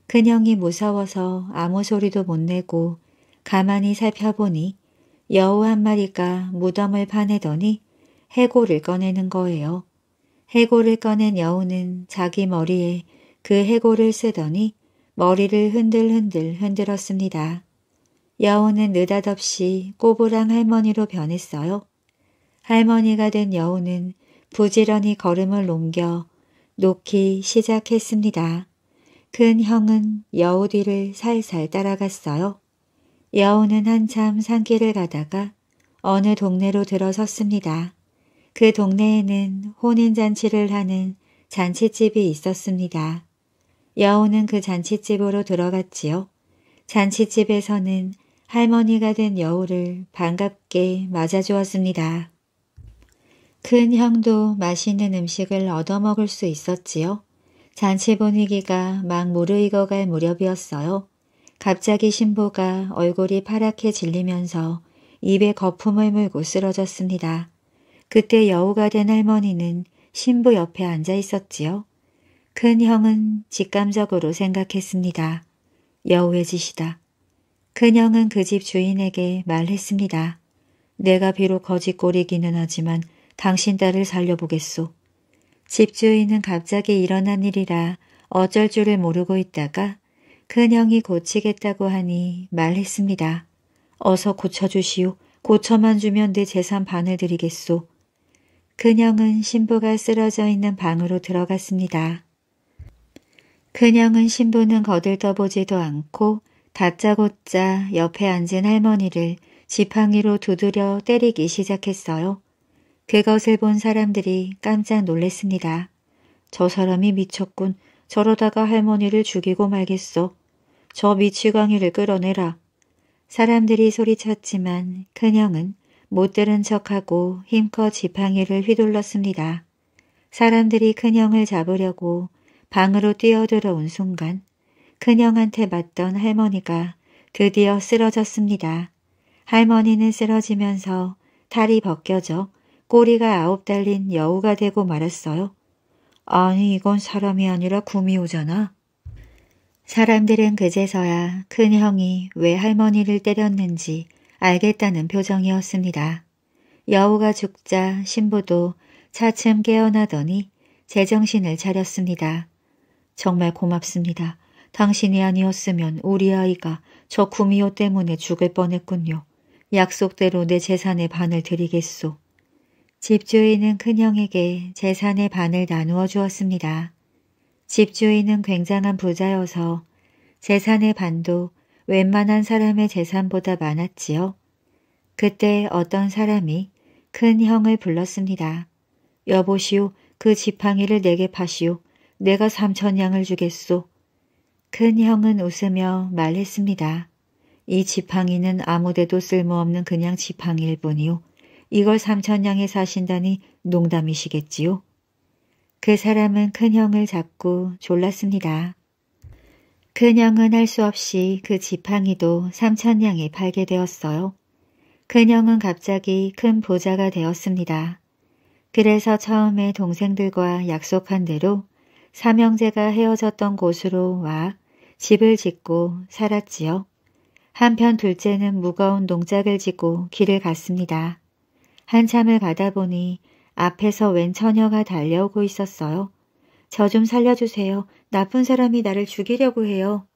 그냥이 무서워서 아무 소리도 못 내고 가만히 살펴보니 여우 한 마리가 무덤을 파내더니 해골을 꺼내는 거예요. 해골을 꺼낸 여우는 자기 머리에 그 해골을 쓰더니 머리를 흔들흔들 흔들었습니다. 여우는 느닷없이 꼬부랑 할머니로 변했어요. 할머니가 된 여우는 부지런히 걸음을 옮겨 놓기 시작했습니다. 큰 형은 여우 뒤를 살살 따라갔어요. 여우는 한참 산길을 가다가 어느 동네로 들어섰습니다. 그 동네에는 혼인잔치를 하는 잔치집이 있었습니다. 여우는 그 잔치집으로 들어갔지요. 잔치집에서는 할머니가 된 여우를 반갑게 맞아주었습니다. 큰 형도 맛있는 음식을 얻어먹을 수 있었지요. 잔치 분위기가 막 무르익어갈 무렵이었어요. 갑자기 신부가 얼굴이 파랗게 질리면서 입에 거품을 물고 쓰러졌습니다. 그때 여우가 된 할머니는 신부 옆에 앉아 있었지요. 큰 형은 직감적으로 생각했습니다. 여우의 짓이다. 큰 형은 그 집 주인에게 말했습니다. 내가 비록 거짓꼴이기는 하지만 당신 딸을 살려보겠소. 집주인은 갑자기 일어난 일이라 어쩔 줄을 모르고 있다가 큰 형이 고치겠다고 하니 말했습니다. 어서 고쳐주시오. 고쳐만 주면 내 재산 반을 드리겠소. 그녀는 신부가 쓰러져 있는 방으로 들어갔습니다. 그녀는 신부는 거들떠보지도 않고 다짜고짜 옆에 앉은 할머니를 지팡이로 두드려 때리기 시작했어요. 그것을 본 사람들이 깜짝 놀랐습니다. 저 사람이 미쳤군. 저러다가 할머니를 죽이고 말겠어. 저 미치광이를 끌어내라. 사람들이 소리쳤지만 큰형은 못 들은 척하고 힘껏 지팡이를 휘둘렀습니다. 사람들이 큰형을 잡으려고 방으로 뛰어들어온 순간 큰형한테 맞던 할머니가 드디어 쓰러졌습니다. 할머니는 쓰러지면서 탈이 벗겨져 꼬리가 아홉 달린 여우가 되고 말았어요. 아니 이건 사람이 아니라 구미호잖아. 사람들은 그제서야 큰형이 왜 할머니를 때렸는지 알겠다는 표정이었습니다. 여우가 죽자 신부도 차츰 깨어나더니 제정신을 차렸습니다. 정말 고맙습니다. 당신이 아니었으면 우리 아이가 저 구미호 때문에 죽을 뻔했군요. 약속대로 내 재산의 반을 드리겠소. 집주인은 큰형에게 재산의 반을 나누어 주었습니다. 집주인은 굉장한 부자여서 재산의 반도 웬만한 사람의 재산보다 많았지요. 그때 어떤 사람이 큰 형을 불렀습니다. 여보시오, 그 지팡이를 내게 파시오. 내가 삼천 냥을 주겠소. 큰 형은 웃으며 말했습니다. 이 지팡이는 아무데도 쓸모없는 그냥 지팡이일 뿐이오 이걸 삼천 냥에 사신다니 농담이시겠지요. 그 사람은 큰 형을 잡고 졸랐습니다. 그냥은 할 수 없이 그 지팡이도 삼천냥에 팔게 되었어요. 그냥은 갑자기 큰 보자가 되었습니다. 그래서 처음에 동생들과 약속한 대로 삼형제가 헤어졌던 곳으로 와 집을 짓고 살았지요. 한편 둘째는 무거운 농작을짓고 길을 갔습니다. 한참을 가다 보니 앞에서 웬 처녀가 달려오고 있었어요. 저 좀 살려주세요. 나쁜 사람이 나를 죽이려고 해요.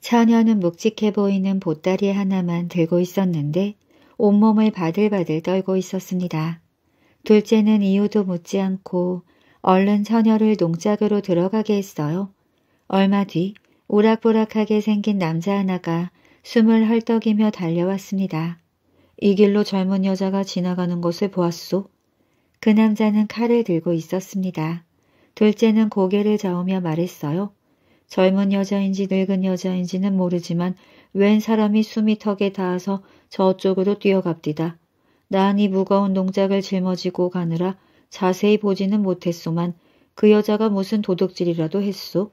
처녀는 묵직해 보이는 보따리 하나만 들고 있었는데 온몸을 바들바들 떨고 있었습니다. 둘째는 이유도 묻지 않고 얼른 처녀를 농작으로 들어가게 했어요. 얼마 뒤 오락부락하게 생긴 남자 하나가 숨을 헐떡이며 달려왔습니다. 이 길로 젊은 여자가 지나가는 것을 보았소. 그 남자는 칼을 들고 있었습니다. 둘째는 고개를 저으며 말했어요. 젊은 여자인지 늙은 여자인지는 모르지만 웬 사람이 숨이 턱에 닿아서 저쪽으로 뛰어갑디다. 난이 무거운 농작을 짊어지고 가느라 자세히 보지는 못했소만 그 여자가 무슨 도둑질이라도 했소.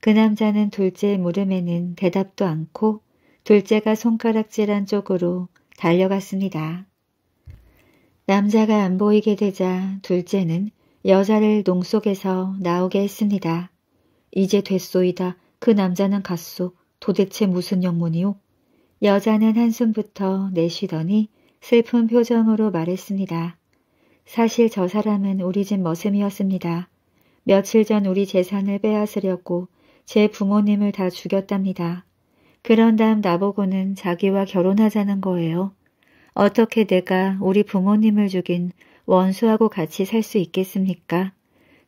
그 남자는 둘째의 물음에는 대답도 않고 둘째가 손가락질한 쪽으로 달려갔습니다. 남자가 안 보이게 되자 둘째는 여자를 농속에서 나오게 했습니다. 이제 됐소이다. 그 남자는 갔소. 도대체 무슨 영문이요? 여자는 한숨부터 내쉬더니 슬픈 표정으로 말했습니다. 사실 저 사람은 우리 집 머슴이었습니다. 며칠 전 우리 재산을 빼앗으려고 제 부모님을 다 죽였답니다. 그런 다음 나보고는 자기와 결혼하자는 거예요. 어떻게 내가 우리 부모님을 죽인 원수하고 같이 살 수 있겠습니까?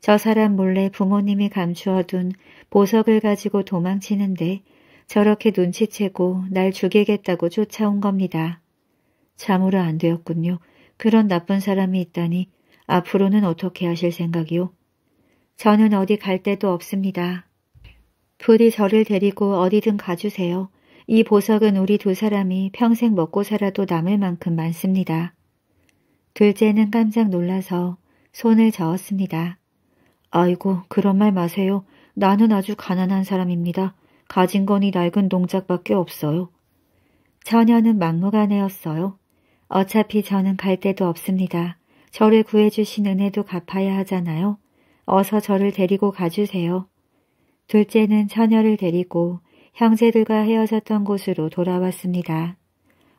저 사람 몰래 부모님이 감추어둔 보석을 가지고 도망치는데 저렇게 눈치채고 날 죽이겠다고 쫓아온 겁니다. 참으로 안 되었군요. 그런 나쁜 사람이 있다니 앞으로는 어떻게 하실 생각이요? 저는 어디 갈 데도 없습니다. 부디 저를 데리고 어디든 가주세요. 이 보석은 우리 두 사람이 평생 먹고 살아도 남을 만큼 많습니다. 둘째는 깜짝 놀라서 손을 저었습니다. 아이고 그런 말 마세요. 나는 아주 가난한 사람입니다. 가진 건이 낡은 동작밖에 없어요. 처녀는 막무가내였어요. 어차피 저는 갈 데도 없습니다. 저를 구해주신 은혜도 갚아야 하잖아요. 어서 저를 데리고 가주세요. 둘째는 처녀를 데리고 형제들과 헤어졌던 곳으로 돌아왔습니다.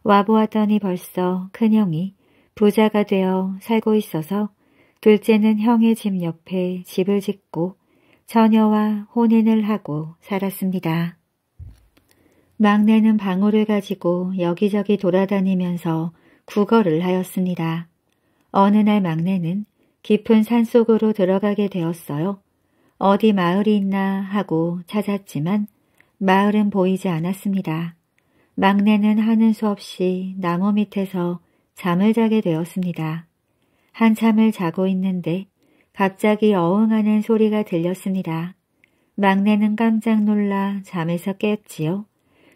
와보았더니 벌써 큰형이 부자가 되어 살고 있어서 둘째는 형의 집 옆에 집을 짓고 처녀와 혼인을 하고 살았습니다. 막내는 방울을 가지고 여기저기 돌아다니면서 구걸을 하였습니다. 어느 날 막내는 깊은 산속으로 들어가게 되었어요. 어디 마을이 있나 하고 찾았지만 마을은 보이지 않았습니다. 막내는 하는 수 없이 나무 밑에서 잠을 자게 되었습니다. 한참을 자고 있는데 갑자기 어흥하는 소리가 들렸습니다. 막내는 깜짝 놀라 잠에서 깼지요.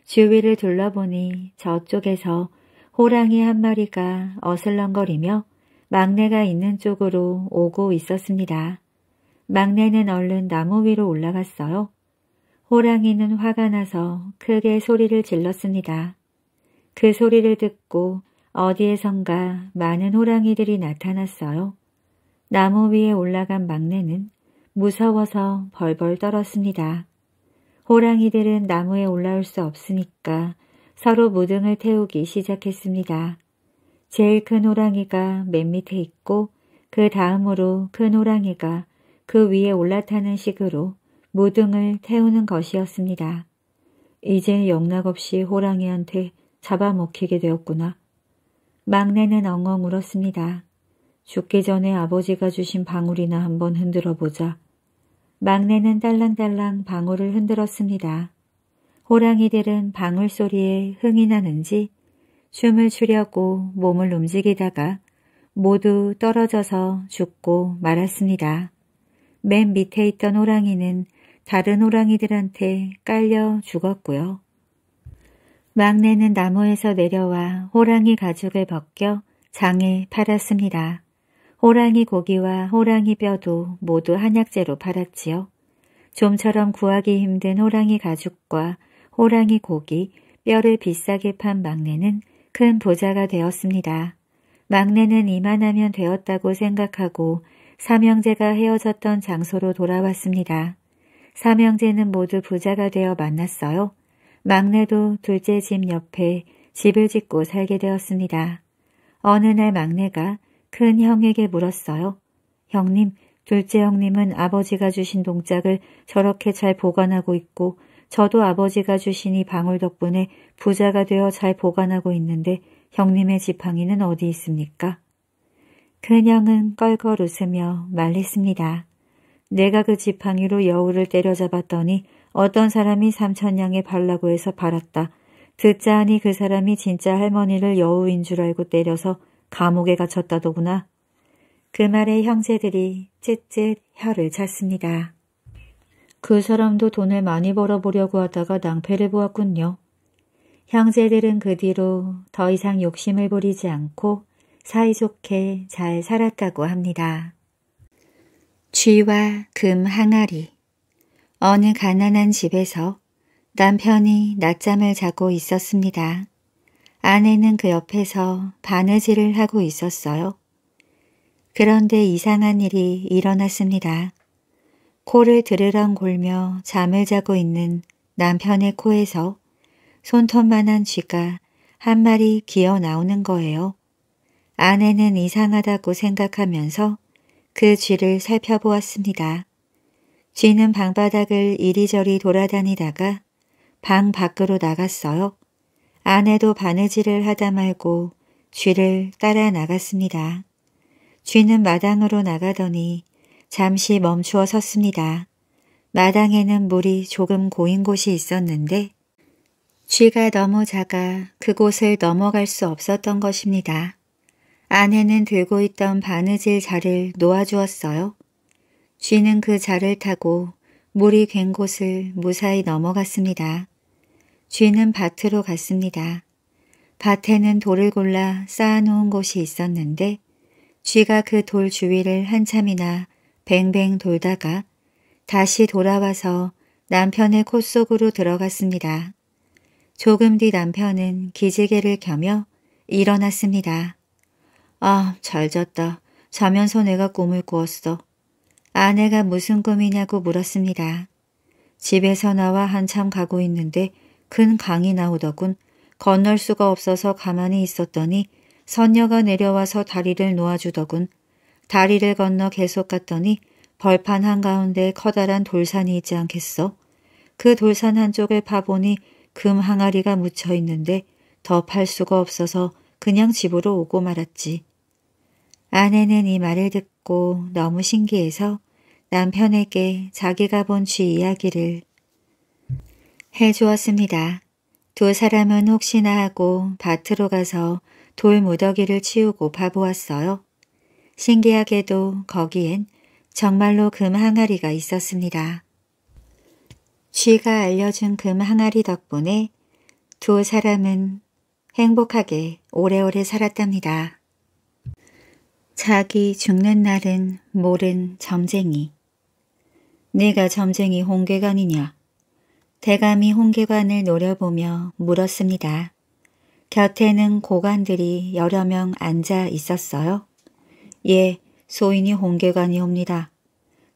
주위를 둘러보니 저쪽에서 호랑이 한 마리가 어슬렁거리며 막내가 있는 쪽으로 오고 있었습니다. 막내는 얼른 나무 위로 올라갔어요. 호랑이는 화가 나서 크게 소리를 질렀습니다. 그 소리를 듣고 어디에선가 많은 호랑이들이 나타났어요. 나무 위에 올라간 막내는 무서워서 벌벌 떨었습니다. 호랑이들은 나무에 올라올 수 없으니까 서로 무등을 태우기 시작했습니다. 제일 큰 호랑이가 맨 밑에 있고 그 다음으로 큰 호랑이가 그 위에 올라타는 식으로 무등을 태우는 것이었습니다. 이제 영락없이 호랑이한테 잡아먹히게 되었구나. 막내는 엉엉 울었습니다. 죽기 전에 아버지가 주신 방울이나 한번 흔들어 보자. 막내는 딸랑딸랑 방울을 흔들었습니다. 호랑이들은 방울 소리에 흥이 나는지 춤을 추려고 몸을 움직이다가 모두 떨어져서 죽고 말았습니다. 맨 밑에 있던 호랑이는 다른 호랑이들한테 깔려 죽었고요. 막내는 나무에서 내려와 호랑이 가죽을 벗겨 장에 팔았습니다. 호랑이 고기와 호랑이 뼈도 모두 한약재로 팔았지요. 좀처럼 구하기 힘든 호랑이 가죽과 호랑이 고기, 뼈를 비싸게 판 막내는 큰 부자가 되었습니다. 막내는 이만하면 되었다고 생각하고 삼형제가 헤어졌던 장소로 돌아왔습니다. 삼형제는 모두 부자가 되어 만났어요. 막내도 둘째 집 옆에 집을 짓고 살게 되었습니다. 어느 날 막내가 큰 형에게 물었어요. 형님, 둘째 형님은 아버지가 주신 동작을 저렇게 잘 보관하고 있고 저도 아버지가 주신 이 방울 덕분에 부자가 되어 잘 보관하고 있는데 형님의 지팡이는 어디 있습니까? 큰형은 껄껄 웃으며 말했습니다. 내가 그 지팡이로 여우를 때려잡았더니 어떤 사람이 삼천냥의 발라고 해서 발았다 듣자 하니 그 사람이 진짜 할머니를 여우인 줄 알고 때려서 감옥에 갇혔다더구나. 그 말에 형제들이 쯧쯧 혀를 찼습니다. 그 사람도 돈을 많이 벌어보려고 하다가 낭패를 보았군요. 형제들은 그 뒤로 더 이상 욕심을 부리지 않고 사이좋게 잘 살았다고 합니다. 쥐와 금 항아리 어느 가난한 집에서 남편이 낮잠을 자고 있었습니다. 아내는 그 옆에서 바느질을 하고 있었어요. 그런데 이상한 일이 일어났습니다. 코를 드르렁 골며 잠을 자고 있는 남편의 코에서 손톱만한 쥐가 한 마리 기어 나오는 거예요. 아내는 이상하다고 생각하면서 그 쥐를 살펴보았습니다. 쥐는 방바닥을 이리저리 돌아다니다가 방 밖으로 나갔어요. 아내도 바느질을 하다 말고 쥐를 따라 나갔습니다. 쥐는 마당으로 나가더니 잠시 멈추어 섰습니다. 마당에는 물이 조금 고인 곳이 있었는데 쥐가 너무 작아 그곳을 넘어갈 수 없었던 것입니다. 아내는 들고 있던 바느질 자를 놓아주었어요. 쥐는 그 자를 타고 물이 갠 곳을 무사히 넘어갔습니다. 쥐는 밭으로 갔습니다. 밭에는 돌을 골라 쌓아놓은 곳이 있었는데 쥐가 그 돌 주위를 한참이나 뱅뱅 돌다가 다시 돌아와서 남편의 콧 속으로 들어갔습니다. 조금 뒤 남편은 기지개를 켜며 일어났습니다. 아, 잘 잤다. 자면서 내가 꿈을 꾸었어. 아내가 무슨 꿈이냐고 물었습니다. 집에서 나와 한참 가고 있는데 큰 강이 나오더군 건널 수가 없어서 가만히 있었더니 선녀가 내려와서 다리를 놓아주더군 다리를 건너 계속 갔더니 벌판 한가운데 커다란 돌산이 있지 않겠어? 그 돌산 한쪽을 파보니 금 항아리가 묻혀 있는데 더 팔 수가 없어서 그냥 집으로 오고 말았지. 아내는 이 네 말을 듣고 너무 신기해서 남편에게 자기가 본 쥐 이야기를 해주었습니다. 두 사람은 혹시나 하고 밭으로 가서 돌 무더기를 치우고 파보았어요 신기하게도 거기엔 정말로 금 항아리가 있었습니다. 쥐가 알려준 금 항아리 덕분에 두 사람은 행복하게 오래오래 살았답니다. 자기 죽는 날은 모른 점쟁이 네가 점쟁이 홍계관이냐? 대감이 홍계관을 노려보며 물었습니다. 곁에는 고관들이 여러 명 앉아 있었어요. 예, 소인이 홍계관이옵니다.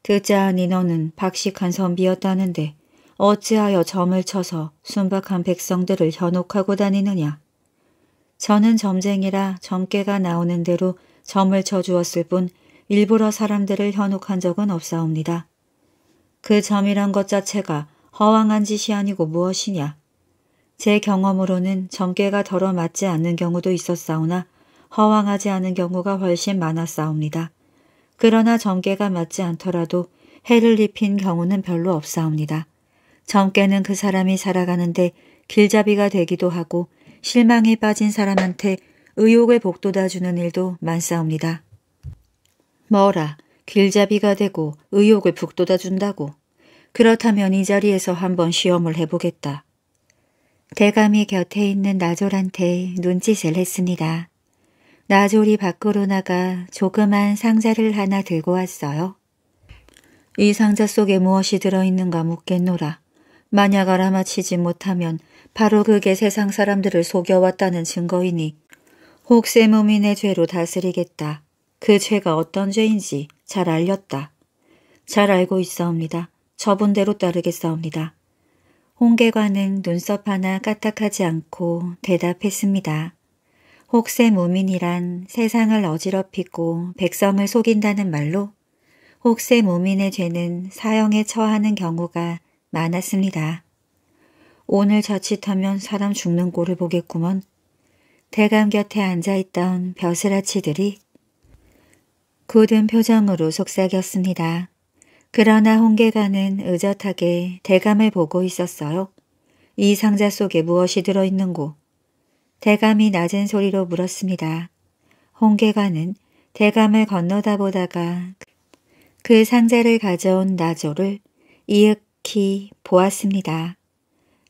듣자 니너는 박식한 선비였다는데 어찌하여 점을 쳐서 순박한 백성들을 현혹하고 다니느냐. 저는 점쟁이라 점괘가 나오는 대로 점을 쳐주었을 뿐 일부러 사람들을 현혹한 적은 없사옵니다. 그 점이란 것 자체가 허황한 짓이 아니고 무엇이냐. 제 경험으로는 점괘가 덜어 맞지 않는 경우도 있었사오나 허황하지 않은 경우가 훨씬 많았사옵니다. 그러나 점괘가 맞지 않더라도 해를 입힌 경우는 별로 없사옵니다. 점괘는 그 사람이 살아가는데 길잡이가 되기도 하고 실망에 빠진 사람한테 의욕을 복돋아주는 일도 많사옵니다. 뭐라 길잡이가 되고 의욕을 북돋아준다고. 그렇다면 이 자리에서 한번 시험을 해보겠다. 대감이 곁에 있는 나졸한테 눈짓을 했습니다. 나졸이 밖으로 나가 조그만 상자를 하나 들고 왔어요. 이 상자 속에 무엇이 들어있는가 묻겠노라. 만약 알아맞히지 못하면 바로 그게 세상 사람들을 속여왔다는 증거이니 혹세 무민의 죄로 다스리겠다. 그 죄가 어떤 죄인지 잘 알렸다. 잘 알고 있어옵니다. 저분대로 따르겠사옵니다. 홍계관은 눈썹 하나 까딱하지 않고 대답했습니다. 혹세 무민이란 세상을 어지럽히고 백성을 속인다는 말로 혹세 무민의 죄는 사형에 처하는 경우가 많았습니다. 오늘 자칫하면 사람 죽는 꼴을 보겠구먼. 대감 곁에 앉아있던 벼슬아치들이 굳은 표정으로 속삭였습니다. 그러나 홍계관은 의젓하게 대감을 보고 있었어요. 이 상자 속에 무엇이 들어있는고? 대감이 낮은 소리로 물었습니다. 홍계관은 대감을 건너다 보다가 그 상자를 가져온 나조를 이윽히 보았습니다.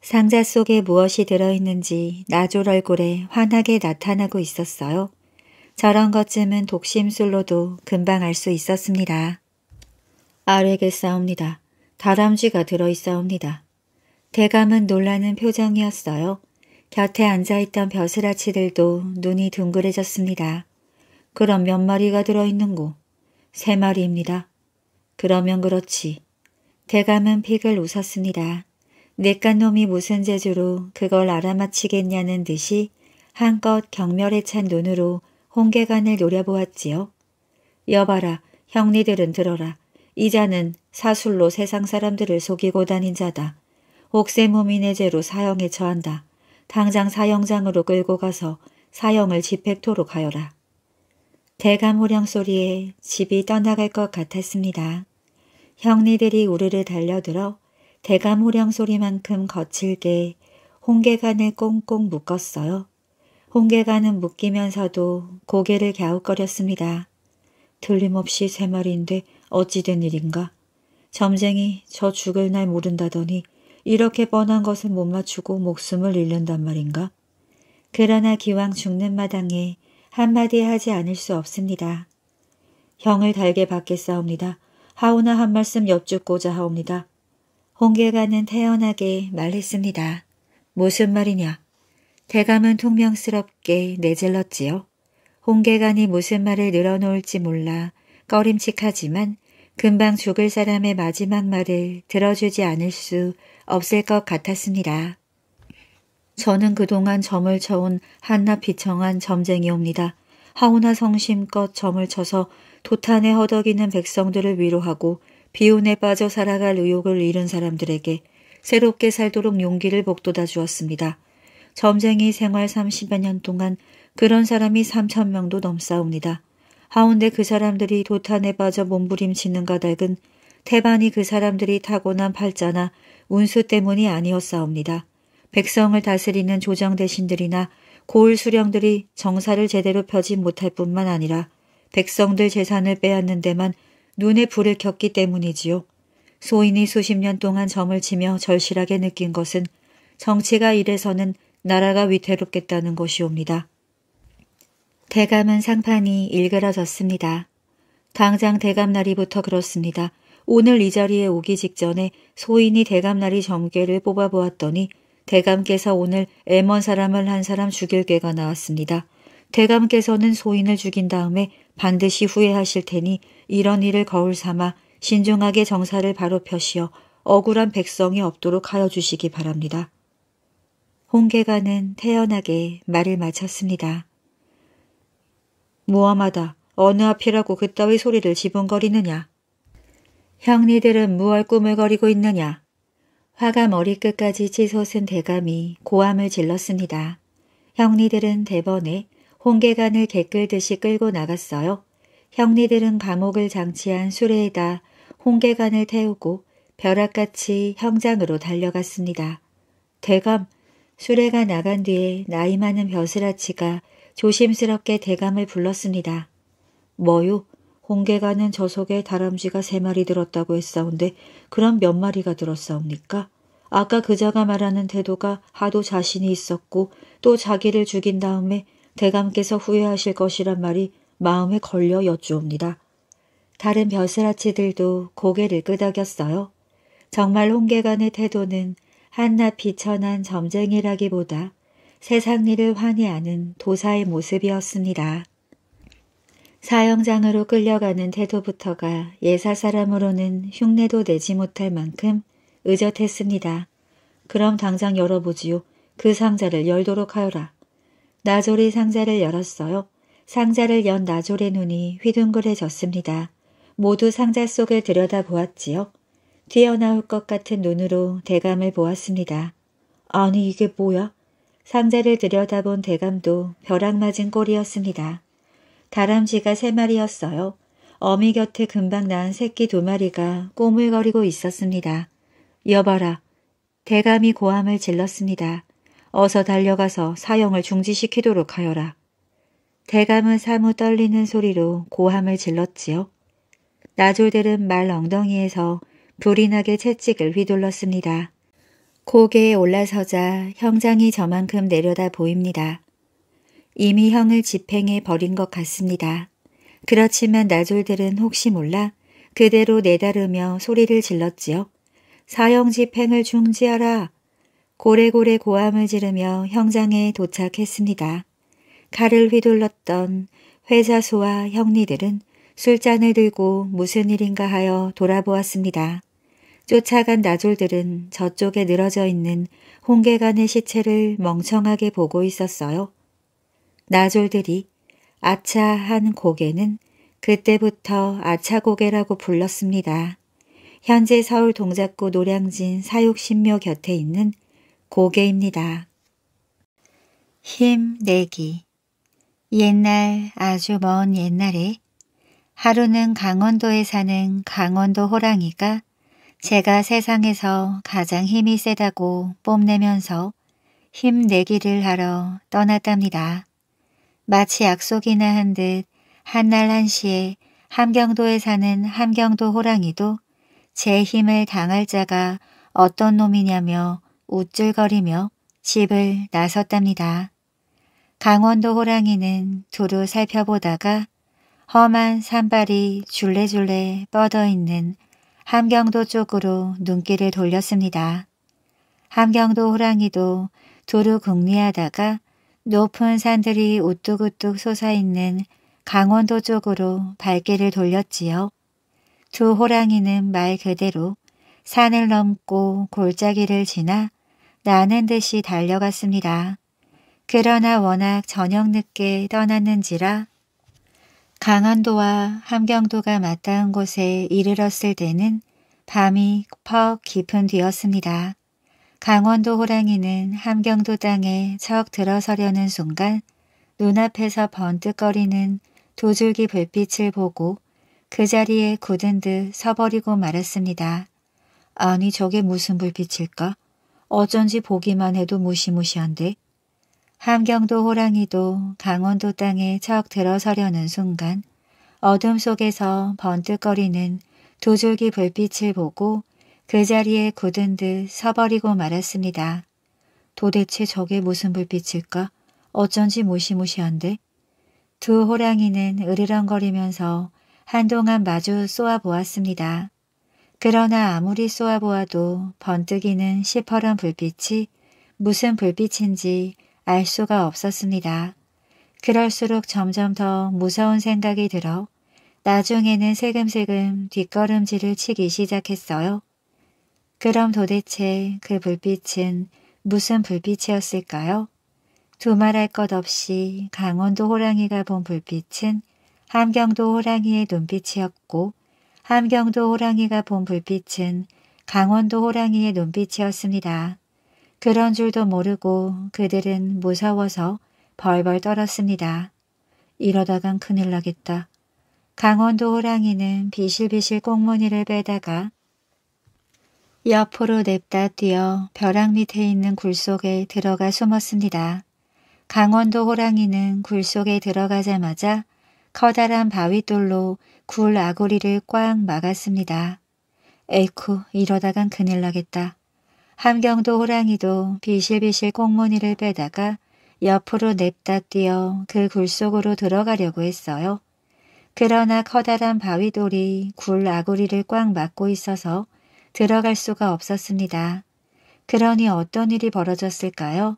상자 속에 무엇이 들어있는지 나졸 얼굴에 환하게 나타나고 있었어요. 저런 것쯤은 독심술로도 금방 알 수 있었습니다. 아래게 싸웁니다. 다람쥐가 들어있사옵니다. 대감은 놀라는 표정이었어요. 곁에 앉아있던 벼슬아치들도 눈이 둥그레졌습니다. 그럼 몇 마리가 들어있는고? 세 마리입니다. 그러면 그렇지. 대감은 픽을 웃었습니다. 내간놈이 무슨 재주로 그걸 알아맞히겠냐는 듯이 한껏 경멸에 찬 눈으로 홍계관을 노려보았지요. 여봐라, 형리들은 들어라. 이자는 사술로 세상 사람들을 속이고 다닌 자다. 옥세무민의 죄로 사형에 처한다. 당장 사형장으로 끌고 가서 사형을 집행토록하여라 대감호령 소리에 집이 떠나갈 것 같았습니다. 형리들이 우르르 달려들어 대감호령 소리만큼 거칠게 홍계관을 꽁꽁 묶었어요. 홍계가는 묶이면서도 고개를 갸웃거렸습니다. 틀림없이 세마리인데 어찌된 일인가? 점쟁이 저 죽을 날 모른다더니 이렇게 뻔한 것을 못 맞추고 목숨을 잃는단 말인가? 그러나 기왕 죽는 마당에 한마디 하지 않을 수 없습니다. 형을 달게 받게 싸웁니다. 하오나 한 말씀 여쭙고자 하옵니다. 홍계가는 태연하게 말했습니다. 무슨 말이냐? 대감은 퉁명스럽게 내질렀지요. 홍계관이 무슨 말을 늘어놓을지 몰라 꺼림칙하지만 금방 죽을 사람의 마지막 말을 들어주지 않을 수 없을 것 같았습니다. 저는 그동안 점을 쳐온 한낱 비청한 점쟁이옵니다. 하오나 성심껏 점을 쳐서 도탄에 허덕이는 백성들을 위로하고 비운에 빠져 살아갈 의욕을 잃은 사람들에게 새롭게 살도록 용기를 복돋아 주었습니다. 점쟁이 생활 30여 년 동안 그런 사람이 3천 명도 넘사옵니다. 하운데 그 사람들이 도탄에 빠져 몸부림치는 가닥은 태반이 그 사람들이 타고난 팔자나 운수 때문이 아니었사옵니다. 백성을 다스리는 조정 대신들이나 고을 수령들이 정사를 제대로 펴지 못할 뿐만 아니라 백성들 재산을 빼앗는 데만 눈에 불을 켰기 때문이지요. 소인이 수십 년 동안 점을 치며 절실하게 느낀 것은 정치가 이래서는 나라가 위태롭겠다는 것이옵니다. 대감은 상판이 일그러졌습니다. 당장 대감날이부터 그렇습니다. 오늘 이 자리에 오기 직전에 소인이 대감날이정계를 뽑아보았더니 대감께서 오늘 애먼 사람을 한 사람 죽일 계가 나왔습니다. 대감께서는 소인을 죽인 다음에 반드시 후회하실 테니 이런 일을 거울 삼아 신중하게 정사를 바로 펴시어 억울한 백성이 없도록 하여 주시기 바랍니다. 홍계관은 태연하게 말을 마쳤습니다. 무엄하다. 어느 앞이라고 그따위 소리를 지붕거리느냐. 형니들은 무얼 꿈을 거리고 있느냐. 화가 머리끝까지 치솟은 대감이 고함을 질렀습니다. 형니들은 대번에 홍계관을 개끌듯이 끌고 나갔어요. 형니들은 감옥을 장치한 수레에다 홍계관을 태우고 벼락같이 형장으로 달려갔습니다. 대감, 수레가 나간 뒤에 나이 많은 벼슬아치가 조심스럽게 대감을 불렀습니다. 뭐요? 홍계가는 저 속에 다람쥐가 세 마리 들었다고 했사온데 그럼 몇 마리가 들었사옵니까? 아까 그자가 말하는 태도가 하도 자신이 있었고 또 자기를 죽인 다음에 대감께서 후회하실 것이란 말이 마음에 걸려 여쭈옵니다. 다른 벼슬아치들도 고개를 끄덕였어요. 정말 홍계관의 태도는 한낱 비천한 점쟁이라기보다 세상 일을 환희하는 도사의 모습이었습니다. 사형장으로 끌려가는 태도부터가 예사 사람으로는 흉내도 내지 못할 만큼 의젓했습니다. 그럼 당장 열어보지요. 그 상자를 열도록 하여라. 나졸이 상자를 열었어요. 상자를 연 나졸의 눈이 휘둥그레졌습니다. 모두 상자 속을 들여다보았지요. 튀어나올 것 같은 눈으로 대감을 보았습니다. 아니 이게 뭐야? 상자를 들여다본 대감도 벼락 맞은 꼴이었습니다. 다람쥐가 세 마리였어요. 어미 곁에 금방 낳은 새끼 두 마리가 꼬물거리고 있었습니다. 여봐라. 대감이 고함을 질렀습니다. 어서 달려가서 사형을 중지시키도록 하여라. 대감은 사뭇 떨리는 소리로 고함을 질렀지요. 나졸들은 말 엉덩이에서 불이 나게 채찍을 휘둘렀습니다. 고개에 올라서자 형장이 저만큼 내려다 보입니다. 이미 형을 집행해 버린 것 같습니다. 그렇지만 나졸들은 혹시 몰라 그대로 내다르며 소리를 질렀지요. 사형 집행을 중지하라. 고래고래 고함을 지르며 형장에 도착했습니다. 칼을 휘둘렀던 회사소와 형리들은 술잔을 들고 무슨 일인가 하여 돌아보았습니다. 쫓아간 나졸들은 저쪽에 늘어져 있는 홍계관의 시체를 멍청하게 보고 있었어요. 나졸들이 아차한 고개는 그때부터 아차고개라고 불렀습니다. 현재 서울 동작구 노량진 사육신묘 곁에 있는 고개입니다. 힘내기 옛날 아주 먼 옛날에 하루는 강원도에 사는 강원도 호랑이가 제가 세상에서 가장 힘이 세다고 뽐내면서 힘내기를 하러 떠났답니다. 마치 약속이나 한 듯 한날 한시에 함경도에 사는 함경도 호랑이도 제 힘을 당할 자가 어떤 놈이냐며 우쭐거리며 집을 나섰답니다. 강원도 호랑이는 두루 살펴보다가 험한 산발이 줄레줄레 뻗어있는 함경도 쪽으로 눈길을 돌렸습니다. 함경도 호랑이도 두루 궁리하다가 높은 산들이 우뚝우뚝 솟아있는 강원도 쪽으로 발길을 돌렸지요. 두 호랑이는 말 그대로 산을 넘고 골짜기를 지나 나는 듯이 달려갔습니다. 그러나 워낙 저녁 늦게 떠났는지라 강원도와 함경도가 맞닿은 곳에 이르렀을 때는 밤이 퍽 깊은 뒤였습니다. 강원도 호랑이는 함경도 땅에 척 들어서려는 순간 눈앞에서 번뜩거리는 도 줄기 불빛을 보고 그 자리에 굳은 듯 서버리고 말았습니다. 아니 저게 무슨 불빛일까? 어쩐지 보기만 해도 무시무시한데 함경도 호랑이도 강원도 땅에 척 들어서려는 순간 어둠 속에서 번뜩거리는 두 줄기 불빛을 보고 그 자리에 굳은 듯 서버리고 말았습니다. 도대체 저게 무슨 불빛일까? 어쩐지 무시무시한데? 두 호랑이는 으르렁거리면서 한동안 마주 쏘아보았습니다. 그러나 아무리 쏘아보아도 번뜩이는 시퍼런 불빛이 무슨 불빛인지 알 수가 없었습니다. 그럴수록 점점 더 무서운 생각이 들어 나중에는 세금세금 뒷걸음질을 치기 시작했어요. 그럼 도대체 그 불빛은 무슨 불빛이었을까요? 두말할 것 없이 강원도 호랑이가 본 불빛은 함경도 호랑이의 눈빛이었고 함경도 호랑이가 본 불빛은 강원도 호랑이의 눈빛이었습니다. 그런 줄도 모르고 그들은 무서워서 벌벌 떨었습니다. 이러다간 큰일 나겠다. 강원도 호랑이는 비실비실 꽁무니를 빼다가 옆으로 냅다 뛰어 벼락 밑에 있는 굴 속에 들어가 숨었습니다. 강원도 호랑이는 굴 속에 들어가자마자 커다란 바위돌로 굴 아구리를 꽉 막았습니다. 에이쿠 이러다간 큰일 나겠다. 함경도 호랑이도 비실비실 꽁무니를 빼다가 옆으로 냅다 뛰어 그 굴 속으로 들어가려고 했어요. 그러나 커다란 바위돌이 굴 아구리를 꽉 막고 있어서 들어갈 수가 없었습니다. 그러니 어떤 일이 벌어졌을까요?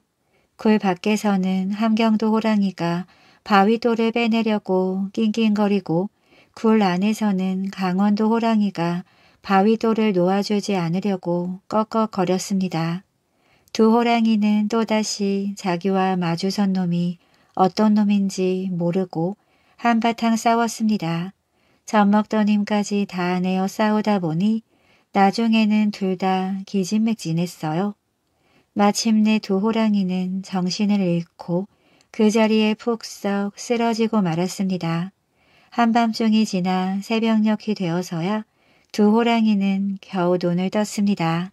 굴 밖에서는 함경도 호랑이가 바위돌을 빼내려고 낑낑거리고 굴 안에서는 강원도 호랑이가 바위돌을 놓아주지 않으려고 꺽꺽거렸습니다. 두 호랑이는 또다시 자기와 마주선 놈이 어떤 놈인지 모르고 한바탕 싸웠습니다. 젖먹던힘까지다 내어 싸우다 보니 나중에는 둘 다 기진맥진했어요. 마침내 두 호랑이는 정신을 잃고 그 자리에 푹썩 쓰러지고 말았습니다. 한밤중이 지나 새벽녘이 되어서야 두 호랑이는 겨우 눈을 떴습니다.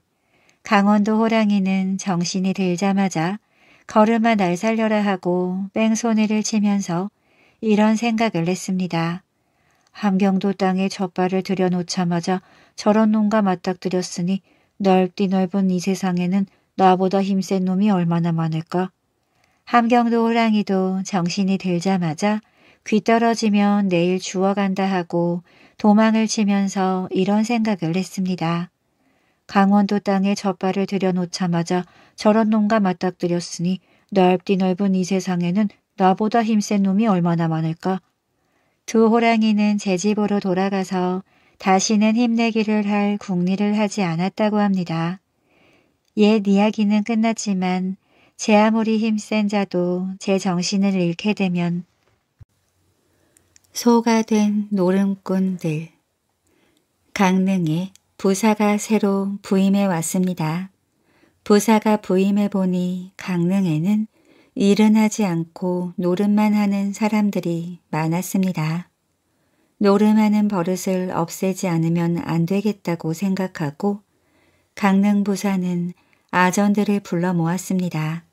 강원도 호랑이는 정신이 들자마자 걸음아 날 살려라 하고 뺑소니를 치면서 이런 생각을 했습니다. 함경도 땅에 젖발을 들여놓자마자 저런 놈과 맞닥뜨렸으니 넓디 넓은 이 세상에는 나보다 힘센 놈이 얼마나 많을까? 함경도 호랑이도 정신이 들자마자 귀 떨어지면 내일 주워간다 하고 도망을 치면서 이런 생각을 했습니다. 강원도 땅에 젖발을 들여놓자마자 저런 놈과 맞닥뜨렸으니 넓디 넓은 이 세상에는 나보다 힘센 놈이 얼마나 많을까. 두 호랑이는 제 집으로 돌아가서 다시는 힘내기를 할 궁리를 하지 않았다고 합니다. 옛 이야기는 끝났지만 제 아무리 힘센 자도 제 정신을 잃게 되면 소가 된 노름꾼들 강릉에 부사가 새로 부임해 왔습니다. 부사가 부임해 보니 강릉에는 일은 하지 않고 노름만 하는 사람들이 많았습니다. 노름하는 버릇을 없애지 않으면 안 되겠다고 생각하고 강릉 부사는 아전들을 불러 모았습니다.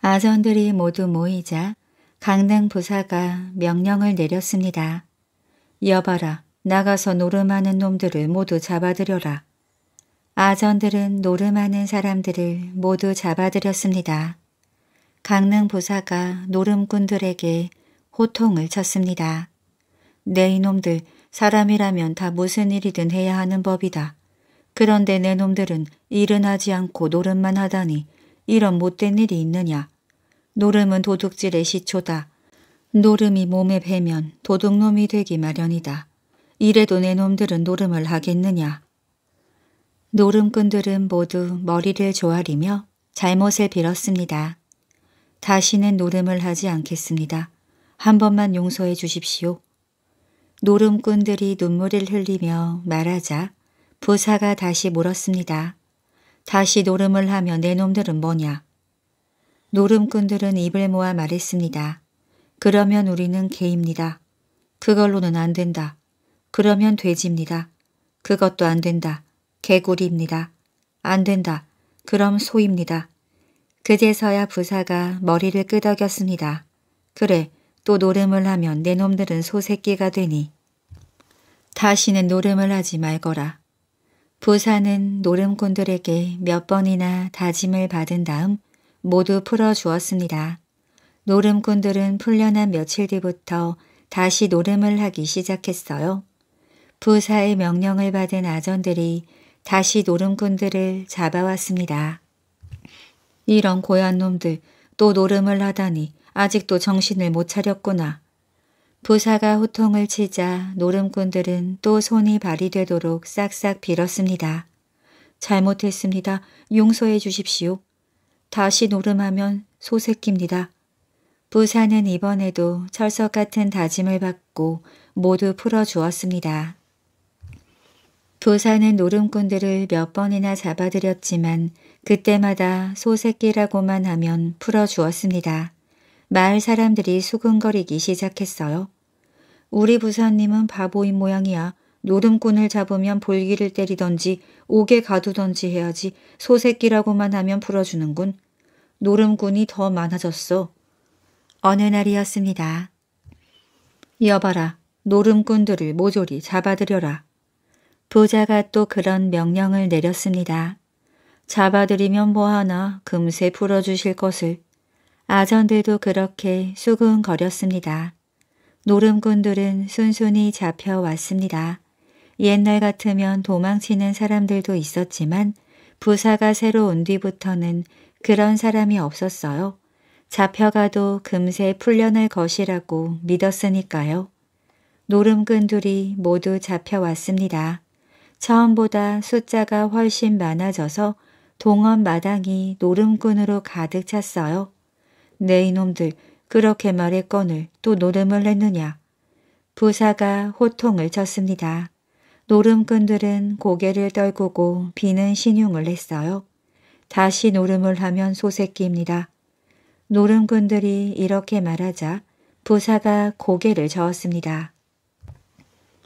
아전들이 모두 모이자 강릉 부사가 명령을 내렸습니다. 여봐라, 나가서 노름하는 놈들을 모두 잡아들여라. 아전들은 노름하는 사람들을 모두 잡아들였습니다. 강릉 부사가 노름꾼들에게 호통을 쳤습니다. 내 네, 이놈들 사람이라면 다 무슨 일이든 해야 하는 법이다. 그런데 내 놈들은 일은 하지 않고 노름만 하다니 이런 못된 일이 있느냐. 노름은 도둑질의 시초다. 노름이 몸에 배면 도둑놈이 되기 마련이다. 이래도 내 놈들은 노름을 하겠느냐. 노름꾼들은 모두 머리를 조아리며 잘못을 빌었습니다. 다시는 노름을 하지 않겠습니다. 한 번만 용서해 주십시오. 노름꾼들이 눈물을 흘리며 말하자 부사가 다시 물었습니다. 다시 노름을 하면 내 놈들은 뭐냐? 노름꾼들은 입을 모아 말했습니다. 그러면 우리는 개입니다. 그걸로는 안 된다. 그러면 돼지입니다. 그것도 안 된다. 개구리입니다. 안 된다. 그럼 소입니다. 그제서야 부사가 머리를 끄덕였습니다. 그래, 또 노름을 하면 내 놈들은 소새끼가 되니. 다시는 노름을 하지 말거라. 부사는 노름꾼들에게 몇 번이나 다짐을 받은 다음 모두 풀어주었습니다. 노름꾼들은 풀려난 며칠 뒤부터 다시 노름을 하기 시작했어요. 부사의 명령을 받은 아전들이 다시 노름꾼들을 잡아왔습니다. 이런 고얀 놈들 또 노름을 하다니 아직도 정신을 못 차렸구나. 부사가 호통을 치자 노름꾼들은 또 손이 발이 되도록 싹싹 빌었습니다. 잘못했습니다. 용서해 주십시오. 다시 노름하면 소새끼입니다. 부산은 이번에도 철석 같은 다짐을 받고 모두 풀어주었습니다. 부산은 노름꾼들을 몇 번이나 잡아들였지만 그때마다 소새끼라고만 하면 풀어주었습니다. 마을 사람들이 수근거리기 시작했어요. 우리 부산님은 바보인 모양이야. 노름꾼을 잡으면 볼기를 때리던지 옥에 가두던지 해야지 소새끼라고만 하면 풀어주는군. 노름꾼이 더 많아졌어. 어느 날이었습니다. 여봐라, 노름꾼들을 모조리 잡아들여라. 부자가 또 그런 명령을 내렸습니다. 잡아들이면 뭐하나 금세 풀어주실 것을. 아전들도 그렇게 수근거렸습니다. 노름꾼들은 순순히 잡혀왔습니다. 옛날 같으면 도망치는 사람들도 있었지만 부사가 새로 온 뒤부터는 그런 사람이 없었어요. 잡혀가도 금세 풀려날 것이라고 믿었으니까요. 노름꾼들이 모두 잡혀왔습니다. 처음보다 숫자가 훨씬 많아져서 동원 마당이 노름꾼으로 가득 찼어요. 네 이놈들 그렇게 말했건을 또 노름을 냈느냐. 부사가 호통을 쳤습니다. 노름꾼들은 고개를 떨구고 비는 신용을 했어요. 다시 노름을 하면 소새끼입니다. 노름꾼들이 이렇게 말하자 부사가 고개를 저었습니다.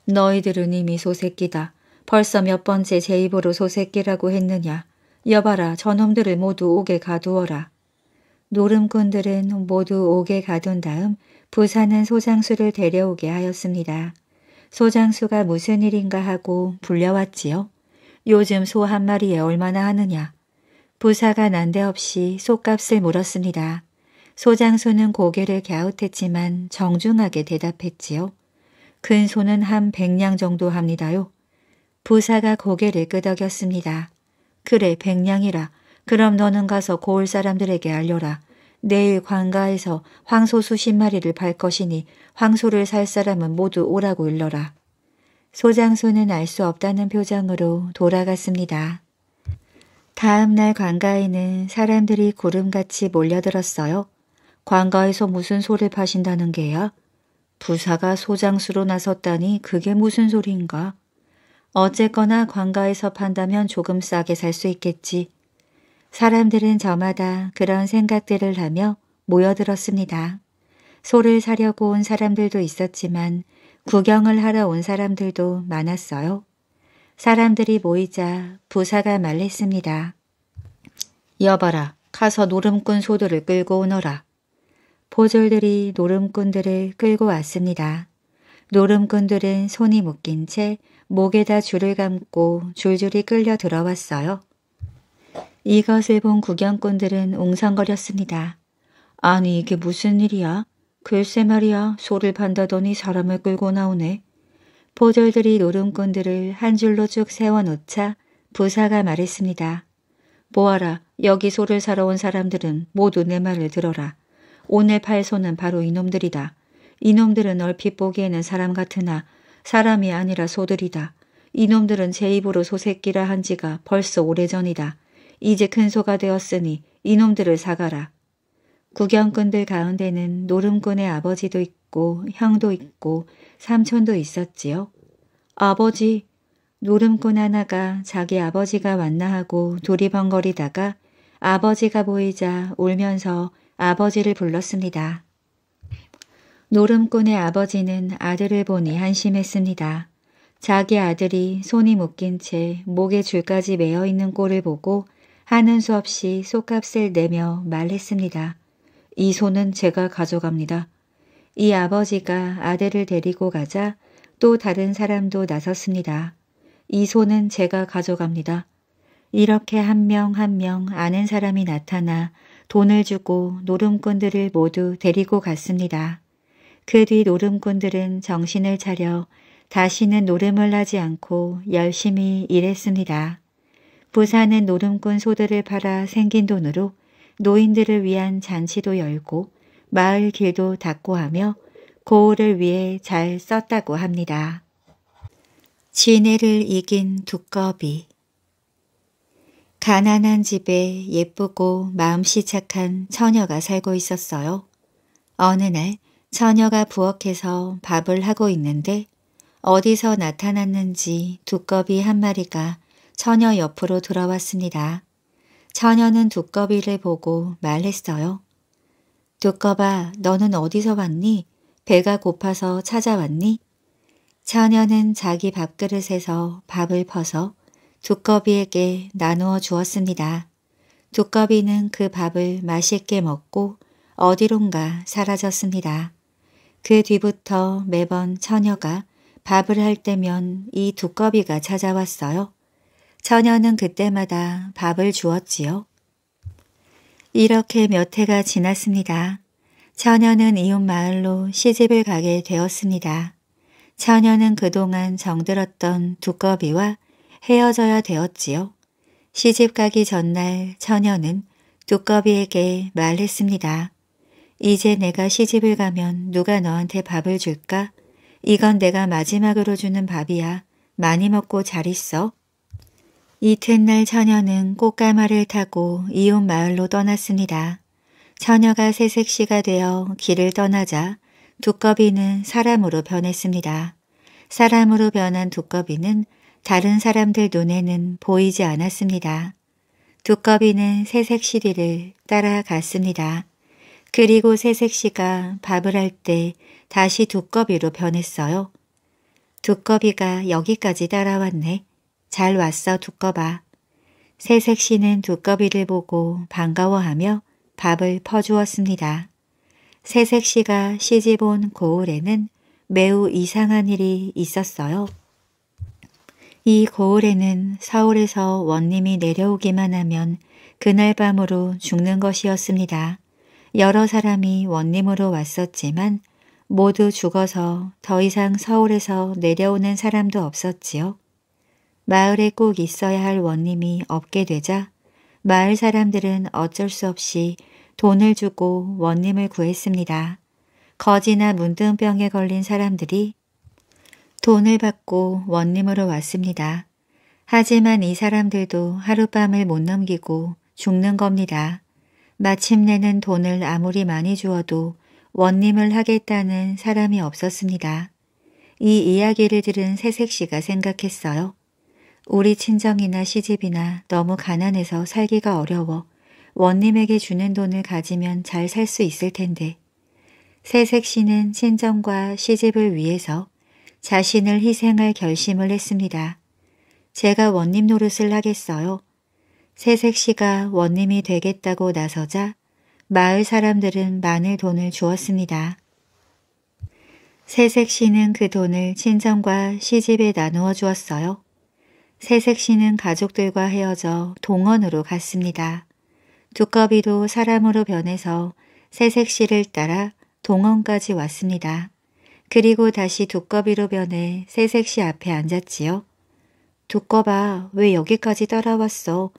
너희들은 이미 소새끼다. 벌써 몇 번째 제 입으로 소새끼라고 했느냐. 여봐라 저놈들을 모두 옥에 가두어라. 노름꾼들은 모두 옥에 가둔 다음 부사는 소장수를 데려오게 하였습니다. 소장수가 무슨 일인가 하고 불려왔지요. 요즘 소 한 마리에 얼마나 하느냐. 부사가 난데없이 소값을 물었습니다. 소장수는 고개를 갸웃했지만 정중하게 대답했지요. 큰 소는 한 백냥 정도 합니다요. 부사가 고개를 끄덕였습니다. 그래 백냥이라. 그럼 너는 가서 고을 사람들에게 알려라. 내일 관가에서 황소 수십 마리를 팔 것이니 황소를 살 사람은 모두 오라고 일러라. 소장소는 알 수 없다는 표정으로 돌아갔습니다. 다음 날 관가에는 사람들이 구름같이 몰려들었어요. 관가에서 무슨 소를 파신다는 게야? 부사가 소장수로 나섰다니 그게 무슨 소리인가? 어쨌거나 관가에서 판다면 조금 싸게 살 수 있겠지. 사람들은 저마다 그런 생각들을 하며 모여들었습니다. 소를 사려고 온 사람들도 있었지만 구경을 하러 온 사람들도 많았어요. 사람들이 모이자 부사가 말했습니다. 여봐라, 가서 노름꾼 소들을 끌고 오너라. 보졸들이 노름꾼들을 끌고 왔습니다. 노름꾼들은 손이 묶인 채 목에다 줄을 감고 줄줄이 끌려 들어왔어요. 이것을 본 구경꾼들은 웅성거렸습니다 아니 이게 무슨 일이야? 글쎄 말이야 소를 판다더니 사람을 끌고 나오네. 보졸들이 노름꾼들을 한 줄로 쭉 세워놓자 부사가 말했습니다. 보아라 여기 소를 사러 온 사람들은 모두 내 말을 들어라. 오늘 팔 소는 바로 이놈들이다. 이놈들은 얼핏 보기에는 사람 같으나 사람이 아니라 소들이다. 이놈들은 제 입으로 소새끼라 한 지가 벌써 오래전이다. 이제 큰 소가 되었으니 이놈들을 사가라. 구경꾼들 가운데는 노름꾼의 아버지도 있고 형도 있고 삼촌도 있었지요. 아버지, 노름꾼 하나가 자기 아버지가 왔나 하고 도리번거리다가 아버지가 보이자 울면서 아버지를 불렀습니다. 노름꾼의 아버지는 아들을 보니 한심했습니다. 자기 아들이 손이 묶인 채 목에 줄까지 매어 있는 꼴을 보고 하는 수 없이 쏨값을 내며 말했습니다. 이 소는 제가 가져갑니다. 이 아버지가 아들을 데리고 가자 또 다른 사람도 나섰습니다. 이 소는 제가 가져갑니다. 이렇게 한 명 한 명 아는 사람이 나타나 돈을 주고 노름꾼들을 모두 데리고 갔습니다. 그 뒤 노름꾼들은 정신을 차려 다시는 노름을 하지 않고 열심히 일했습니다. 부산은 노름꾼 소들을 팔아 생긴 돈으로 노인들을 위한 잔치도 열고 마을 길도 닦고 하며 고을을 위해 잘 썼다고 합니다. 지네를 이긴 두꺼비 가난한 집에 예쁘고 마음씨 착한 처녀가 살고 있었어요. 어느 날 처녀가 부엌에서 밥을 하고 있는데 어디서 나타났는지 두꺼비 한 마리가 처녀 옆으로 돌아왔습니다. 처녀는 두꺼비를 보고 말했어요. 두꺼봐, 너는 어디서 왔니? 배가 고파서 찾아왔니? 처녀는 자기 밥그릇에서 밥을 퍼서 두꺼비에게 나누어 주었습니다. 두꺼비는 그 밥을 맛있게 먹고 어디론가 사라졌습니다. 그 뒤부터 매번 처녀가 밥을 할 때면 이 두꺼비가 찾아왔어요. 처녀는 그때마다 밥을 주었지요. 이렇게 몇 해가 지났습니다. 처녀는 이웃 마을로 시집을 가게 되었습니다. 처녀는 그동안 정들었던 두꺼비와 헤어져야 되었지요. 시집 가기 전날 처녀는 두꺼비에게 말했습니다. 이제 내가 시집을 가면 누가 너한테 밥을 줄까? 이건 내가 마지막으로 주는 밥이야. 많이 먹고 잘 있어. 이튿날 처녀는 꽃가마를 타고 이웃 마을로 떠났습니다. 처녀가 새색시가 되어 길을 떠나자 두꺼비는 사람으로 변했습니다. 사람으로 변한 두꺼비는 다른 사람들 눈에는 보이지 않았습니다. 두꺼비는 새색시리를 따라갔습니다. 그리고 새색시가 밥을 할 때 다시 두꺼비로 변했어요. 두꺼비가 여기까지 따라왔네. 잘 왔어 두꺼봐. 새색 씨는 두꺼비를 보고 반가워하며 밥을 퍼주었습니다. 새색 씨가 시집 온 고을에는 매우 이상한 일이 있었어요. 이 고을에는 서울에서 원님이 내려오기만 하면 그날 밤으로 죽는 것이었습니다. 여러 사람이 원님으로 왔었지만 모두 죽어서 더 이상 서울에서 내려오는 사람도 없었지요. 마을에 꼭 있어야 할 원님이 없게 되자 마을 사람들은 어쩔 수 없이 돈을 주고 원님을 구했습니다. 거지나 문둥병에 걸린 사람들이 돈을 받고 원님으로 왔습니다. 하지만 이 사람들도 하룻밤을 못 넘기고 죽는 겁니다. 마침내는 돈을 아무리 많이 주어도 원님을 하겠다는 사람이 없었습니다. 이 이야기를 들은 새색씨가 생각했어요. 우리 친정이나 시집이나 너무 가난해서 살기가 어려워 원님에게 주는 돈을 가지면 잘 살 수 있을 텐데 새색 씨는 친정과 시집을 위해서 자신을 희생할 결심을 했습니다. 제가 원님 노릇을 하겠어요. 새색 씨가 원님이 되겠다고 나서자 마을 사람들은 많은 돈을 주었습니다. 새색 씨는 그 돈을 친정과 시집에 나누어 주었어요. 새색 씨는 가족들과 헤어져 동원으로 갔습니다. 두꺼비도 사람으로 변해서 새색 씨를 따라 동원까지 왔습니다. 그리고 다시 두꺼비로 변해 새색 씨 앞에 앉았지요. 두꺼봐 왜 여기까지 따라왔어.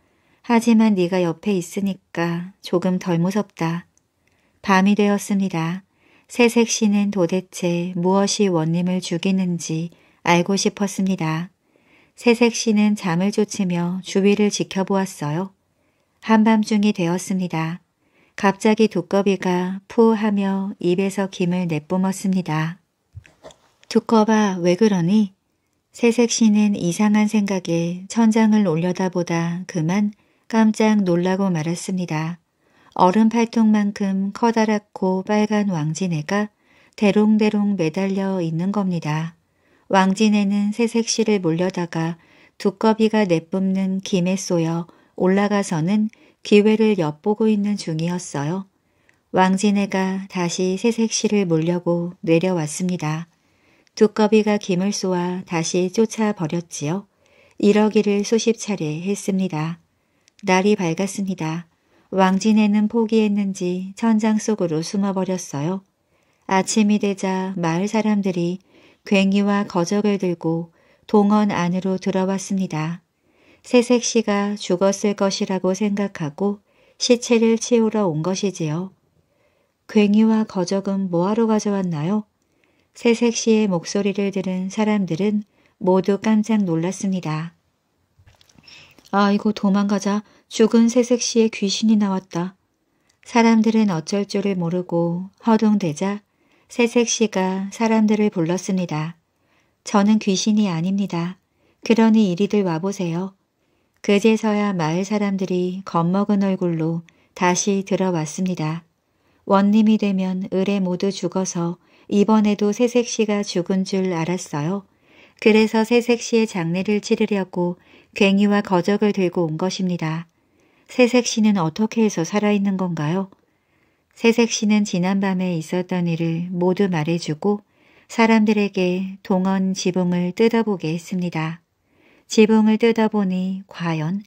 하지만 네가 옆에 있으니까 조금 덜 무섭다. 밤이 되었습니다. 새색 씨는 도대체 무엇이 원님을 죽이는지 알고 싶었습니다. 새색 씨는 잠을 쫓으며 주위를 지켜보았어요. 한밤중이 되었습니다. 갑자기 두꺼비가 푸 하며 입에서 김을 내뿜었습니다. 두꺼바왜 그러니? 새색 씨는 이상한 생각에 천장을 올려다보다 그만 깜짝 놀라고 말았습니다. 얼음 팔뚝만큼 커다랗고 빨간 왕지네가 대롱대롱 매달려 있는 겁니다. 왕진에는 새색시를 몰려다가 두꺼비가 내뿜는 김에 쏘여 올라가서는 기회를 엿보고 있는 중이었어요. 왕진애가 다시 새색시를 몰려고 내려왔습니다. 두꺼비가 김을 쏘아 다시 쫓아버렸지요. 이러기를 수십 차례 했습니다. 날이 밝았습니다. 왕진애는 포기했는지 천장 속으로 숨어버렸어요. 아침이 되자 마을 사람들이 괭이와 거적을 들고 동원 안으로 들어왔습니다. 새색 씨가 죽었을 것이라고 생각하고 시체를 치우러 온 것이지요. 괭이와 거적은 뭐하러 가져왔나요? 새색 씨의 목소리를 들은 사람들은 모두 깜짝 놀랐습니다. 아이고 도망가자 죽은 새색 씨의 귀신이 나왔다. 사람들은 어쩔 줄을 모르고 허둥대자 새색 씨가 사람들을 불렀습니다. 저는 귀신이 아닙니다. 그러니 이리들 와보세요. 그제서야 마을 사람들이 겁먹은 얼굴로 다시 들어왔습니다. 원님이 되면 을에 모두 죽어서 이번에도 새색 씨가 죽은 줄 알았어요. 그래서 새색 씨의 장례를 치르려고 괭이와 거적을 들고 온 것입니다. 새색 씨는 어떻게 해서 살아있는 건가요? 세색 씨는 지난밤에 있었던 일을 모두 말해주고 사람들에게 동원 지붕을 뜯어보게 했습니다. 지붕을 뜯어보니 과연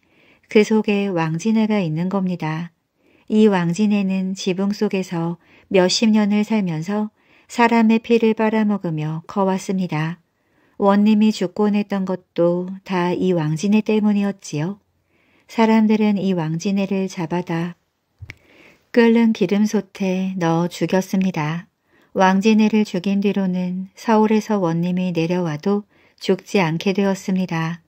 그 속에 왕진아가 있는 겁니다. 이 왕진애는 지붕 속에서 몇십 년을 살면서 사람의 피를 빨아먹으며 커왔습니다. 원님이 죽곤 했던 것도 다 이 왕진애 때문이었지요. 사람들은 이 왕진애를 잡아다 끓는 기름솥에 넣어 죽였습니다. 왕진애를 죽인 뒤로는 서울에서 원님이 내려와도 죽지 않게 되었습니다.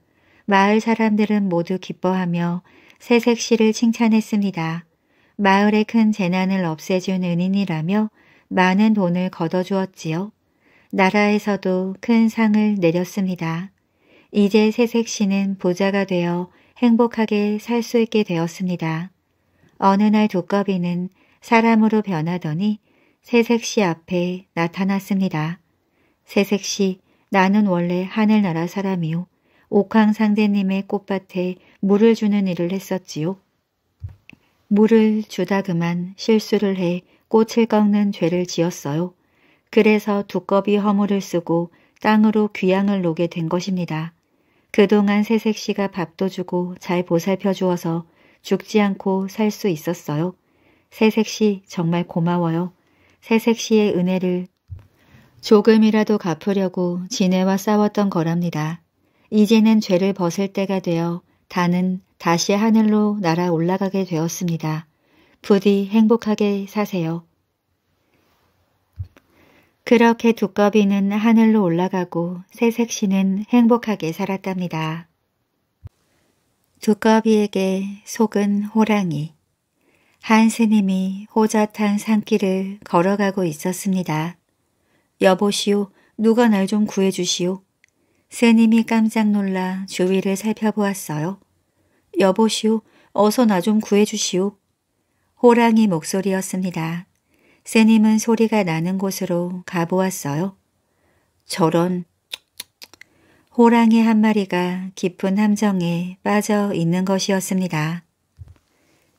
마을 사람들은 모두 기뻐하며 새색시를 칭찬했습니다. 마을의 큰 재난을 없애준 은인이라며 많은 돈을 걷어주었지요 나라에서도 큰 상을 내렸습니다. 이제 새색시는 부자가 되어 행복하게 살 수 있게 되었습니다. 어느 날 두꺼비는 사람으로 변하더니 새색시 앞에 나타났습니다. 새색시 나는 원래 하늘나라 사람이요. 옥황 상대님의 꽃밭에 물을 주는 일을 했었지요. 물을 주다 그만 실수를 해 꽃을 꺾는 죄를 지었어요. 그래서 두꺼비 허물을 쓰고 땅으로 귀양을 놓게 된 것입니다. 그동안 새색시가 밥도 주고 잘 보살펴 주어서 죽지 않고 살 수 있었어요. 새색시 정말 고마워요. 새색시의 은혜를 조금이라도 갚으려고 지네와 싸웠던 거랍니다. 이제는 죄를 벗을 때가 되어 다는 다시 하늘로 날아 올라가게 되었습니다. 부디 행복하게 사세요. 그렇게 두꺼비는 하늘로 올라가고 새색시는 행복하게 살았답니다. 두꺼비에게 속은 호랑이, 한 스님이 호자탄 산길을 걸어가고 있었습니다. 여보시오, 누가 날 좀 구해주시오. 스님이 깜짝 놀라 주위를 살펴보았어요. 여보시오, 어서 나 좀 구해주시오. 호랑이 목소리였습니다. 스님은 소리가 나는 곳으로 가보았어요. 저런 호랑이 한 마리가 깊은 함정에 빠져 있는 것이었습니다.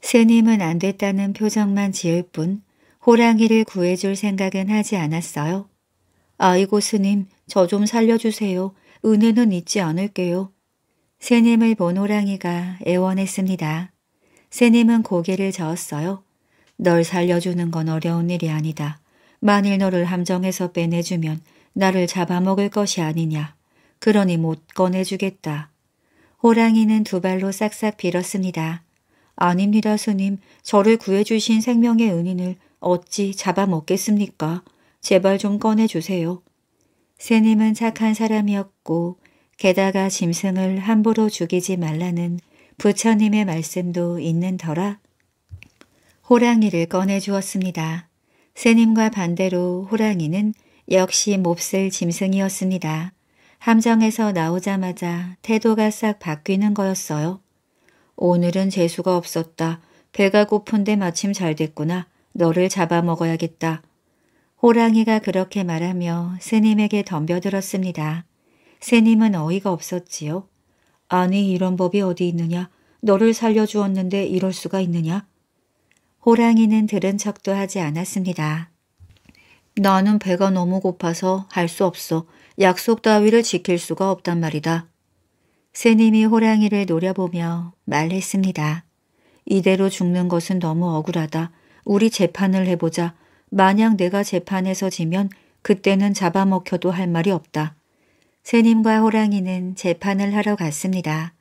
스님은 안 됐다는 표정만 지을 뿐 호랑이를 구해줄 생각은 하지 않았어요. 아이고 스님, 저 좀 살려주세요. 은혜는 잊지 않을게요. 스님을 본 호랑이가 애원했습니다. 스님은 고개를 저었어요. 널 살려주는 건 어려운 일이 아니다. 만일 너를 함정에서 빼내주면 나를 잡아먹을 것이 아니냐. 그러니 못 꺼내주겠다. 호랑이는 두 발로 싹싹 빌었습니다. 아닙니다, 스님. 저를 구해주신 생명의 은인을 어찌 잡아먹겠습니까? 제발 좀 꺼내주세요. 스님은 착한 사람이었고 게다가 짐승을 함부로 죽이지 말라는 부처님의 말씀도 있는 터라 호랑이를 꺼내주었습니다. 스님과 반대로 호랑이는 역시 몹쓸 짐승이었습니다. 함정에서 나오자마자 태도가 싹 바뀌는 거였어요. 오늘은 재수가 없었다. 배가 고픈데 마침 잘 됐구나. 너를 잡아먹어야겠다. 호랑이가 그렇게 말하며 스님에게 덤벼들었습니다. 스님은 어이가 없었지요. 아니 이런 법이 어디 있느냐. 너를 살려주었는데 이럴 수가 있느냐. 호랑이는 들은 척도 하지 않았습니다. 나는 배가 너무 고파서 할 수 없어. 약속 따위를 지킬 수가 없단 말이다. 새님이 호랑이를 노려보며 말했습니다. 이대로 죽는 것은 너무 억울하다. 우리 재판을 해보자. 만약 내가 재판에서 지면 그때는 잡아먹혀도 할 말이 없다. 새님과 호랑이는 재판을 하러 갔습니다.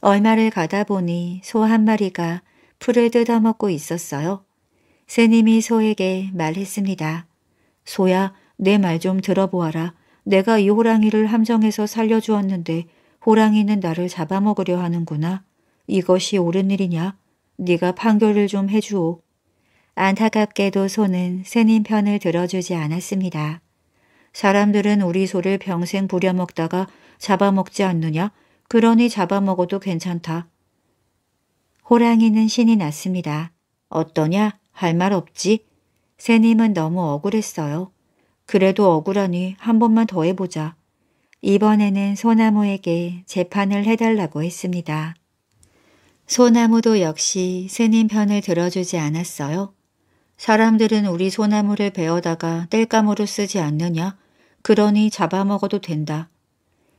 얼마를 가다 보니 소 한 마리가 풀을 뜯어먹고 있었어요. 새님이 소에게 말했습니다. 소야, 내 말 좀 들어보아라. 내가 이 호랑이를 함정에서 살려주었는데 호랑이는 나를 잡아먹으려 하는구나. 이것이 옳은 일이냐? 네가 판결을 좀 해주오. 안타깝게도 소는 새님 편을 들어주지 않았습니다. 사람들은 우리 소를 평생 부려먹다가 잡아먹지 않느냐? 그러니 잡아먹어도 괜찮다. 호랑이는 신이 났습니다. 어떠냐? 할 말 없지? 새님은 너무 억울했어요. 그래도 억울하니 한 번만 더 해보자. 이번에는 소나무에게 재판을 해달라고 했습니다. 소나무도 역시 스님 편을 들어주지 않았어요. 사람들은 우리 소나무를 베어다가 땔감으로 쓰지 않느냐? 그러니 잡아먹어도 된다.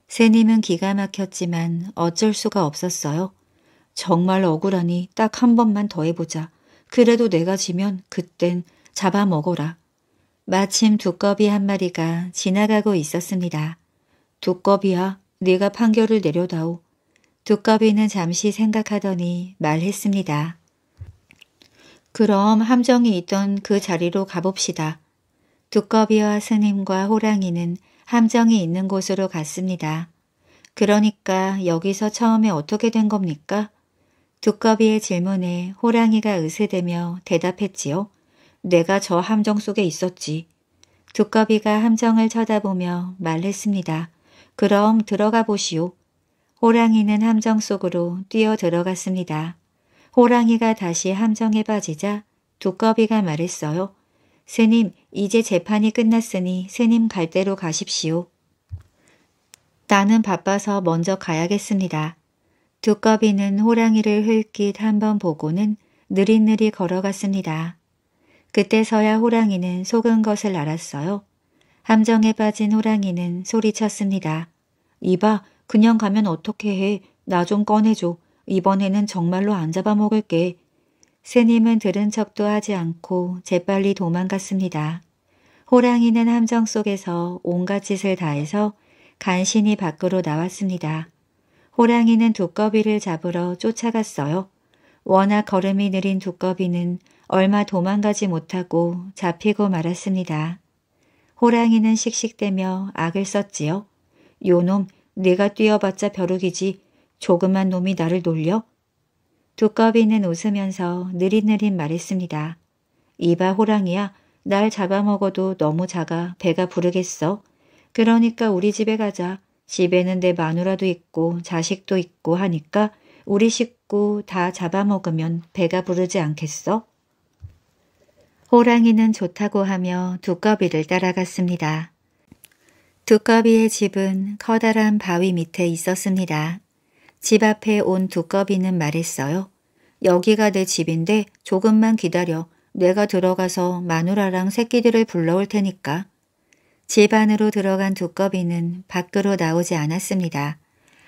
스님은 기가 막혔지만 어쩔 수가 없었어요. 정말 억울하니 딱 한 번만 더 해보자. 그래도 내가 지면 그땐 잡아먹어라. 마침 두꺼비 한 마리가 지나가고 있었습니다. 두꺼비야, 네가 판결을 내려다오. 두꺼비는 잠시 생각하더니 말했습니다. 그럼 함정이 있던 그 자리로 가봅시다. 두꺼비와 스님과 호랑이는 함정이 있는 곳으로 갔습니다. 그러니까 여기서 처음에 어떻게 된 겁니까? 두꺼비의 질문에 호랑이가 으스대며 대답했지요. 내가 저 함정 속에 있었지. 두꺼비가 함정을 쳐다보며 말했습니다. 그럼 들어가 보시오. 호랑이는 함정 속으로 뛰어 들어갔습니다. 호랑이가 다시 함정에 빠지자 두꺼비가 말했어요. 스님, 이제 재판이 끝났으니 스님 갈 대로 가십시오. 나는 바빠서 먼저 가야겠습니다. 두꺼비는 호랑이를 흘낏 한번 보고는 느릿느릿 걸어갔습니다. 그때서야 호랑이는 속은 것을 알았어요. 함정에 빠진 호랑이는 소리쳤습니다. 이봐, 그냥 가면 어떻게 해. 나 좀 꺼내줘. 이번에는 정말로 안 잡아먹을게. 스님은 들은 척도 하지 않고 재빨리 도망갔습니다. 호랑이는 함정 속에서 온갖 짓을 다해서 간신히 밖으로 나왔습니다. 호랑이는 두꺼비를 잡으러 쫓아갔어요. 워낙 걸음이 느린 두꺼비는 얼마 도망가지 못하고 잡히고 말았습니다. 호랑이는 씩씩대며 악을 썼지요. 요놈 내가 뛰어봤자 벼룩이지 조그만 놈이 나를 놀려? 두꺼비는 웃으면서 느릿느릿 말했습니다. 이봐 호랑이야 날 잡아먹어도 너무 작아 배가 부르겠어. 그러니까 우리 집에 가자. 집에는 내 마누라도 있고 자식도 있고 하니까 우리 식구 다 잡아먹으면 배가 부르지 않겠어? 호랑이는 좋다고 하며 두꺼비를 따라갔습니다. 두꺼비의 집은 커다란 바위 밑에 있었습니다. 집 앞에 온 두꺼비는 말했어요. 여기가 내 집인데 조금만 기다려 내가 들어가서 마누라랑 새끼들을 불러올 테니까. 집 안으로 들어간 두꺼비는 밖으로 나오지 않았습니다.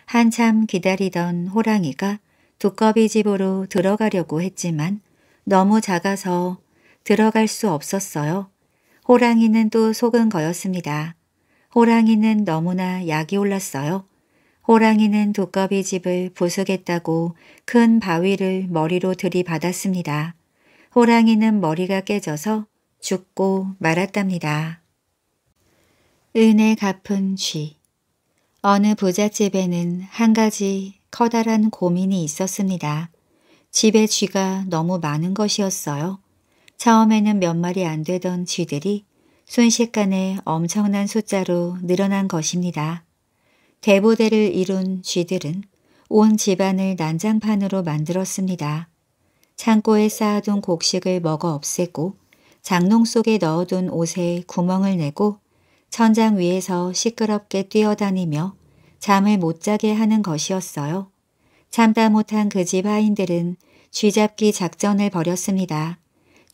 한참 기다리던 호랑이가 두꺼비 집으로 들어가려고 했지만 너무 작아서 들어갈 수 없었어요. 호랑이는 또 속은 거였습니다. 호랑이는 너무나 약이 올랐어요. 호랑이는 두꺼비 집을 부수겠다고 큰 바위를 머리로 들이받았습니다. 호랑이는 머리가 깨져서 죽고 말았답니다. 은혜 갚은 쥐 어느 부잣집에는 한 가지 커다란 고민이 있었습니다. 집에 쥐가 너무 많은 것이었어요. 처음에는 몇 마리 안 되던 쥐들이 순식간에 엄청난 숫자로 늘어난 것입니다. 대보대를 이룬 쥐들은 온 집안을 난장판으로 만들었습니다. 창고에 쌓아둔 곡식을 먹어 없애고 장롱 속에 넣어둔 옷에 구멍을 내고 천장 위에서 시끄럽게 뛰어다니며 잠을 못 자게 하는 것이었어요. 참다 못한 그 집 하인들은 쥐잡기 작전을 벌였습니다.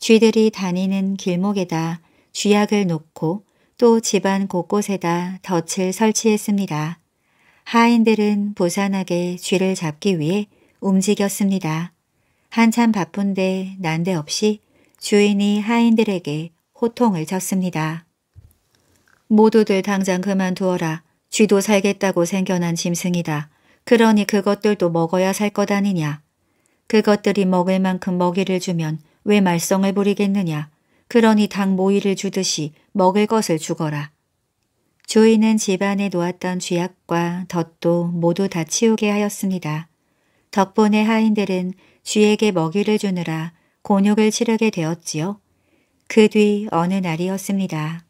쥐들이 다니는 길목에다 쥐약을 놓고 또 집안 곳곳에다 덫을 설치했습니다. 하인들은 부산하게 쥐를 잡기 위해 움직였습니다. 한참 바쁜데 난데없이 주인이 하인들에게 호통을 쳤습니다. 모두들 당장 그만두어라. 쥐도 살겠다고 생겨난 짐승이다. 그러니 그것들도 먹어야 살 것 아니냐. 그것들이 먹을 만큼 먹이를 주면 왜 말썽을 부리겠느냐. 그러니 닭 모이를 주듯이 먹을 것을 주거라. 조이는 집안에 놓았던 쥐약과 덫도 모두 다 치우게 하였습니다. 덕분에 하인들은 쥐에게 먹이를 주느라 곤욕을 치르게 되었지요. 그 뒤 어느 날이었습니다.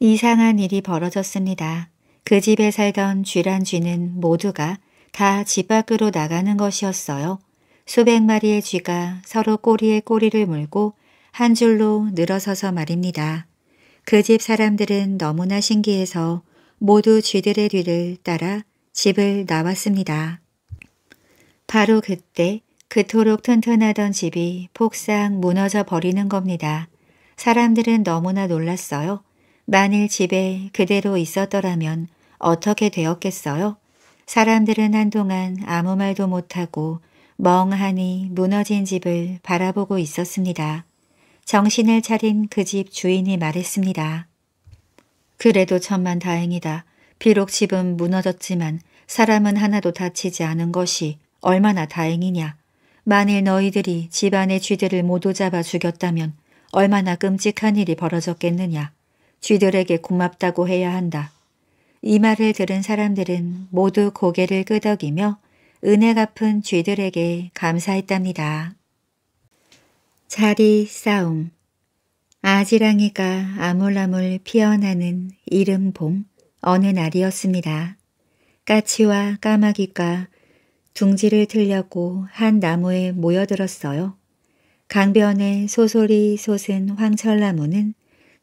이상한 일이 벌어졌습니다. 그 집에 살던 쥐란 쥐는 모두가 다 집 밖으로 나가는 것이었어요. 수백 마리의 쥐가 서로 꼬리에 꼬리를 물고 한 줄로 늘어서서 말입니다. 그 집 사람들은 너무나 신기해서 모두 쥐들의 뒤를 따라 집을 나왔습니다. 바로 그때 그토록 튼튼하던 집이 폭삭 무너져 버리는 겁니다. 사람들은 너무나 놀랐어요. 만일 집에 그대로 있었더라면 어떻게 되었겠어요? 사람들은 한동안 아무 말도 못하고 멍하니 무너진 집을 바라보고 있었습니다. 정신을 차린 그 집 주인이 말했습니다. 그래도 천만 다행이다. 비록 집은 무너졌지만 사람은 하나도 다치지 않은 것이 얼마나 다행이냐. 만일 너희들이 집안의 쥐들을 모두 잡아 죽였다면 얼마나 끔찍한 일이 벌어졌겠느냐. 쥐들에게 고맙다고 해야 한다. 이 말을 들은 사람들은 모두 고개를 끄덕이며 은혜 갚은 쥐들에게 감사했답니다. 자리 싸움 아지랑이가 아물아물 피어나는 이름봄 어느 날이었습니다. 까치와 까마귀가 둥지를 틀려고 한 나무에 모여들었어요. 강변에 소소리 솟은 황철나무는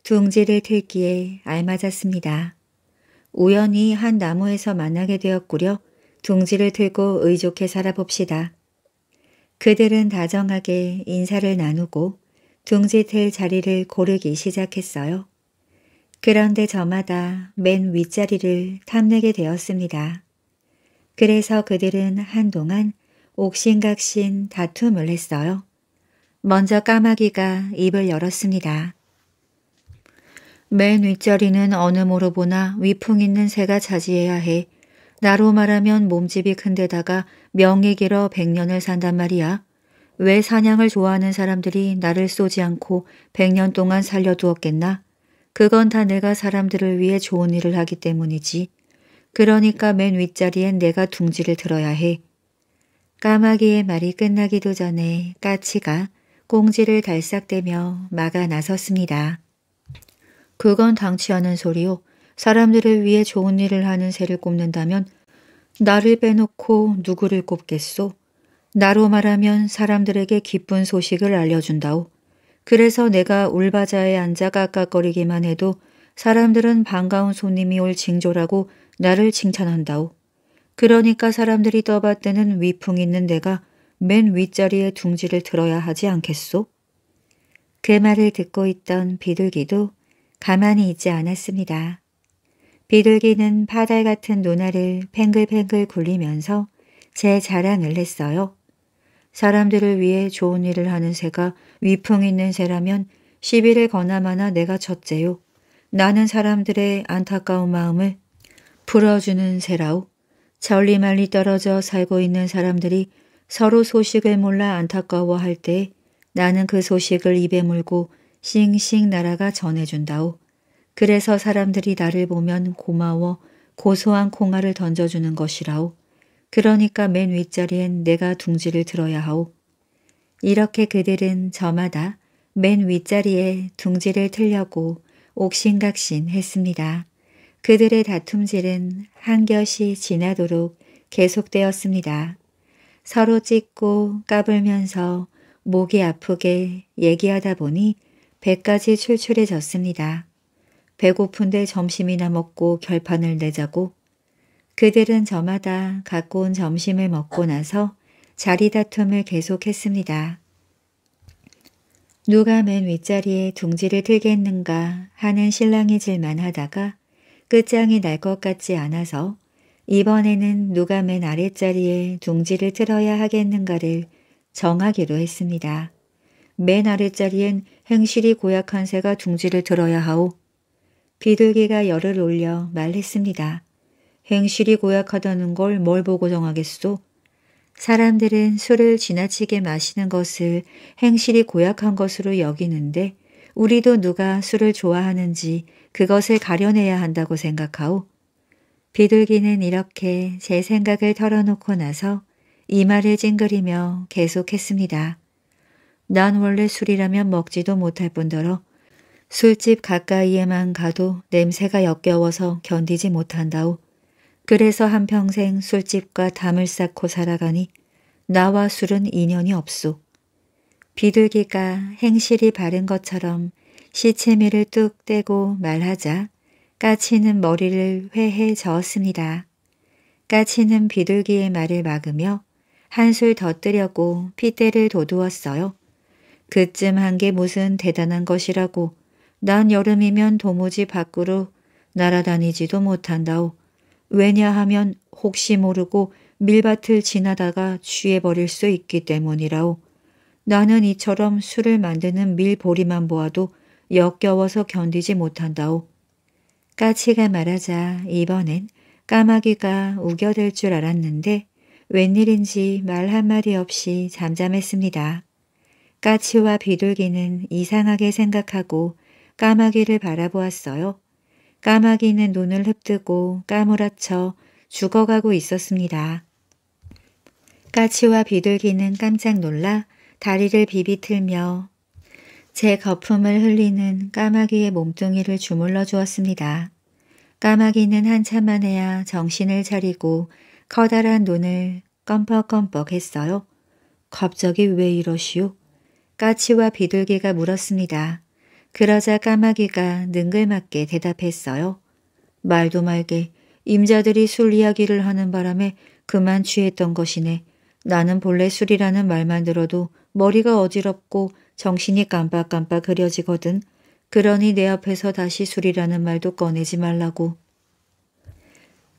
둥지를 틀기에 알맞았습니다. 우연히 한 나무에서 만나게 되었구려 둥지를 들고 의족해 살아봅시다. 그들은 다정하게 인사를 나누고 둥지 틀 자리를 고르기 시작했어요. 그런데 저마다 맨 윗자리를 탐내게 되었습니다. 그래서 그들은 한동안 옥신각신 다툼을 했어요. 먼저 까마귀가 입을 열었습니다. 맨 윗자리는 어느 모로 보나 위풍 있는 새가 차지해야 해. 나로 말하면 몸집이 큰데다가 명이 길어 백년을 산단 말이야. 왜 사냥을 좋아하는 사람들이 나를 쏘지 않고 백년 동안 살려두었겠나? 그건 다 내가 사람들을 위해 좋은 일을 하기 때문이지. 그러니까 맨 윗자리엔 내가 둥지를 들어야 해. 까마귀의 말이 끝나기도 전에 까치가 꽁지를 달싹대며 막아 나섰습니다. 그건 당치하는 소리요. 사람들을 위해 좋은 일을 하는 새를 꼽는다면 나를 빼놓고 누구를 꼽겠소? 나로 말하면 사람들에게 기쁜 소식을 알려준다오. 그래서 내가 울바자에 앉아 깎아거리기만 해도 사람들은 반가운 손님이 올 징조라고 나를 칭찬한다오. 그러니까 사람들이 떠받드는 위풍 있는 내가 맨 윗자리에 둥지를 들어야 하지 않겠소? 그 말을 듣고 있던 비둘기도 가만히 있지 않았습니다. 비둘기는 바달 같은 노나를 팽글팽글 굴리면서 제 자랑을 했어요. 사람들을 위해 좋은 일을 하는 새가 위풍 있는 새라면 시비를 거나마나 내가 첫째요. 나는 사람들의 안타까운 마음을 풀어주는 새라우. 절리말리 떨어져 살고 있는 사람들이 서로 소식을 몰라 안타까워할 때 나는 그 소식을 입에 물고 싱싱 나라가 전해준다오. 그래서 사람들이 나를 보면 고마워 고소한 콩알을 던져주는 것이라오. 그러니까 맨 윗자리엔 내가 둥지를 들어야 하오. 이렇게 그들은 저마다 맨 윗자리에 둥지를 틀려고 옥신각신 했습니다. 그들의 다툼질은 한결시 지나도록 계속되었습니다. 서로 찢고 까불면서 목이 아프게 얘기하다 보니 배까지 출출해졌습니다. 배고픈데 점심이나 먹고 결판을 내자고 그들은 저마다 갖고 온 점심을 먹고 나서 자리 다툼을 계속했습니다. 누가 맨 윗자리에 둥지를 틀겠는가 하는 실랑이질만 하다가 끝장이 날 것 같지 않아서 이번에는 누가 맨 아랫자리에 둥지를 틀어야 하겠는가를 정하기로 했습니다. 맨 아랫자리엔 행실이 고약한 새가 둥지를 틀어야 하오. 비둘기가 열을 올려 말했습니다. 행실이 고약하다는 걸 뭘 보고 정하겠소? 사람들은 술을 지나치게 마시는 것을 행실이 고약한 것으로 여기는데 우리도 누가 술을 좋아하는지 그것을 가려내야 한다고 생각하오. 비둘기는 이렇게 제 생각을 털어놓고 나서 이마를 찡그리며 계속했습니다. 난 원래 술이라면 먹지도 못할 뿐더러 술집 가까이에만 가도 냄새가 역겨워서 견디지 못한다오. 그래서 한평생 술집과 담을 쌓고 살아가니 나와 술은 인연이 없소. 비둘기가 행실이 바른 것처럼 시체미를 뚝 떼고 말하자 까치는 머리를 회해 저었습니다. 까치는 비둘기의 말을 막으며 한 술 더 뜨려고 핏대를 도두었어요. 그쯤 한 게 무슨 대단한 것이라고 난 여름이면 도무지 밖으로 날아다니지도 못한다오. 왜냐하면 혹시 모르고 밀밭을 지나다가 취해버릴 수 있기 때문이라오. 나는 이처럼 술을 만드는 밀보리만 보아도 역겨워서 견디지 못한다오. 까치가 말하자 이번엔 까마귀가 우겨댈 줄 알았는데 웬일인지 말 한마디 없이 잠잠했습니다. 까치와 비둘기는 이상하게 생각하고 까마귀를 바라보았어요. 까마귀는 눈을 흩뜨고 까무라쳐 죽어가고 있었습니다. 까치와 비둘기는 깜짝 놀라 다리를 비비틀며 제 거품을 흘리는 까마귀의 몸뚱이를 주물러 주었습니다. 까마귀는 한참 만에야 정신을 차리고 커다란 눈을 껌뻑껌뻑 했어요. 갑자기 왜 이러시오? 까치와 비둘기가 물었습니다. 그러자 까마귀가 능글맞게 대답했어요. 말도 말게 임자들이 술 이야기를 하는 바람에 그만 취했던 것이네. 나는 본래 술이라는 말만 들어도 머리가 어지럽고 정신이 깜빡깜빡 그려지거든. 그러니 내 앞에서 다시 술이라는 말도 꺼내지 말라고.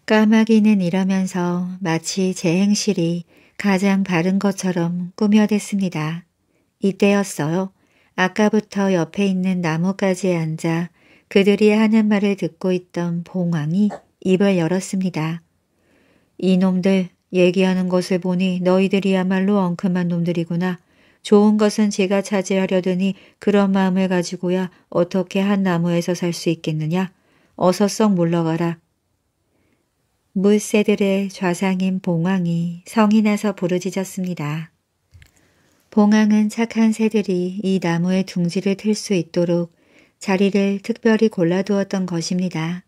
까마귀는 이러면서 마치 제 행실이 가장 바른 것처럼 꾸며댔습니다. 이때였어요. 아까부터 옆에 있는 나무가지에 앉아 그들이 하는 말을 듣고 있던 봉황이 입을 열었습니다. 이놈들 얘기하는 것을 보니 너희들이야말로 엉큼한 놈들이구나. 좋은 것은 제가 차지하려더니 그런 마음을 가지고야 어떻게 한 나무에서 살 수 있겠느냐. 어서 썩 물러가라. 물새들의 좌상인 봉황이 성이 나서 부르짖었습니다. 봉황은 착한 새들이 이 나무의 둥지를 틀 수 있도록 자리를 특별히 골라두었던 것입니다.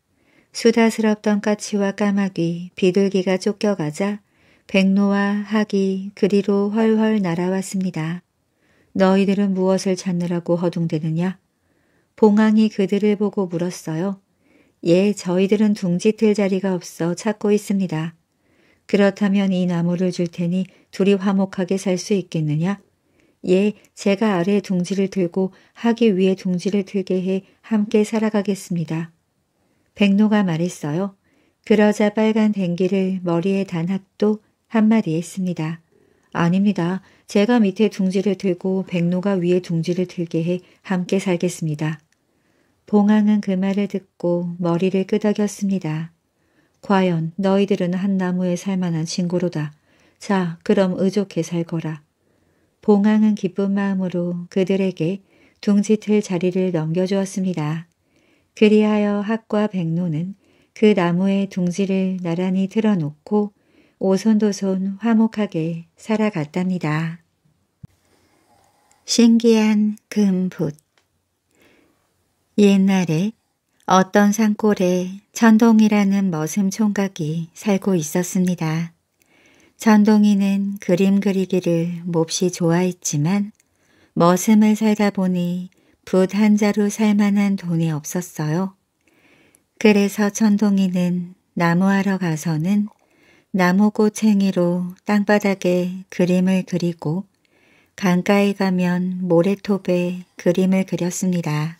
수다스럽던 까치와 까마귀, 비둘기가 쫓겨가자 백로와 학이 그리로 헐헐 날아왔습니다. 너희들은 무엇을 찾느라고 허둥대느냐? 봉황이 그들을 보고 물었어요. 예, 저희들은 둥지 틀 자리가 없어 찾고 있습니다. 그렇다면 이 나무를 줄 테니 둘이 화목하게 살 수 있겠느냐? 예, 제가 아래 둥지를 들고 하기 위에 둥지를 들게 해 함께 살아가겠습니다. 백로가 말했어요. 그러자 빨간 댕기를 머리에 단 학도 한마디 했습니다. 아닙니다. 제가 밑에 둥지를 들고 백로가 위에 둥지를 들게 해 함께 살겠습니다. 봉황은 그 말을 듣고 머리를 끄덕였습니다. 과연 너희들은 한 나무에 살만한 친구로다. 자, 그럼 의족해 살거라. 봉황은 기쁜 마음으로 그들에게 둥지틀 자리를 넘겨주었습니다. 그리하여 학과 백로는그 나무에 둥지를 나란히 틀어놓고 오손도손 화목하게 살아갔답니다. 신기한 금붓 옛날에 어떤 산골에 천동이라는 머슴 총각이 살고 있었습니다. 천동이는 그림 그리기를 몹시 좋아했지만 머슴을 살다 보니 붓 한 자루 살만한 돈이 없었어요. 그래서 천동이는 나무하러 가서는 나무꼬챙이로 땅바닥에 그림을 그리고 강가에 가면 모래톱에 그림을 그렸습니다.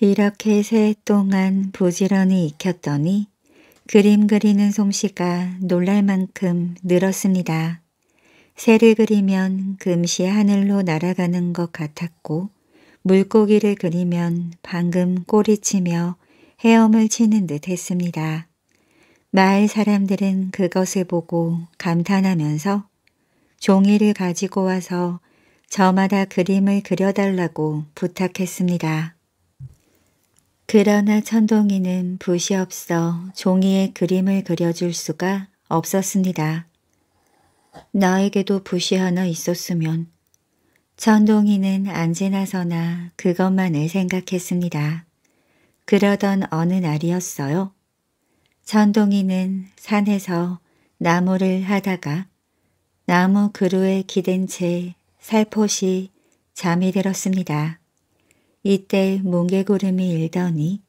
이렇게 세 동안 부지런히 익혔더니 그림 그리는 솜씨가 놀랄 만큼 늘었습니다. 새를 그리면 금시 하늘로 날아가는 것 같았고 물고기를 그리면 방금 꼬리치며 헤엄을 치는 듯 했습니다. 마을 사람들은 그것을 보고 감탄하면서 종이를 가지고 와서 저마다 그림을 그려달라고 부탁했습니다. 그러나 천동이는 붓이 없어 종이에 그림을 그려줄 수가 없었습니다. 나에게도 붓이 하나 있었으면 천동이는 안지나서나 그것만을 생각했습니다. 그러던 어느 날이었어요. 천동이는 산에서 나무를 하다가 나무 그루에 기댄 채 살포시 잠이 들었습니다. 이때 뭉개구름이 일더니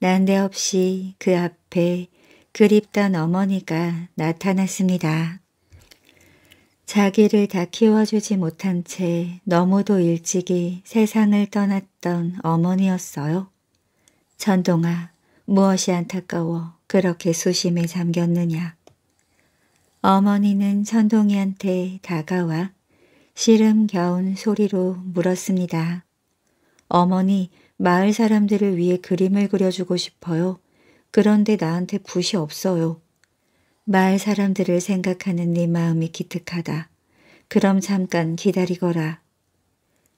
난데없이 그 앞에 그립던 어머니가 나타났습니다. 자기를 다 키워주지 못한 채 너무도 일찍이 세상을 떠났던 어머니였어요. 전동아, 무엇이 안타까워 그렇게 수심에 잠겼느냐. 어머니는 천동이한테 다가와 시름겨운 소리로 물었습니다. 어머니, 마을 사람들을 위해 그림을 그려주고 싶어요. 그런데 나한테 붓이 없어요. 마을 사람들을 생각하는 네 마음이 기특하다. 그럼 잠깐 기다리거라.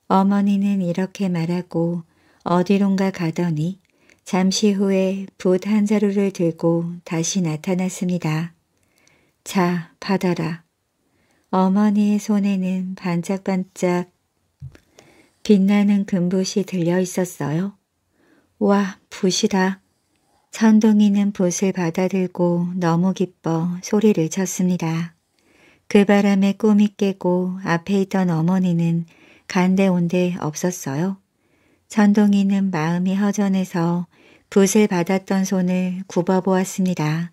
어머니는 이렇게 말하고 어디론가 가더니 잠시 후에 붓 한 자루를 들고 다시 나타났습니다. 자, 받아라. 어머니의 손에는 반짝반짝 빛나는 금붓이 들려 있었어요. 와, 붓이다. 천둥이는 붓을 받아들고 너무 기뻐 소리를 쳤습니다. 그 바람에 꿈이 깨고 앞에 있던 어머니는 간데온데 없었어요. 천둥이는 마음이 허전해서 붓을 받았던 손을 굽어보았습니다.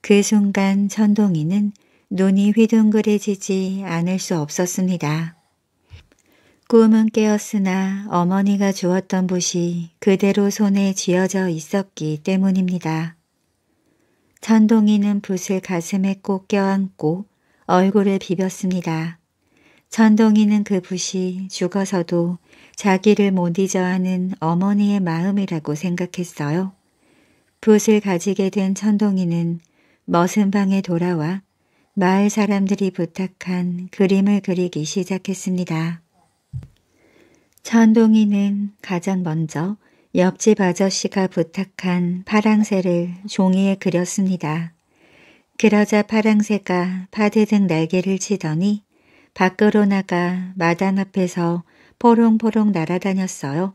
그 순간 천둥이는 눈이 휘둥그레지지 않을 수 없었습니다. 꿈은 깨었으나 어머니가 주었던 붓이 그대로 손에 쥐어져 있었기 때문입니다. 천동이는 붓을 가슴에 꼭 껴안고 얼굴을 비볐습니다. 천동이는그 붓이 죽어서도 자기를 못 잊어하는 어머니의 마음이라고 생각했어요. 붓을 가지게 된 천동이는 머슴 방에 돌아와 마을 사람들이 부탁한 그림을 그리기 시작했습니다. 천동이는 가장 먼저 옆집 아저씨가 부탁한 파랑새를 종이에 그렸습니다. 그러자 파랑새가 파대등 날개를 치더니 밖으로 나가 마당 앞에서 포롱포롱 날아다녔어요.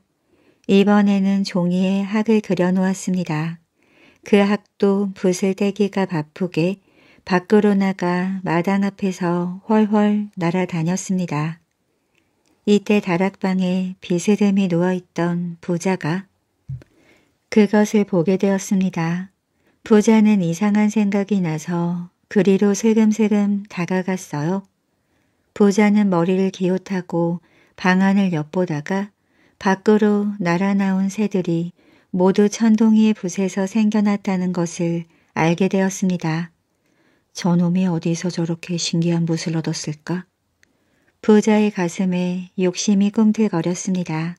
이번에는 종이에 학을 그려놓았습니다. 그 학도 붓을 떼기가 바쁘게 밖으로 나가 마당 앞에서 훨훨 날아다녔습니다. 이때 다락방에 비세듬이 누워있던 부자가 그것을 보게 되었습니다. 부자는 이상한 생각이 나서 그리로 슬금슬금 다가갔어요. 부자는 머리를 기웃하고 방안을 엿보다가 밖으로 날아나온 새들이 모두 천둥이의 붓에서 생겨났다는 것을 알게 되었습니다. 저놈이 어디서 저렇게 신기한 붓을 얻었을까? 부자의 가슴에 욕심이 꿈틀거렸습니다.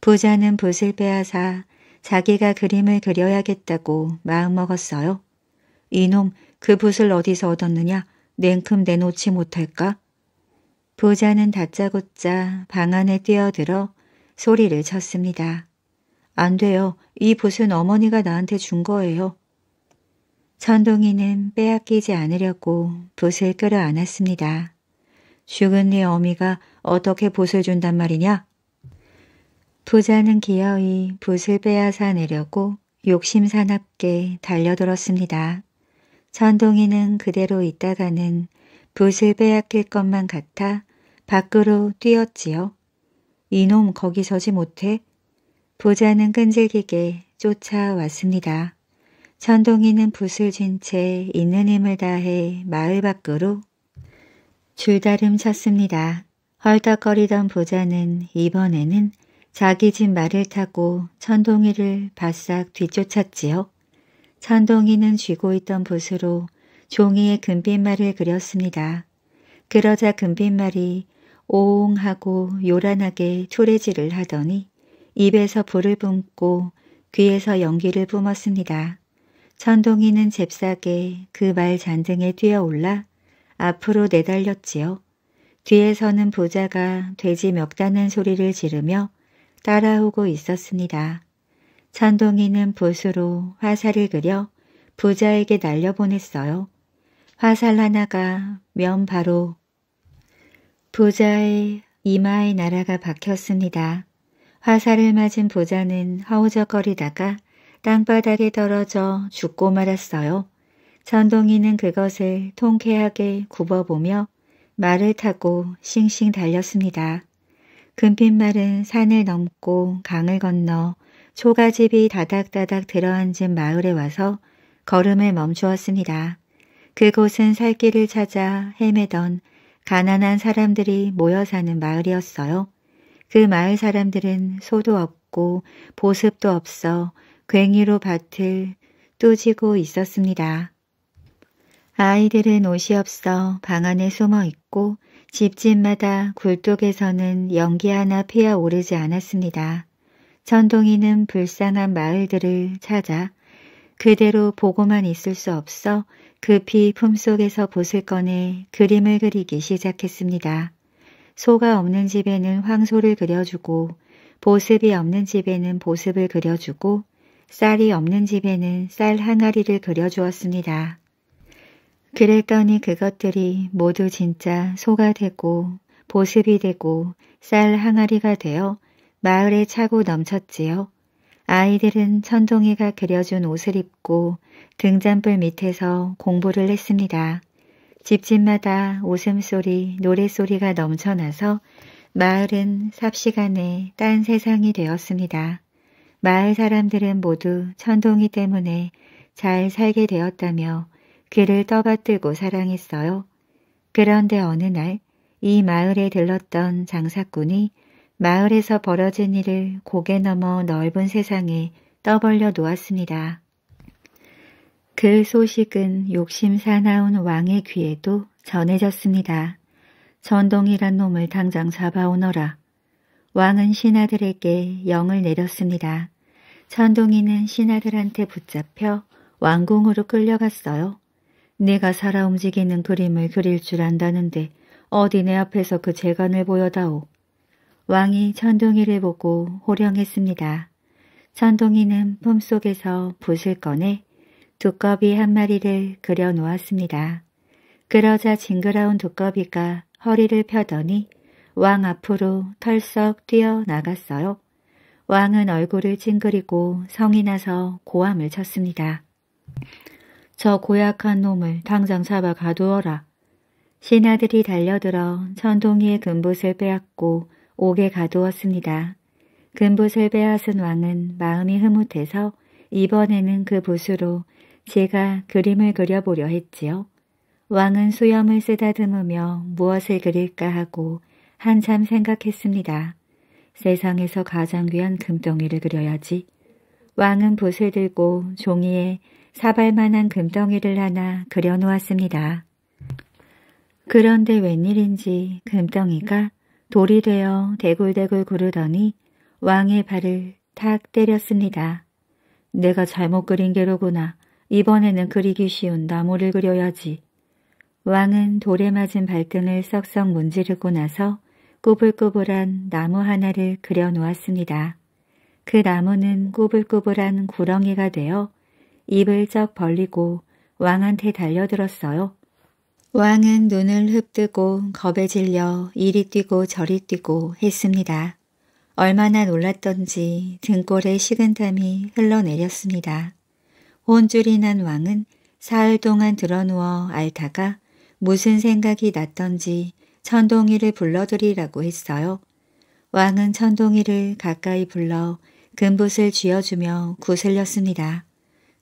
부자는 붓을 빼앗아 자기가 그림을 그려야겠다고 마음먹었어요. 이놈 그 붓을 어디서 얻었느냐 냉큼 내놓지 못할까? 부자는 다짜고짜 방 안에 뛰어들어 소리를 쳤습니다. 안 돼요. 이 붓은 어머니가 나한테 준 거예요. 천둥이는 빼앗기지 않으려고 붓을 끌어안았습니다. 죽은 네 어미가 어떻게 붓을 준단 말이냐? 부자는 기어이 붓을 빼앗아 내려고 욕심 사납게 달려들었습니다. 천동이는 그대로 있다가는 붓을 빼앗길 것만 같아 밖으로 뛰었지요. 이놈 거기 서지 못해. 부자는 끈질기게 쫓아왔습니다. 천동이는 붓을 쥔채 있는 힘을 다해 마을 밖으로 줄다름 쳤습니다. 헐떡거리던 부자는 이번에는 자기 집 말을 타고 천동이를 바싹 뒤쫓았지요. 천동이는 쥐고 있던 붓으로 종이에 금빛말을 그렸습니다. 그러자 금빛말이 오옹 하고 요란하게 초래질을 하더니 입에서 불을 뿜고 귀에서 연기를 뿜었습니다. 천동이는 잽싸게 그 말 잔등에 뛰어올라 앞으로 내달렸지요. 뒤에서는 부자가 돼지 멱다는 소리를 지르며 따라오고 있었습니다. 천동이는 붓으로 화살을 그려 부자에게 날려보냈어요. 화살 하나가 면 바로 부자의 이마에 나라가 박혔습니다. 화살을 맞은 부자는 허우적거리다가 땅바닥에 떨어져 죽고 말았어요. 전동이는 그것을 통쾌하게 굽어보며 말을 타고 싱싱 달렸습니다. 금빛말은 산을 넘고 강을 건너 초가집이 다닥다닥 들어앉은 마을에 와서 걸음을 멈추었습니다. 그곳은 살길을 찾아 헤매던 가난한 사람들이 모여 사는 마을이었어요. 그 마을 사람들은 소도 없고 보습도 없어 괭이로 밭을 뚜지고 있었습니다. 아이들은 옷이 없어 방 안에 숨어 있고 집집마다 굴뚝에서는 연기 하나 피어 오르지 않았습니다. 천동이는 불쌍한 마을들을 찾아 그대로 보고만 있을 수 없어 급히 품속에서 붓을 꺼내 그림을 그리기 시작했습니다. 소가 없는 집에는 황소를 그려주고 보습이 없는 집에는 보습을 그려주고 쌀이 없는 집에는 쌀 항아리를 그려주었습니다. 그랬더니 그것들이 모두 진짜 소가 되고 보습이 되고 쌀 항아리가 되어 마을에 차고 넘쳤지요. 아이들은 천둥이가 그려준 옷을 입고 등잔불 밑에서 공부를 했습니다. 집집마다 웃음소리, 노래소리가 넘쳐나서 마을은 삽시간에 딴 세상이 되었습니다. 마을 사람들은 모두 천둥이 때문에 잘 살게 되었다며 귀를 떠받들고 사랑했어요. 그런데 어느 날 이 마을에 들렀던 장사꾼이 마을에서 벌어진 일을 고개 넘어 넓은 세상에 떠벌려 놓았습니다. 그 소식은 욕심 사나운 왕의 귀에도 전해졌습니다. 전동이란 놈을 당장 잡아오너라. 왕은 신하들에게 영을 내렸습니다. 천동이는 신하들한테 붙잡혀 왕궁으로 끌려갔어요. 네가 살아 움직이는 그림을 그릴 줄 안다는데 어디 내 앞에서 그 재간을 보여다오. 왕이 천둥이를 보고 호령했습니다. 천둥이는 품속에서 붓을 꺼내 두꺼비 한 마리를 그려놓았습니다. 그러자 징그러운 두꺼비가 허리를 펴더니 왕 앞으로 털썩 뛰어나갔어요. 왕은 얼굴을 찡그리고 성이 나서 고함을 쳤습니다. 저 고약한 놈을 당장 잡아 가두어라. 신하들이 달려들어 천동이의 금붓을 빼앗고 옥에 가두었습니다. 금붓을 빼앗은 왕은 마음이 흐뭇해서 이번에는 그 붓으로 제가 그림을 그려보려 했지요. 왕은 수염을 쓰다듬으며 무엇을 그릴까 하고 한참 생각했습니다. 세상에서 가장 귀한 금덩이를 그려야지. 왕은 붓을 들고 종이에 사발만한 금덩이를 하나 그려놓았습니다. 그런데 웬일인지 금덩이가 돌이 되어 대굴대굴 구르더니 왕의 발을 탁 때렸습니다. 내가 잘못 그린 게로구나. 이번에는 그리기 쉬운 나무를 그려야지. 왕은 돌에 맞은 발등을 썩썩 문지르고 나서 꼬불꼬불한 나무 하나를 그려놓았습니다. 그 나무는 꼬불꼬불한 구렁이가 되어 입을 쩍 벌리고 왕한테 달려들었어요. 왕은 눈을 흡뜨고 겁에 질려 이리 뛰고 저리 뛰고 했습니다. 얼마나 놀랐던지 등골에 식은땀이 흘러내렸습니다. 혼줄이 난 왕은 사흘 동안 드러누워 앓다가 무슨 생각이 났던지 천동이를 불러들이라고 했어요. 왕은 천동이를 가까이 불러 금붓을 쥐어주며 구슬렸습니다.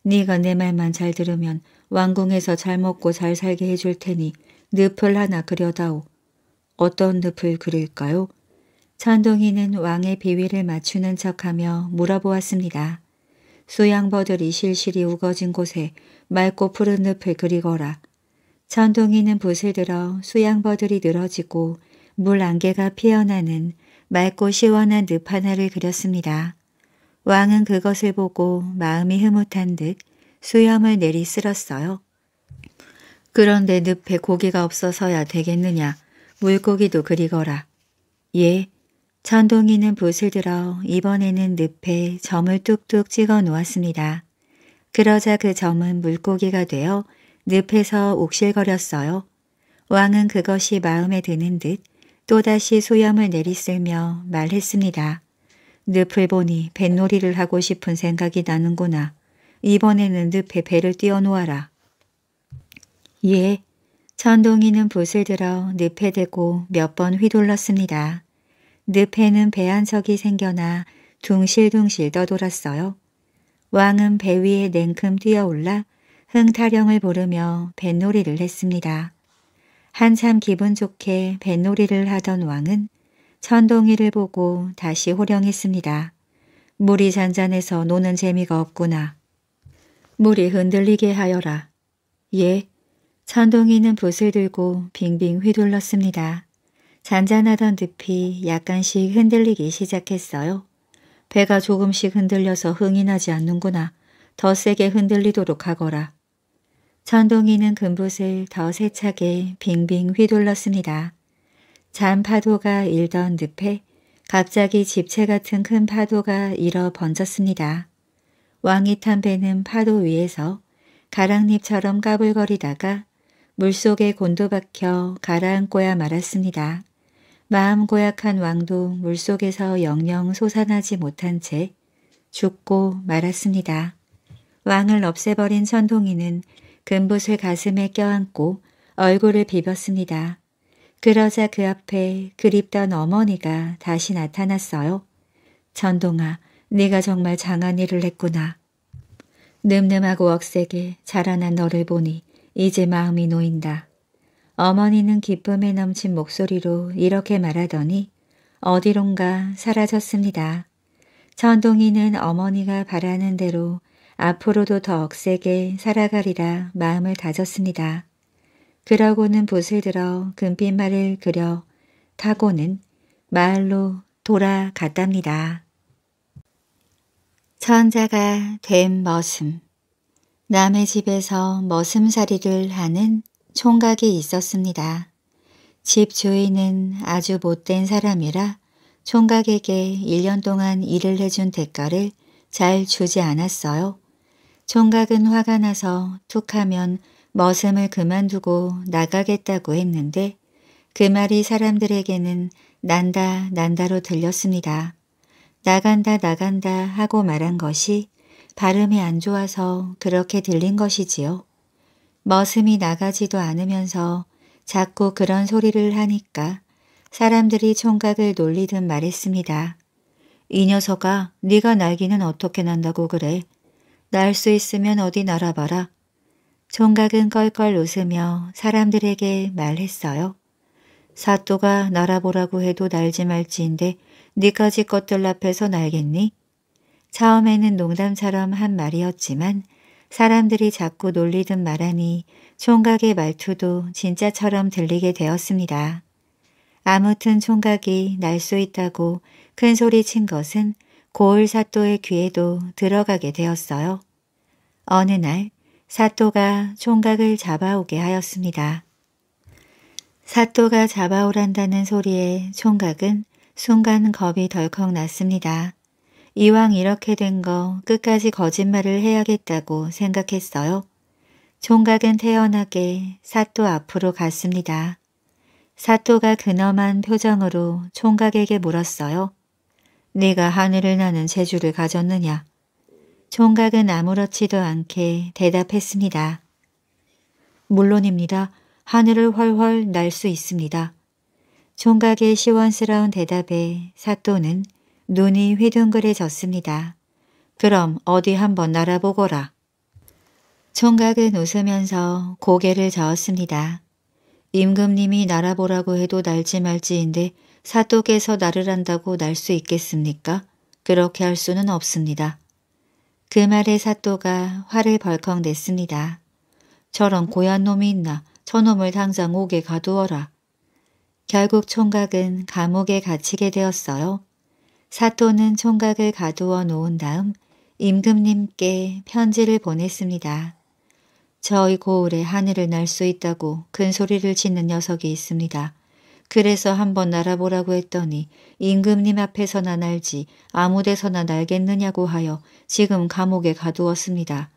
네가 내 말만 잘 들으면 왕궁에서 잘 먹고 잘 살게 해줄 테니 늪을 하나 그려다오. 어떤 늪을 그릴까요? 찬동이는 왕의 비위를 맞추는 척하며 물어보았습니다. 수양버들이 실실이 우거진 곳에 맑고 푸른 늪을 그리거라. 찬동이는 붓을 들어 수양버들이 늘어지고 물 안개가 피어나는 맑고 시원한 늪 하나를 그렸습니다. 왕은 그것을 보고 마음이 흐뭇한 듯 수염을 내리 쓸었어요. 그런데 늪에 고기가 없어서야 되겠느냐. 물고기도 그리거라. 예, 천동이는 붓을 들어 이번에는 늪에 점을 뚝뚝 찍어 놓았습니다. 그러자 그 점은 물고기가 되어 늪에서 욱실거렸어요 왕은 그것이 마음에 드는 듯 또다시 수염을내리쓸며 말했습니다. 늪을 보니 뱃놀이를 하고 싶은 생각이 나는구나. 이번에는 늪에 배를 띄어놓아라. 예, 천둥이는 붓을 들어 늪에 대고 몇 번 휘둘렀습니다. 늪에는 배한 석이 생겨나 둥실둥실 떠돌았어요. 왕은 배 위에 냉큼 뛰어올라 흥타령을 부르며 뱃놀이를 했습니다. 한참 기분 좋게 뱃놀이를 하던 왕은 천동이를 보고 다시 호령했습니다. 물이 잔잔해서 노는 재미가 없구나. 물이 흔들리게 하여라. 예, 천동이는 붓을 들고 빙빙 휘둘렀습니다. 잔잔하던 늪이 약간씩 흔들리기 시작했어요. 배가 조금씩 흔들려서 흥이 나지 않는구나. 더 세게 흔들리도록 하거라. 천동이는 금붓을 더 세차게 빙빙 휘둘렀습니다. 잔 파도가 일던 늪에 갑자기 집채 같은 큰 파도가 일어 번졌습니다. 왕이 탄 배는 파도 위에서 가랑잎처럼 까불거리다가 물속에 곤두박혀 가라앉고야 말았습니다. 마음 고약한 왕도 물속에서 영영 솟아나지 못한 채 죽고 말았습니다. 왕을 없애버린 선동이는 금붓을 가슴에 껴안고 얼굴을 비볐습니다. 그러자 그 앞에 그립던 어머니가 다시 나타났어요. 전동아, 네가 정말 장한 일을 했구나. 늠름하고 억세게 자라난 너를 보니 이제 마음이 놓인다. 어머니는 기쁨에 넘친 목소리로 이렇게 말하더니 어디론가 사라졌습니다. 전동이는 어머니가 바라는 대로 앞으로도 더 억세게 살아가리라 마음을 다졌습니다. 그러고는 붓을 들어 금빛말을 그려 타고는 마을로 돌아갔답니다. 천자가 된 머슴 남의 집에서 머슴살이를 하는 총각이 있었습니다. 집 주인은 아주 못된 사람이라 총각에게 1년 동안 일을 해준 대가를 잘 주지 않았어요. 총각은 화가 나서 툭하면 머슴을 그만두고 나가겠다고 했는데 그 말이 사람들에게는 난다 난다로 들렸습니다. 나간다 나간다 하고 말한 것이 발음이 안 좋아서 그렇게 들린 것이지요. 머슴이 나가지도 않으면서 자꾸 그런 소리를 하니까 사람들이 총각을 놀리듯 말했습니다. 이 녀석아 네가 날기는 어떻게 난다고 그래. 날 수 있으면 어디 날아봐라. 총각은 껄껄 웃으며 사람들에게 말했어요. 사또가 날아보라고 해도 날지 말지인데 니까지 것들 앞에서 날겠니? 처음에는 농담처럼 한 말이었지만 사람들이 자꾸 놀리듯 말하니 총각의 말투도 진짜처럼 들리게 되었습니다. 아무튼 총각이 날 수 있다고 큰 소리 친 것은 고을 사또의 귀에도 들어가게 되었어요. 어느 날 사또가 총각을 잡아오게 하였습니다. 사또가 잡아오란다는 소리에 총각은 순간 겁이 덜컥 났습니다. 이왕 이렇게 된 거 끝까지 거짓말을 해야겠다고 생각했어요. 총각은 태연하게 사또 앞으로 갔습니다. 사또가 근엄한 표정으로 총각에게 물었어요. 네가 하늘을 나는 재주를 가졌느냐? 총각은 아무렇지도 않게 대답했습니다. 물론입니다. 하늘을 훨훨 날 수 있습니다. 총각의 시원스러운 대답에 사또는 눈이 휘둥그레졌습니다. 그럼 어디 한번 날아보거라. 총각은 웃으면서 고개를 저었습니다. 임금님이 날아보라고 해도 날지 말지인데 사또께서 날을 한다고 날 수 있겠습니까? 그렇게 할 수는 없습니다. 그 말에 사또가 화를 벌컥 냈습니다. 저런 고얀 놈이 있나 저놈을 당장 옥에 가두어라. 결국 총각은 감옥에 갇히게 되었어요. 사또는 총각을 가두어 놓은 다음 임금님께 편지를 보냈습니다. 저의 고을에 하늘을 날 수 있다고 큰 소리를 짓는 녀석이 있습니다. 그래서 한번 날아보라고 했더니 임금님 앞에서나 날지 아무데서나 날겠느냐고 하여 지금 감옥에 가두었습니다.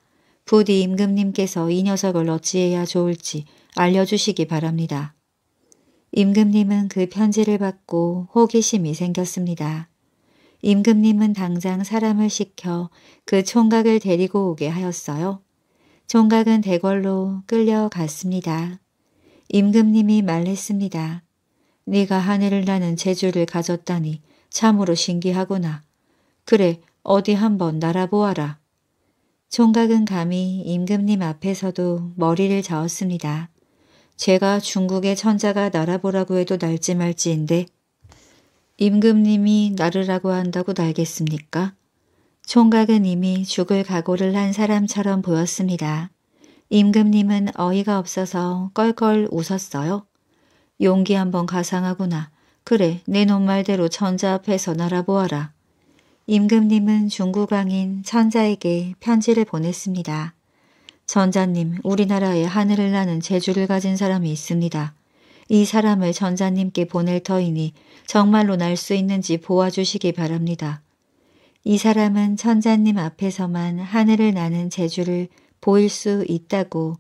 부디 임금님께서 이 녀석을 어찌해야 좋을지 알려주시기 바랍니다. 임금님은 그 편지를 받고 호기심이 생겼습니다. 임금님은 당장 사람을 시켜 그 총각을 데리고 오게 하였어요. 총각은 대궐로 끌려갔습니다. 임금님이 말했습니다. 네가 하늘을 나는 재주를 가졌다니 참으로 신기하구나. 그래 어디 한번 날아보아라. 총각은 감히 임금님 앞에서도 머리를 저었습니다. 제가 중국의 천자가 날아보라고 해도 날지 말지인데 임금님이 날으라고 한다고 날겠습니까? 총각은 이미 죽을 각오를 한 사람처럼 보였습니다. 임금님은 어이가 없어서 껄껄 웃었어요. 용기 한번 가상하구나. 그래, 내놈 말대로 천자 앞에서 날아보아라. 임금님은 중국왕인 천자에게 편지를 보냈습니다. 전자님, 우리나라에 하늘을 나는 재주를 가진 사람이 있습니다. 이 사람을 전자님께 보낼 터이니 정말로 날 수 있는지 보아주시기 바랍니다. 이 사람은 천자님 앞에서만 하늘을 나는 재주를 보일 수 있다고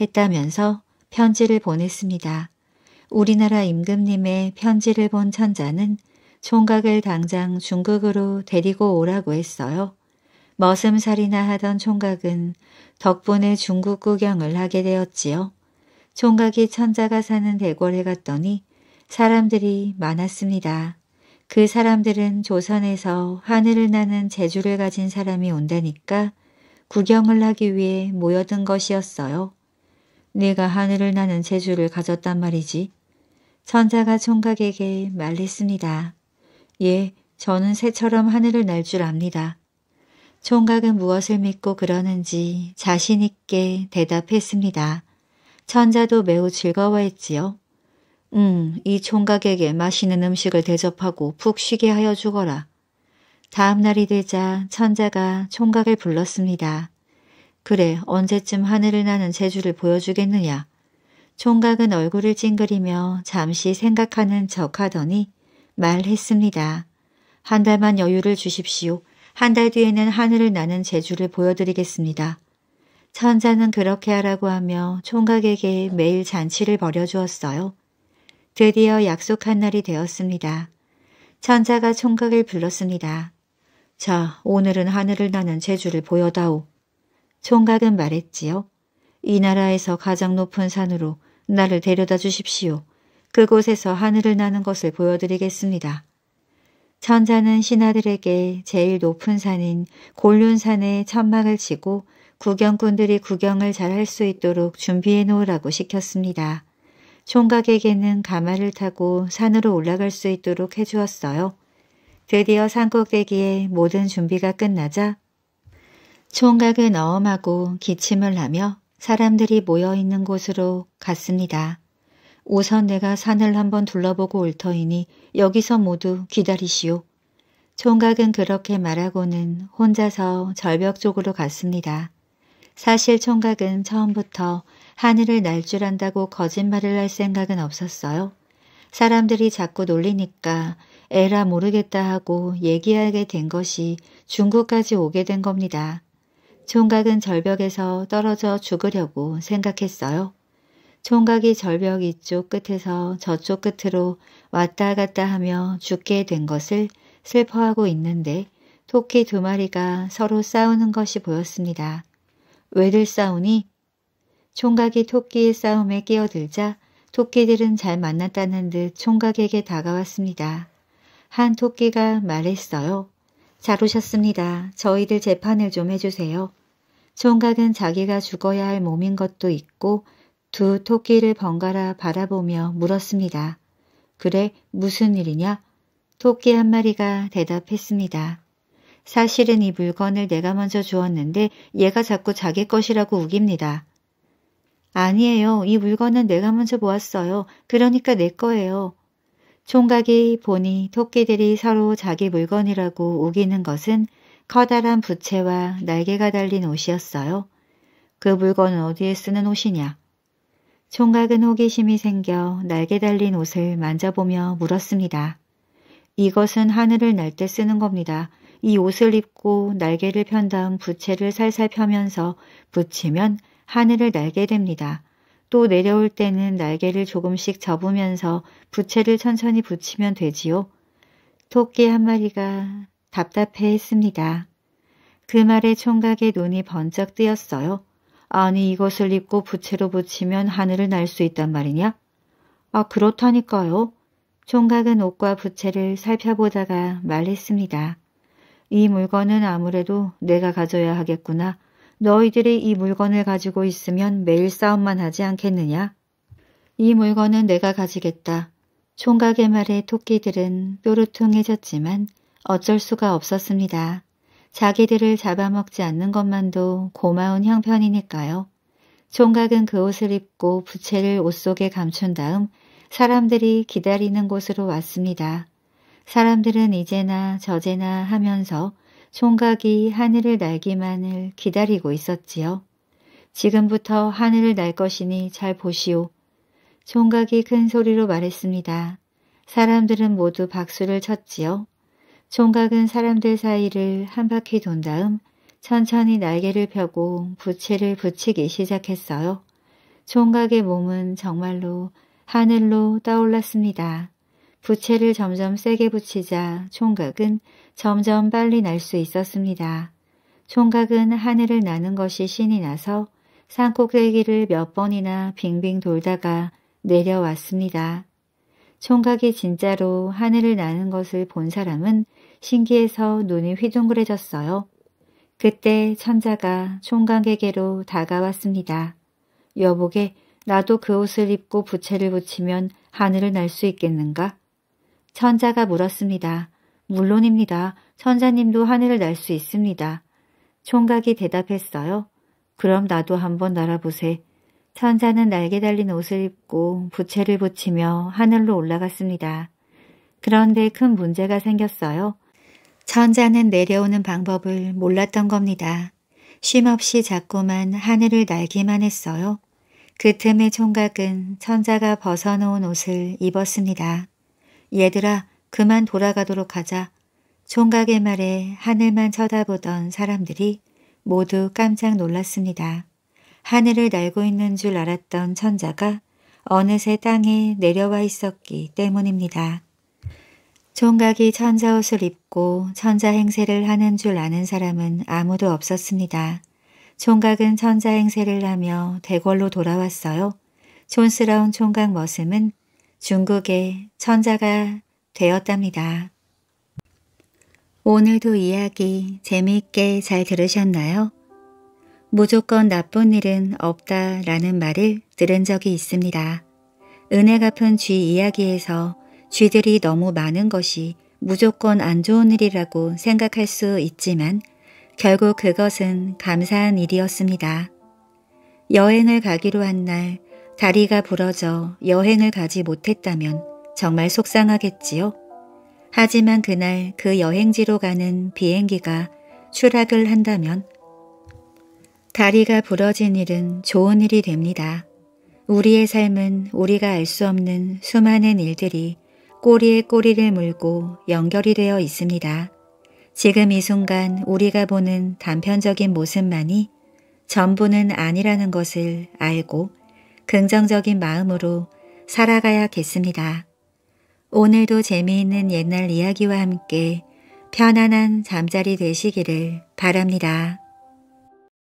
했다면서 편지를 보냈습니다. 우리나라 임금님의 편지를 본 천자는 총각을 당장 중국으로 데리고 오라고 했어요. 머슴살이나 하던 총각은 덕분에 중국 구경을 하게 되었지요. 총각이 천자가 사는 대궐에 갔더니 사람들이 많았습니다. 그 사람들은 조선에서 하늘을 나는 재주를 가진 사람이 온다니까 구경을 하기 위해 모여든 것이었어요. 네가 하늘을 나는 재주를 가졌단 말이지. 천자가 총각에게 말했습니다. 예, 저는 새처럼 하늘을 날 줄 압니다. 총각은 무엇을 믿고 그러는지 자신 있게 대답했습니다. 천자도 매우 즐거워했지요. 음, 이 총각에게 맛있는 음식을 대접하고 푹 쉬게 하여 주거라. 다음 날이 되자 천자가 총각을 불렀습니다. 그래, 언제쯤 하늘을 나는 재주를 보여주겠느냐. 총각은 얼굴을 찡그리며 잠시 생각하는 척 하더니 말했습니다. 한 달만 여유를 주십시오. 한 달 뒤에는 하늘을 나는 재주를 보여드리겠습니다. 천자는 그렇게 하라고 하며 총각에게 매일 잔치를 벌여주었어요. 드디어 약속한 날이 되었습니다. 천자가 총각을 불렀습니다. 자, 오늘은 하늘을 나는 재주를 보여다오. 총각은 말했지요. 이 나라에서 가장 높은 산으로 나를 데려다 주십시오. 그곳에서 하늘을 나는 것을 보여드리겠습니다. 천자는 신하들에게 제일 높은 산인 곤륜산에 천막을 치고 구경꾼들이 구경을 잘 할 수 있도록 준비해 놓으라고 시켰습니다. 총각에게는 가마를 타고 산으로 올라갈 수 있도록 해주었어요. 드디어 산꼭대기에 모든 준비가 끝나자 총각은 어음하고 기침을 하며 사람들이 모여 있는 곳으로 갔습니다. 우선 내가 산을 한번 둘러보고 올 터이니 여기서 모두 기다리시오. 총각은 그렇게 말하고는 혼자서 절벽 쪽으로 갔습니다. 사실 총각은 처음부터 하늘을 날 줄 안다고 거짓말을 할 생각은 없었어요. 사람들이 자꾸 놀리니까 에라 모르겠다 하고 얘기하게 된 것이 중국까지 오게 된 겁니다. 총각은 절벽에서 떨어져 죽으려고 생각했어요. 총각이 절벽 이쪽 끝에서 저쪽 끝으로 왔다 갔다 하며 죽게 된 것을 슬퍼하고 있는데 토끼 두 마리가 서로 싸우는 것이 보였습니다. 왜들 싸우니? 총각이 토끼의 싸움에 끼어들자 토끼들은 잘 만났다는 듯 총각에게 다가왔습니다. 한 토끼가 말했어요. 잘 오셨습니다. 저희들 재판을 좀 해주세요. 총각은 자기가 죽어야 할 몸인 것도 있고 두 토끼를 번갈아 바라보며 물었습니다. 그래 무슨 일이냐? 토끼 한 마리가 대답했습니다. 사실은 이 물건을 내가 먼저 주었는데 얘가 자꾸 자기 것이라고 우깁니다. 아니에요. 이 물건은 내가 먼저 보았어요. 그러니까 내 거예요. 총각이 보니 토끼들이 서로 자기 물건이라고 우기는 것은 커다란 부채와 날개가 달린 옷이었어요. 그 물건은 어디에 쓰는 옷이냐? 총각은 호기심이 생겨 날개 달린 옷을 만져보며 물었습니다. 이것은 하늘을 날 때 쓰는 겁니다. 이 옷을 입고 날개를 편 다음 부채를 살살 펴면서 붙이면 하늘을 날게 됩니다. 또 내려올 때는 날개를 조금씩 접으면서 부채를 천천히 붙이면 되지요. 토끼 한 마리가 답답해했습니다. 그 말에 총각의 눈이 번쩍 뜨였어요. 아니 이것을 입고 부채로 붙이면 하늘을 날 수 있단 말이냐? 아 그렇다니까요. 총각은 옷과 부채를 살펴보다가 말했습니다. 이 물건은 아무래도 내가 가져야 하겠구나. 너희들이 이 물건을 가지고 있으면 매일 싸움만 하지 않겠느냐? 이 물건은 내가 가지겠다. 총각의 말에 토끼들은 뾰루퉁해졌지만 어쩔 수가 없었습니다. 자기들을 잡아먹지 않는 것만도 고마운 형편이니까요. 총각은 그 옷을 입고 부채를 옷 속에 감춘 다음 사람들이 기다리는 곳으로 왔습니다. 사람들은 이제나 저제나 하면서 총각이 하늘을 날기만을 기다리고 있었지요. 지금부터 하늘을 날 것이니 잘 보시오. 총각이 큰 소리로 말했습니다. 사람들은 모두 박수를 쳤지요. 총각은 사람들 사이를 한 바퀴 돈 다음 천천히 날개를 펴고 부채를 붙이기 시작했어요. 총각의 몸은 정말로 하늘로 떠올랐습니다. 부채를 점점 세게 붙이자 총각은 점점 빨리 날 수 있었습니다. 총각은 하늘을 나는 것이 신이 나서 산꼭대기를 몇 번이나 빙빙 돌다가 내려왔습니다. 총각이 진짜로 하늘을 나는 것을 본 사람은 신기해서 눈이 휘둥그레졌어요. 그때 천자가 총각에게로 다가왔습니다. 여보게 나도 그 옷을 입고 부채를 붙이면 하늘을 날 수 있겠는가? 천자가 물었습니다. 물론입니다. 천자님도 하늘을 날 수 있습니다. 총각이 대답했어요. 그럼 나도 한번 날아보세. 천자는 날개 달린 옷을 입고 부채를 붙이며 하늘로 올라갔습니다. 그런데 큰 문제가 생겼어요. 천자는 내려오는 방법을 몰랐던 겁니다. 쉼없이 자꾸만 하늘을 날기만 했어요. 그틈의 총각은 천자가 벗어놓은 옷을 입었습니다. 얘들아 그만 돌아가도록 하자. 총각의 말에 하늘만 쳐다보던 사람들이 모두 깜짝 놀랐습니다. 하늘을 날고 있는 줄 알았던 천자가 어느새 땅에 내려와 있었기 때문입니다. 총각이 천자 옷을 입고 천자 행세를 하는 줄 아는 사람은 아무도 없었습니다. 총각은 천자 행세를 하며 대궐로 돌아왔어요. 촌스러운 총각 머슴은 중국의 천자가 되었답니다. 오늘도 이야기 재미있게 잘 들으셨나요? 무조건 나쁜 일은 없다라는 말을 들은 적이 있습니다. 은혜 갚은 쥐 이야기에서 쥐들이 너무 많은 것이 무조건 안 좋은 일이라고 생각할 수 있지만 결국 그것은 감사한 일이었습니다. 여행을 가기로 한 날 다리가 부러져 여행을 가지 못했다면 정말 속상하겠지요. 하지만 그날 그 여행지로 가는 비행기가 추락을 한다면 다리가 부러진 일은 좋은 일이 됩니다. 우리의 삶은 우리가 알 수 없는 수많은 일들이 꼬리에 꼬리를 물고 연결이 되어 있습니다. 지금 이 순간 우리가 보는 단편적인 모습만이 전부는 아니라는 것을 알고 긍정적인 마음으로 살아가야겠습니다. 오늘도 재미있는 옛날 이야기와 함께 편안한 잠자리 되시기를 바랍니다.